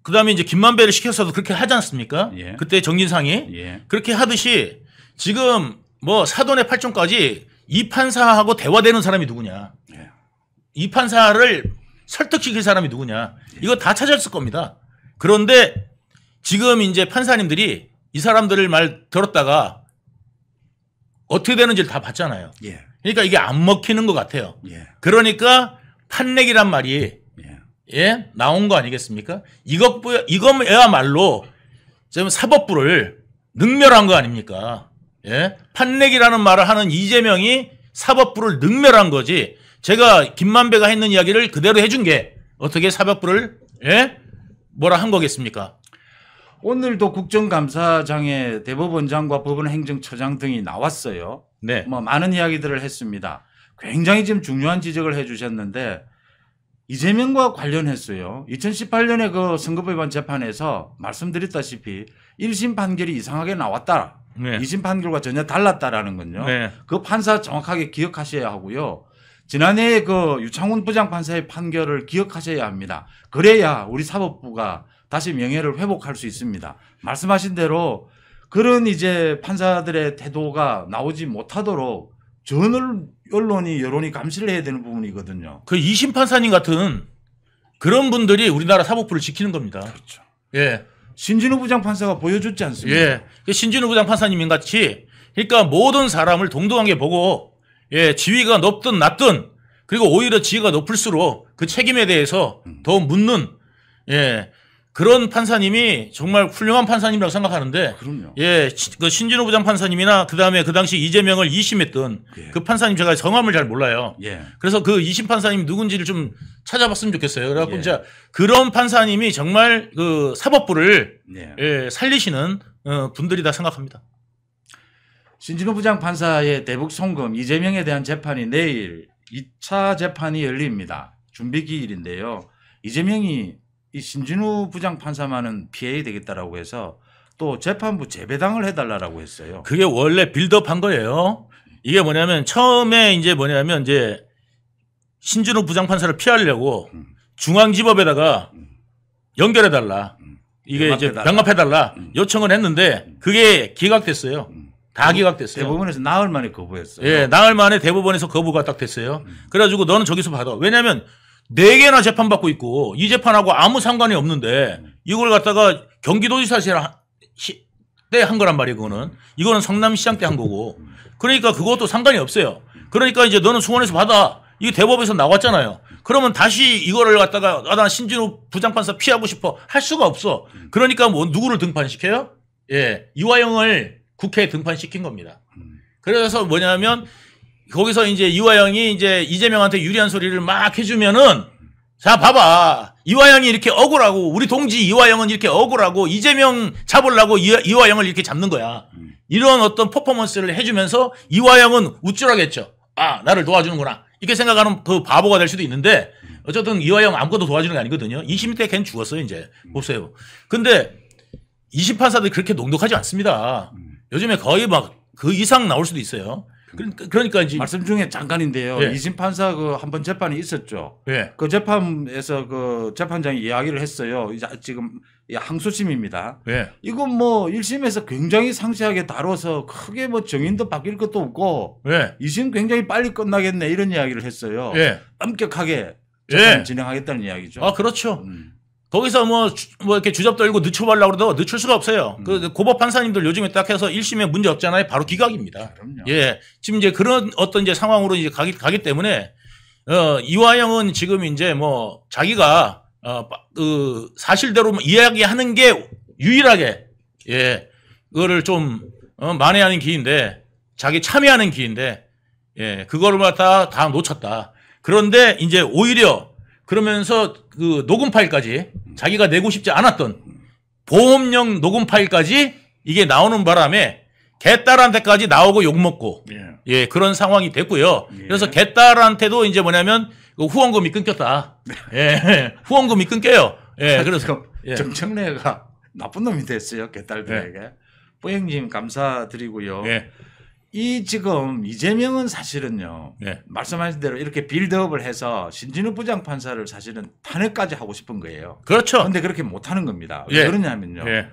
그다음에 이제 김만배를 시켜서도 그렇게 하지 않습니까? 예. 그때 정진상이 예. 그렇게 하듯이 지금 뭐 사돈의 팔촌까지 이 판사하고 대화되는 사람이 누구냐? 예. 이 판사를 설득시킬 사람이 누구냐? 예. 이거 다 찾았을 겁니다. 그런데 지금 이제 판사님들이 이 사람들을 말 들었다가 어떻게 되는지를 다 봤잖아요. 예. 그러니까 이게 안 먹히는 것 같아요. 예. 그러니까 판례기란 말이 예 나온 거 아니겠습니까? 이것 이거야말로 지금 사법부를 능멸한 거 아닙니까? 예 판례기라는 말을 하는 이재명이 사법부를 능멸한 거지. 제가 김만배가 했는 이야기를 그대로 해준 게 어떻게 사법부를 예 뭐라 한 거겠습니까? 오늘도 국정감사장에 대법원장과 법원 행정처장 등이 나왔어요. 네. 뭐 많은 이야기들을 했습니다. 굉장히 지금 중요한 지적을 해 주셨는데 이재명과 관련했어요. 2018년에 그 선거법위반 재판에서 말씀드렸다시피 1심 판결이 이상하게 나왔다. 네. 2심 판결과 전혀 달랐다라는 건요. 네. 그 판사 정확하게 기억하셔야 하고요. 지난해 그 유창훈 부장판사의 판결을 기억하셔야 합니다. 그래야 우리 사법부가 다시 명예를 회복할 수 있습니다. 말씀하신 대로 그런 이제 판사들의 태도가 나오지 못하도록 전을 언론이 여론이 감시를 해야 되는 부분이거든요. 그 이심 판사님 같은 그런 분들이 우리나라 사법부를 지키는 겁니다. 그렇죠. 예. 신진우 부장 판사가 보여줬지 않습니까? 예. 그 신진우 부장 판사님 인 같이 그러니까 모든 사람을 동등하게 보고 예, 지위가 높든 낮든 그리고 오히려 지위가 높을수록 그 책임에 대해서 음. 더 묻는 예, 그런 판사님이 정말 훌륭한 판사님이라고 생각하는데 그럼요. 예, 그 신진호 부장 판사님이나 그다음에 그 당시 이재명을 2심했던 예. 그 판사님 제가 정함을 잘 몰라요. 예. 그래서 그 2심 판사님 누군지를 좀 찾아봤으면 좋겠어요. 그래갖고 예. 이제 그런 판사님이 정말 그 사법부를 예. 예 살리시는 어, 분들이다 생각합니다. 신진호 부장 판사의 대북 송금 이재명에 대한 재판이 내일 2차 재판이 열립니다. 준비 기일인데요. 이재명이 이 신진우 부장 판사만은 피해야 되겠다라고 해서 또 재판부 재배당을 해달라라고 했어요. 그게 원래 빌드업한 거예요. 이게 뭐냐면 처음에 이제 뭐냐면 이제 신진우 부장 판사를 피하려고 음. 중앙지법에다가 음. 연결해 달라. 음. 이게 이제 병합해 달라 요청을 했는데 그게 기각됐어요. 다 기각됐어요. 대법원에서 나흘 만에 거부했어요. 예, 나흘 만에 대법원에서 거부가 딱 됐어요. 그래가지고 너는 저기서 받아. 왜냐하면 네 개나 재판받고 있고 이 재판하고 아무 상관이 없는데 음. 이걸 갖다가 경기도지사 때한 거란 말이에요. 그거는 이거는 성남시장 때 한 거고 음. 그러니까 그것도 상관이 없어요. 그러니까 이제 너는 수원에서 받아 이 대법에서 나왔잖아요. 그러면 다시 이거를 갖다가 아, 난 신진우 부장판사 피하고 싶어 할 수가 없어. 음. 그러니까 뭐 누구를 등판시켜요? 예 이화영을 국회에 등판시킨 겁니다. 그래서 뭐냐면 거기서 이제 이화영이 이제 이재명한테 유리한 소리를 막 해주면은 자 봐봐 이화영이 이렇게 억울하고 우리 동지 이화영은 이렇게 억울하고 이재명 잡으려고 이화, 영을 이렇게 잡는 거야 이런 어떤 퍼포먼스를 해주면서 이화영은 우쭐하겠죠 아 나를 도와주는구나 이렇게 생각하는 그 바보가 될 수도 있는데 어쨌든 이화영 아무것도 도와주는 게 아니거든요 20일 때걘 죽었어요 이제 보세요 근데 2 0판사들 그렇게 농독하지 않습니다 요즘에 거의 막 그 이상 나올 수도 있어요 그러니까, 그러니까, 그러니까 이제 말씀 중에 잠깐인데요. 예. 이심 판사 그 한 번 재판이 있었죠. 예. 그 재판에서 그 재판장이 이야기를 했어요. 이제 지금 항소심입니다. 예. 이건 뭐 1심에서 굉장히 상세하게 다뤄서 크게 뭐 정인도 바뀔 것도 없고 예. 2심 굉장히 빨리 끝나겠네 이런 이야기를 했어요. 예. 엄격하게 예. 재판 예. 진행하겠다는 이야기죠. 아 그렇죠. 음. 거기서 뭐, 뭐 이렇게 주접 떨고 늦춰보려고 해도 늦출 수가 없어요. 그 음. 그 고법 판사님들 요즘에 딱 해서 1심에 문제 없잖아요. 바로 기각입니다. 그럼요. 예. 지금 이제 그런 어떤 이제 상황으로 이제 가기, 가기 때문에 어, 이화영은 지금 이제 뭐 자기가 어, 그 사실대로 뭐 이야기하는 게 유일하게 예. 그거를 좀 어, 만회하는 기인데 자기 참여하는 기인데 예. 그거를 갖다 다 놓쳤다. 그런데 이제 오히려 그러면서 그 녹음 파일까지 자기가 내고 싶지 않았던 보험용 녹음 파일까지 이게 나오는 바람에 개딸한테까지 나오고 욕먹고 예. 예. 그런 상황이 됐고요. 예. 그래서 개딸한테도 이제 뭐냐면 그 후원금이 끊겼다. 예. [LAUGHS] 후원금이 끊겨요. 예. 그래서 예. 정청래가 나쁜 놈이 됐어요. 개딸들에게. 예. 뽀행님 감사드리고요. 예. 이 지금 이재명은 사실은요. 네. 말씀하신 대로 이렇게 빌드업을 해서 신진우 부장판사를 사실은 탄핵까지 하고 싶은 거예요. 그렇죠. 근데 그렇게 못 하는 겁니다. 왜 예. 그러냐면요. 예.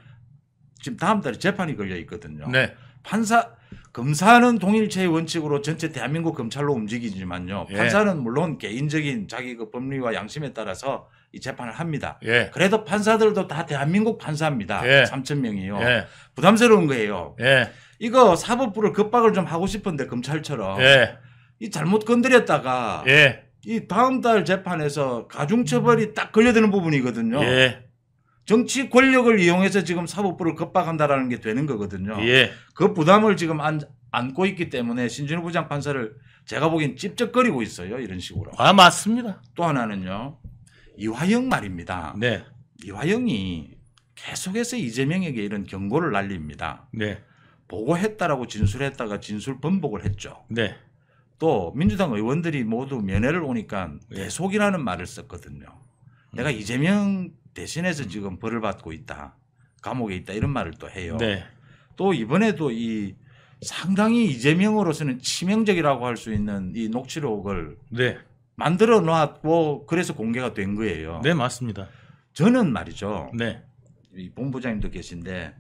지금 다음 달에 재판이 걸려 있거든요. 네. 판사 검사는 동일체의 원칙으로 전체 대한민국 검찰로 움직이지만요. 예. 판사는 물론 개인적인 자기 그 법리와 양심에 따라서 이 재판을 합니다. 예. 그래도 판사들도 다 대한민국 판사입니다. 예. 3천 명이요. 예. 부담스러운 거예요. 예. 이거 사법부를 급박을좀 하고 싶은데 검찰처럼 예. 이 잘못 건드렸다가 예. 이 다음 달 재판에서 가중처벌이 딱 걸려드는 부분이거든요. 예. 정치 권력을 이용해서 지금 사법부를 급박한다라는게 되는 거거든요. 예. 그 부담을 지금 안, 안고 있기 때문에 신진우 부장 판사를 제가 보기엔 찝쩍거리고 있어요. 이런 식으로. 아, 맞습니다. 또 하나는요. 이화영 말입니다. 네. 이화영이 계속해서 이재명에게 이런 경고를 날립니다. 네. 보고했다라고 진술했다가 진술 번복을 했죠. 네. 또 민주당 의원들이 모두 면회를 오니까 예. 대속이라는 말을 썼거든요. 내가 음. 이재명 대신해서 지금 벌을 받고 있다. 감옥에 있다 이런 말을 또 해요. 네. 또 이번에도 이 상당히 이재명으로서는 치명적이라고 할 수 있는 이 녹취록을 네. 만들어 놓았고 그래서 공개가 된 거예요. 네, 맞습니다. 저는 말이죠. 네. 이 본부장님도 계신데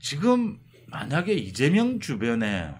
지금 만약에 이재명 주변에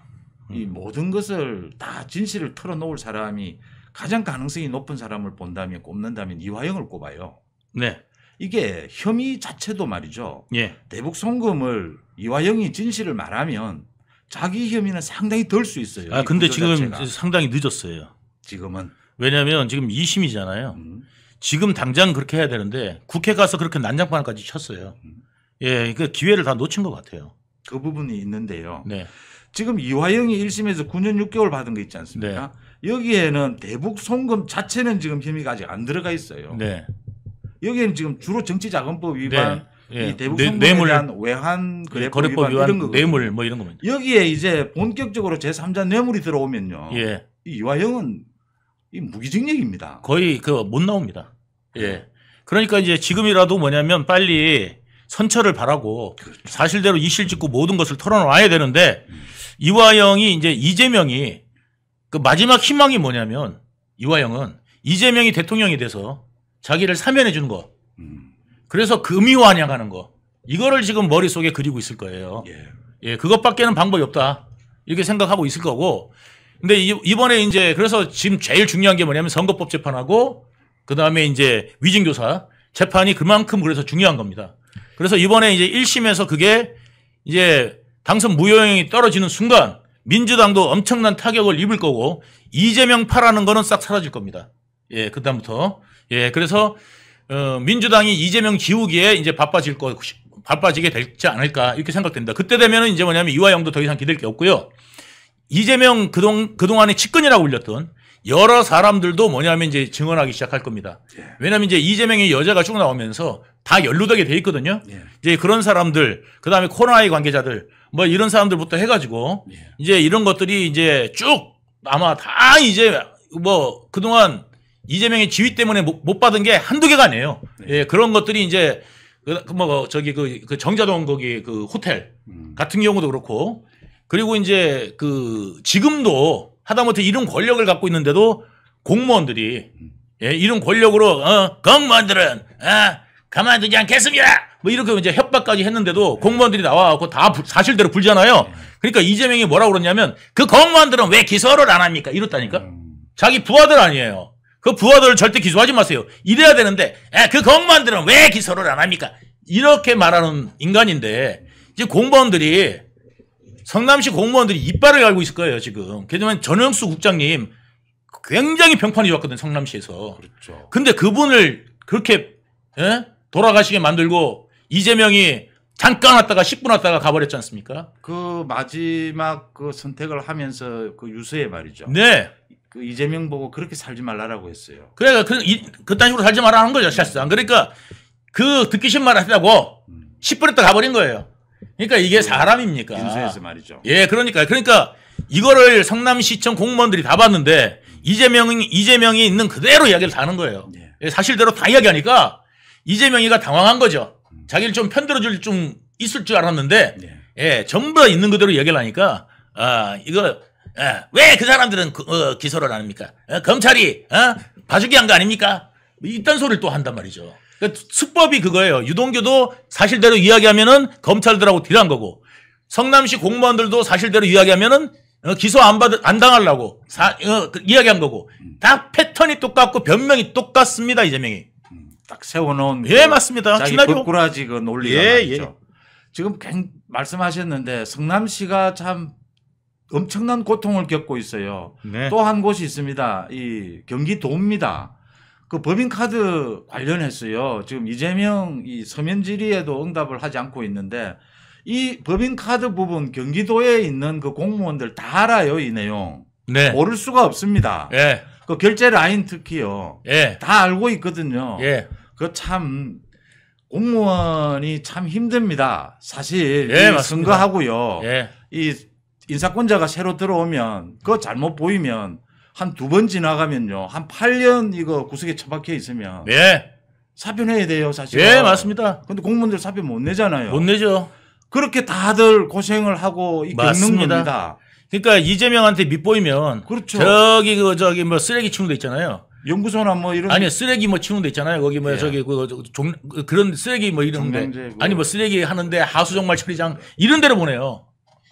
이 음. 모든 것을 다 진실을 털어놓을 사람이 가장 가능성이 높은 사람을 본다면 꼽는다면 이화영을 꼽아요. 네. 이게 혐의 자체도 말이죠. 예. 대북 송금을 이화영이 진실을 말하면 자기 혐의는 상당히 덜 수 있어요. 아 근데 지금 자체가. 상당히 늦었어요. 지금은 왜냐하면 지금 2심이잖아요. 음. 지금 당장 그렇게 해야 되는데 국회 가서 그렇게 난장판까지 쳤어요. 음. 예, 그 기회를 다 놓친 것 같아요. 그 부분이 있는데요. 네. 지금 이화영이 1심에서 9년 6개월 받은 거 있지 않습니까? 네. 여기에는 대북 송금 자체는 지금 혐의가 아직 안 들어가 있어요. 네. 여기에는 지금 주로 정치자금법 위반, 네. 예. 이 대북 송금에 뇌물, 대한 외환 예, 거래법, 거래법 위반, 위반, 이런 거 뇌물 뭐 이런 거면 여기에 이제 본격적으로 제3자 뇌물이 들어오면요. 예. 이 이화영은 이 무기징역입니다. 거의 그 못 나옵니다. 예. 네. 그러니까 이제 지금이라도 뭐냐면 빨리 선처를 바라고 그렇죠. 사실대로 이실 직고 모든 것을 털어놔야 되는데 음. 이화영이 이제 이재명이 그 마지막 희망이 뭐냐면 이화영은 이재명이 대통령이 돼서 자기를 사면해 준 거. 음. 그래서 금이환영하는 그 거. 이거를 지금 머릿속에 그리고 있을 거예요. 예. 예, 그것밖에는 방법이 없다. 이렇게 생각하고 있을 거고. 근데 이번에 이제 그래서 지금 제일 중요한 게 뭐냐면 선거법 재판하고 그다음에 이제 위증교사 재판이 그만큼 그래서 중요한 겁니다. 그래서 이번에 이제 1심에서 그게 이제 당선 무효형이 떨어지는 순간 민주당도 엄청난 타격을 입을 거고 이재명 파라는 거는 싹 사라질 겁니다. 예, 그다음부터 예, 그래서 어, 민주당이 이재명 지우기에 이제 바빠질 거 바빠지게 될지 않을까 이렇게 생각됩니다. 그때 되면은 이제 뭐냐면 이화영도 더 이상 기댈 게 없고요. 이재명 그동 그동안에 측근이라고 불렸던 여러 사람들도 뭐냐면 이제 증언하기 시작할 겁니다. 예. 왜냐하면 이제 이재명의 여자가 쭉 나오면서 다 연루되게 돼 있거든요. 예. 이제 그런 사람들, 그 다음에 코로나의 관계자들, 뭐 이런 사람들부터 해가지고 예. 이제 이런 것들이 이제 쭉 아마 다 이제 뭐 그동안 이재명의 지위 때문에 못 받은 게 한두 개가 아니에요. 예, 예 그런 것들이 이제 그뭐 그 저기 그, 그 정자동 거기 그 호텔 음. 같은 경우도 그렇고 그리고 이제 그 지금도 하다못해 이런 권력을 갖고 있는데도 공무원들이 예, 이런 권력으로 어, 공무원들은 어, 가만두지 않겠습니다. 뭐 이렇게 이제 협박까지 했는데도 네. 공무원들이 나와갖고 다 부, 사실대로 불잖아요. 네. 그러니까 이재명이 뭐라고 그러냐면 그 공무원들은 왜 기소를 안 합니까? 이렇다니까. 음. 자기 부하들 아니에요. 그 부하들을 절대 기소하지 마세요. 이래야 되는데 에, 그 공무원들은 왜 기소를 안 합니까? 이렇게 말하는 인간인데 이제 공무원들이 성남시 공무원들이 이빨을 갈고 있을 거예요 지금. 왜냐면 전영수 국장님 굉장히 평판이 좋았거든 성남시에서. 그렇죠. 근데 그분을 그렇게 예? 돌아가시게 만들고 이재명이 잠깐 왔다가 10분 왔다가 가버렸지 않습니까? 그 마지막 그 선택을 하면서 그 유서에 말이죠. 네. 그 이재명 보고 그렇게 살지 말라라고 했어요. 그래, 그, 이, 그딴 식으로 살지 말라 는 거죠, 사실상. 그러니까 그 듣기 싫은 말 하시다고 10분 음. 했다 가버린 거예요. 그러니까 이게 예. 사람입니까? 인수해서 말이죠. 예, 그러니까 그러니까 이거를 성남시청 공무원들이 다 봤는데 이재명이 이재명이 있는 그대로 이야기를 다 하는 거예요. 예. 예. 사실대로 다 이야기하니까 이재명이가 당황한 거죠. 음. 자기를 좀 편들어 줄좀 있을 줄 알았는데 예. 예, 전부 다 있는 그대로 이야기를 하니까 아, 이거 예, 아, 왜그 사람들은 그, 어, 기소를 안 합니까? 어, 검찰이 어? 봐주기 한 거 아닙니까? 뭐 이딴 소리를 또 한단 말이죠. 그러니까 수법이 그거예요. 유동규도 사실대로 이야기하면은 검찰들하고 딜한 거고 성남시 공무원들도 사실대로 이야기하면은 어, 기소 안 받을 안 당하려고 사, 어, 그, 이야기한 거고 다 패턴이 똑같고 변명이 똑같습니다 이재명이 딱 세워놓은 예 그, 맞습니다 자기 불꾸라지 그 논리가 예, 말이죠 예. 지금 갱, 말씀하셨는데 성남시가 참 엄청난 고통을 겪고 있어요 네. 또한 곳이 있습니다 이 경기도입니다 그 법인카드 관련해서요. 지금 이재명 이 서면 질의에도 응답을 하지 않고 있는데 이 법인카드 부분 경기도에 있는 그 공무원들 다 알아요 이 내용. 네. 모를 수가 없습니다. 예. 그 결제 라인 특히요. 예. 다 알고 있거든요. 예. 그참 공무원이 참 힘듭니다. 사실 예, 선거하고요. 예. 이 인사권자가 새로 들어오면 그거 잘못 보이면 한두번 지나가면요. 한 8년 이거 구석에 처박혀 있으면 네. 사변해야 돼요, 사실. 예, 맞습니다. 근데 공무원들 사변못 내잖아요. 못 내죠. 그렇게 다들 고생을 하고 있는맞습 겁니다. 그러니까 이재명한테 밑보이면 그렇죠. 저기 그 저기 뭐 쓰레기 치는 데 있잖아요. 연구소나 뭐 이런 아니 쓰레기 뭐 치우는 데 있잖아요. 거기 뭐 예. 저기 그종 그 그 그런 쓰레기 뭐 이런 데 뭐. 아니 뭐 쓰레기 하는데 하수정말 처리장 이런 데로 보내요.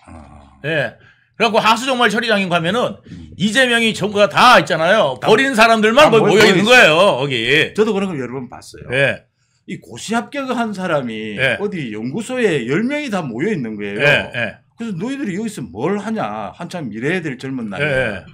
아... 예. 그래갖고 하수정말 처리장인 가면은 이재명이 전부가다 있잖아요. 버린 사람들만 거의 모여 있는 거예요, 거기. 저도 그런 걸 여러 번 봤어요. 예. 이 고시 합격한 사람이 예. 어디 연구소에 열명이다 모여 있는 거예요. 예, 예. 그래서 너희들이 여기서 뭘 하냐. 한참 미래에 될 젊은 예, 나이에. 예.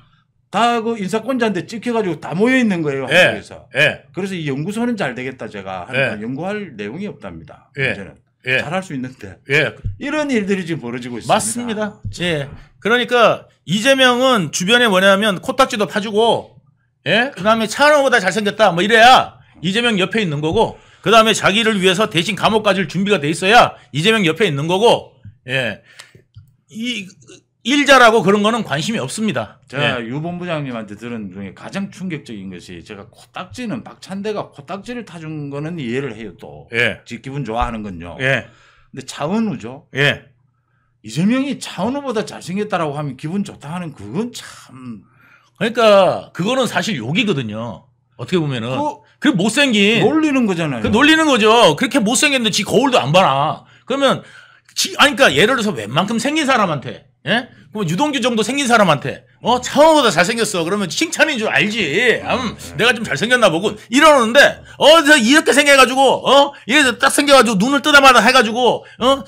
다그 인사권자한테 찍혀가지고 다 모여 있는 거예요 예, 한국에서. 예. 그래서 이 연구소는 잘 되겠다 제가 하 연구할 내용이 없답니다. 예. 이제는 예. 잘 할 수 있는데 예. 이런 일들이 지금 벌어지고 있습니다. 맞습니다. 예. 그러니까 이재명은 주변에 뭐냐면 코딱지도 파주고 예? 그다음에 차은호보다 잘생겼다 뭐 이래야 이재명 옆에 있는 거고 그다음에 자기를 위해서 대신 감옥 가질 준비가 돼 있어야 이재명 옆에 있는 거고 예. 이 일자라고 그런 거는 관심이 없습니다. 제가 네. 유 본부장님한테 들은 중에 가장 충격적인 것이 제가 코딱지는 박찬대가 코딱지를 타준 거는 이해를 해요 또. 예. 지 기분 좋아하는 건요. 예. 근데 차은우죠. 예. 이재명이 차은우보다 잘생겼다라고 하면 기분 좋다 하는 그건 참. 그러니까 그거는 사실 욕이거든요. 어떻게 보면은. 그 못생긴. 놀리는 거잖아요. 그 놀리는 거죠. 그렇게 못생겼는데 지 거울도 안 봐라. 그러면 지, 아니, 그러니까 예를 들어서 웬만큼 생긴 사람한테 예? 그럼 유동규 정도 생긴 사람한테 어 차원보다 잘생겼어 그러면 칭찬인 줄 알지 음, 내가 좀 잘생겼나 보군 이러는데 어 이렇게 생겨가지고 어이딱 생겨가지고 눈을 뜨다마다 해가지고 어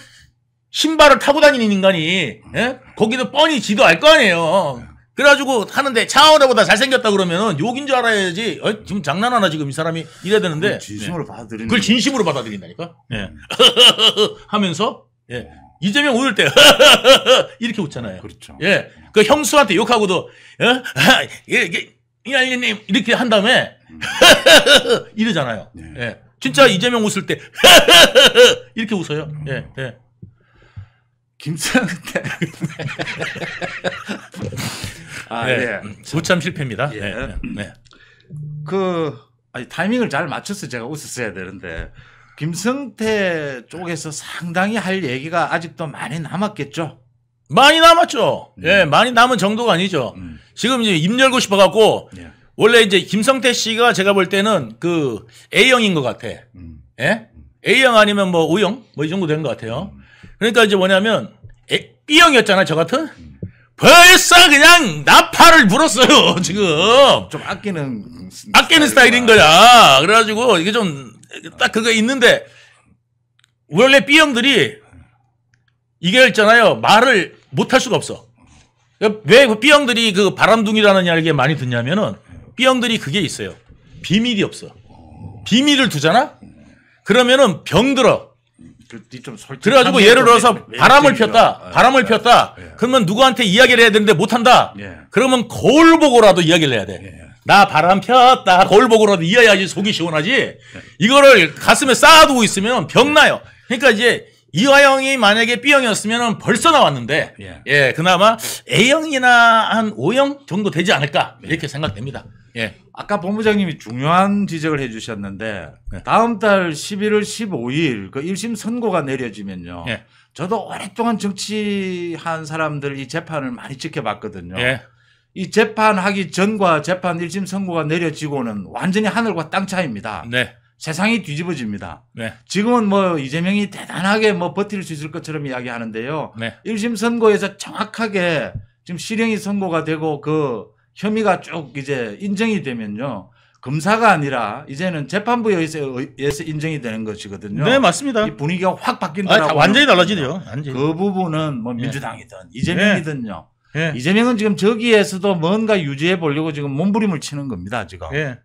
신발을 타고 다니는 인간이 예? 거기도 뻔히 지도 알 거 아니에요 그래가지고 하는데 차원보다 잘생겼다 그러면은 욕인 줄 알아야지 어, 지금 장난하나 지금 이 사람이 이래야 되는데 진심으로 예. 받아들이 그걸 진심으로 받아들인다니까 예. [LAUGHS] 하면서 예. 이재명 웃을 때 [LAUGHS] 이렇게 웃잖아요. 그렇죠. 예, 그 형수한테 욕하고도 어? 이게 [LAUGHS] 이알리님 이렇게 한 다음에 [LAUGHS] 이러잖아요. 네. 예, 진짜 이재명 웃을 때 이렇게 웃어요. 음. 예, 예. 김수현 때. 아, 예. 네. 예. 무참 실패입니다. 예. 네. 네. 그 아니 타이밍을 잘 맞춰서 제가 웃었어야 되는데 김성태 쪽에서 상당히 할 얘기가 아직도 많이 남았겠죠. 많이 남았죠. 음. 예, 많이 남은 정도가 아니죠. 음. 지금 이제 입 열고 싶어 갖고 예. 원래 이제 김성태 씨가 제가 볼 때는 그 A형인 것 같아. 음. 예? A형 아니면 뭐 O형 뭐 이 정도 된 것 같아요. 음. 그러니까 이제 뭐냐면 A, B형이었잖아 저 같은. 벌써 그냥 나팔을 불었어요 [LAUGHS] 지금. 좀 아끼는 아끼는 스타일인 거야. 그래가지고 이게 좀딱 그거 있는데 원래 B형들이 이게 있잖아요. 말을 못할 수가 없어. 왜 B형들이 그 바람둥이라는 이야기 많이 듣냐면은 B형들이 그게 있어요. 비밀이 없어. 비밀을 두잖아? 그러면은 병들어. 그, 그래가지고 예를 들어서 바람을 폈다. 바람을 예. 폈다. 그러면 누구한테 이야기를 해야 되는데 못한다. 예. 그러면 거울 보고라도 이야기를 해야 돼. 예. 나 바람 폈다 골복으로 네 이어야지 속이 시원하지 이거를 가슴에 쌓아두고 있으면 병나요. 그러니까 이제 이화영이 만약에 B형이었으면 벌써 나왔는데 예. 예. 그나마 A형이나 한 O형 정도 되지 않을까 이렇게 생각됩니다. 예. 예. 아까 본부장님이 중요한 지적을 해주셨는데 예. 다음 달 11월 15일 그 1심 선고가 내려지면요. 예. 저도 오랫동안 정치한 사람들 이 재판을 많이 지켜봤거든요. 예. 이 재판하기 전과 재판 1심 선고가 내려지고는 완전히 하늘과 땅 차이입니다. 네. 세상이 뒤집어집니다. 네. 지금은 뭐 이재명이 대단하게 뭐 버틸 수 있을 것처럼 이야기하는데요. 네. 1심 선고에서 정확하게 지금 실형이 선고가 되고 그 혐의가 쭉 이제 인정이 되면요. 검사가 아니라 이제는 재판부에 의해서 인정이 되는 것이거든요. 네, 맞습니다. 이 분위기가 확 바뀐다고. 아, 완전히 달라지네요. 완전히. 그 부분은 뭐 민주당이든 네. 이재명이든요. 예. 이재명은 지금 저기에서도 뭔가 유지해 보려고 지금 몸부림을 치는 겁니다. 지금. 예.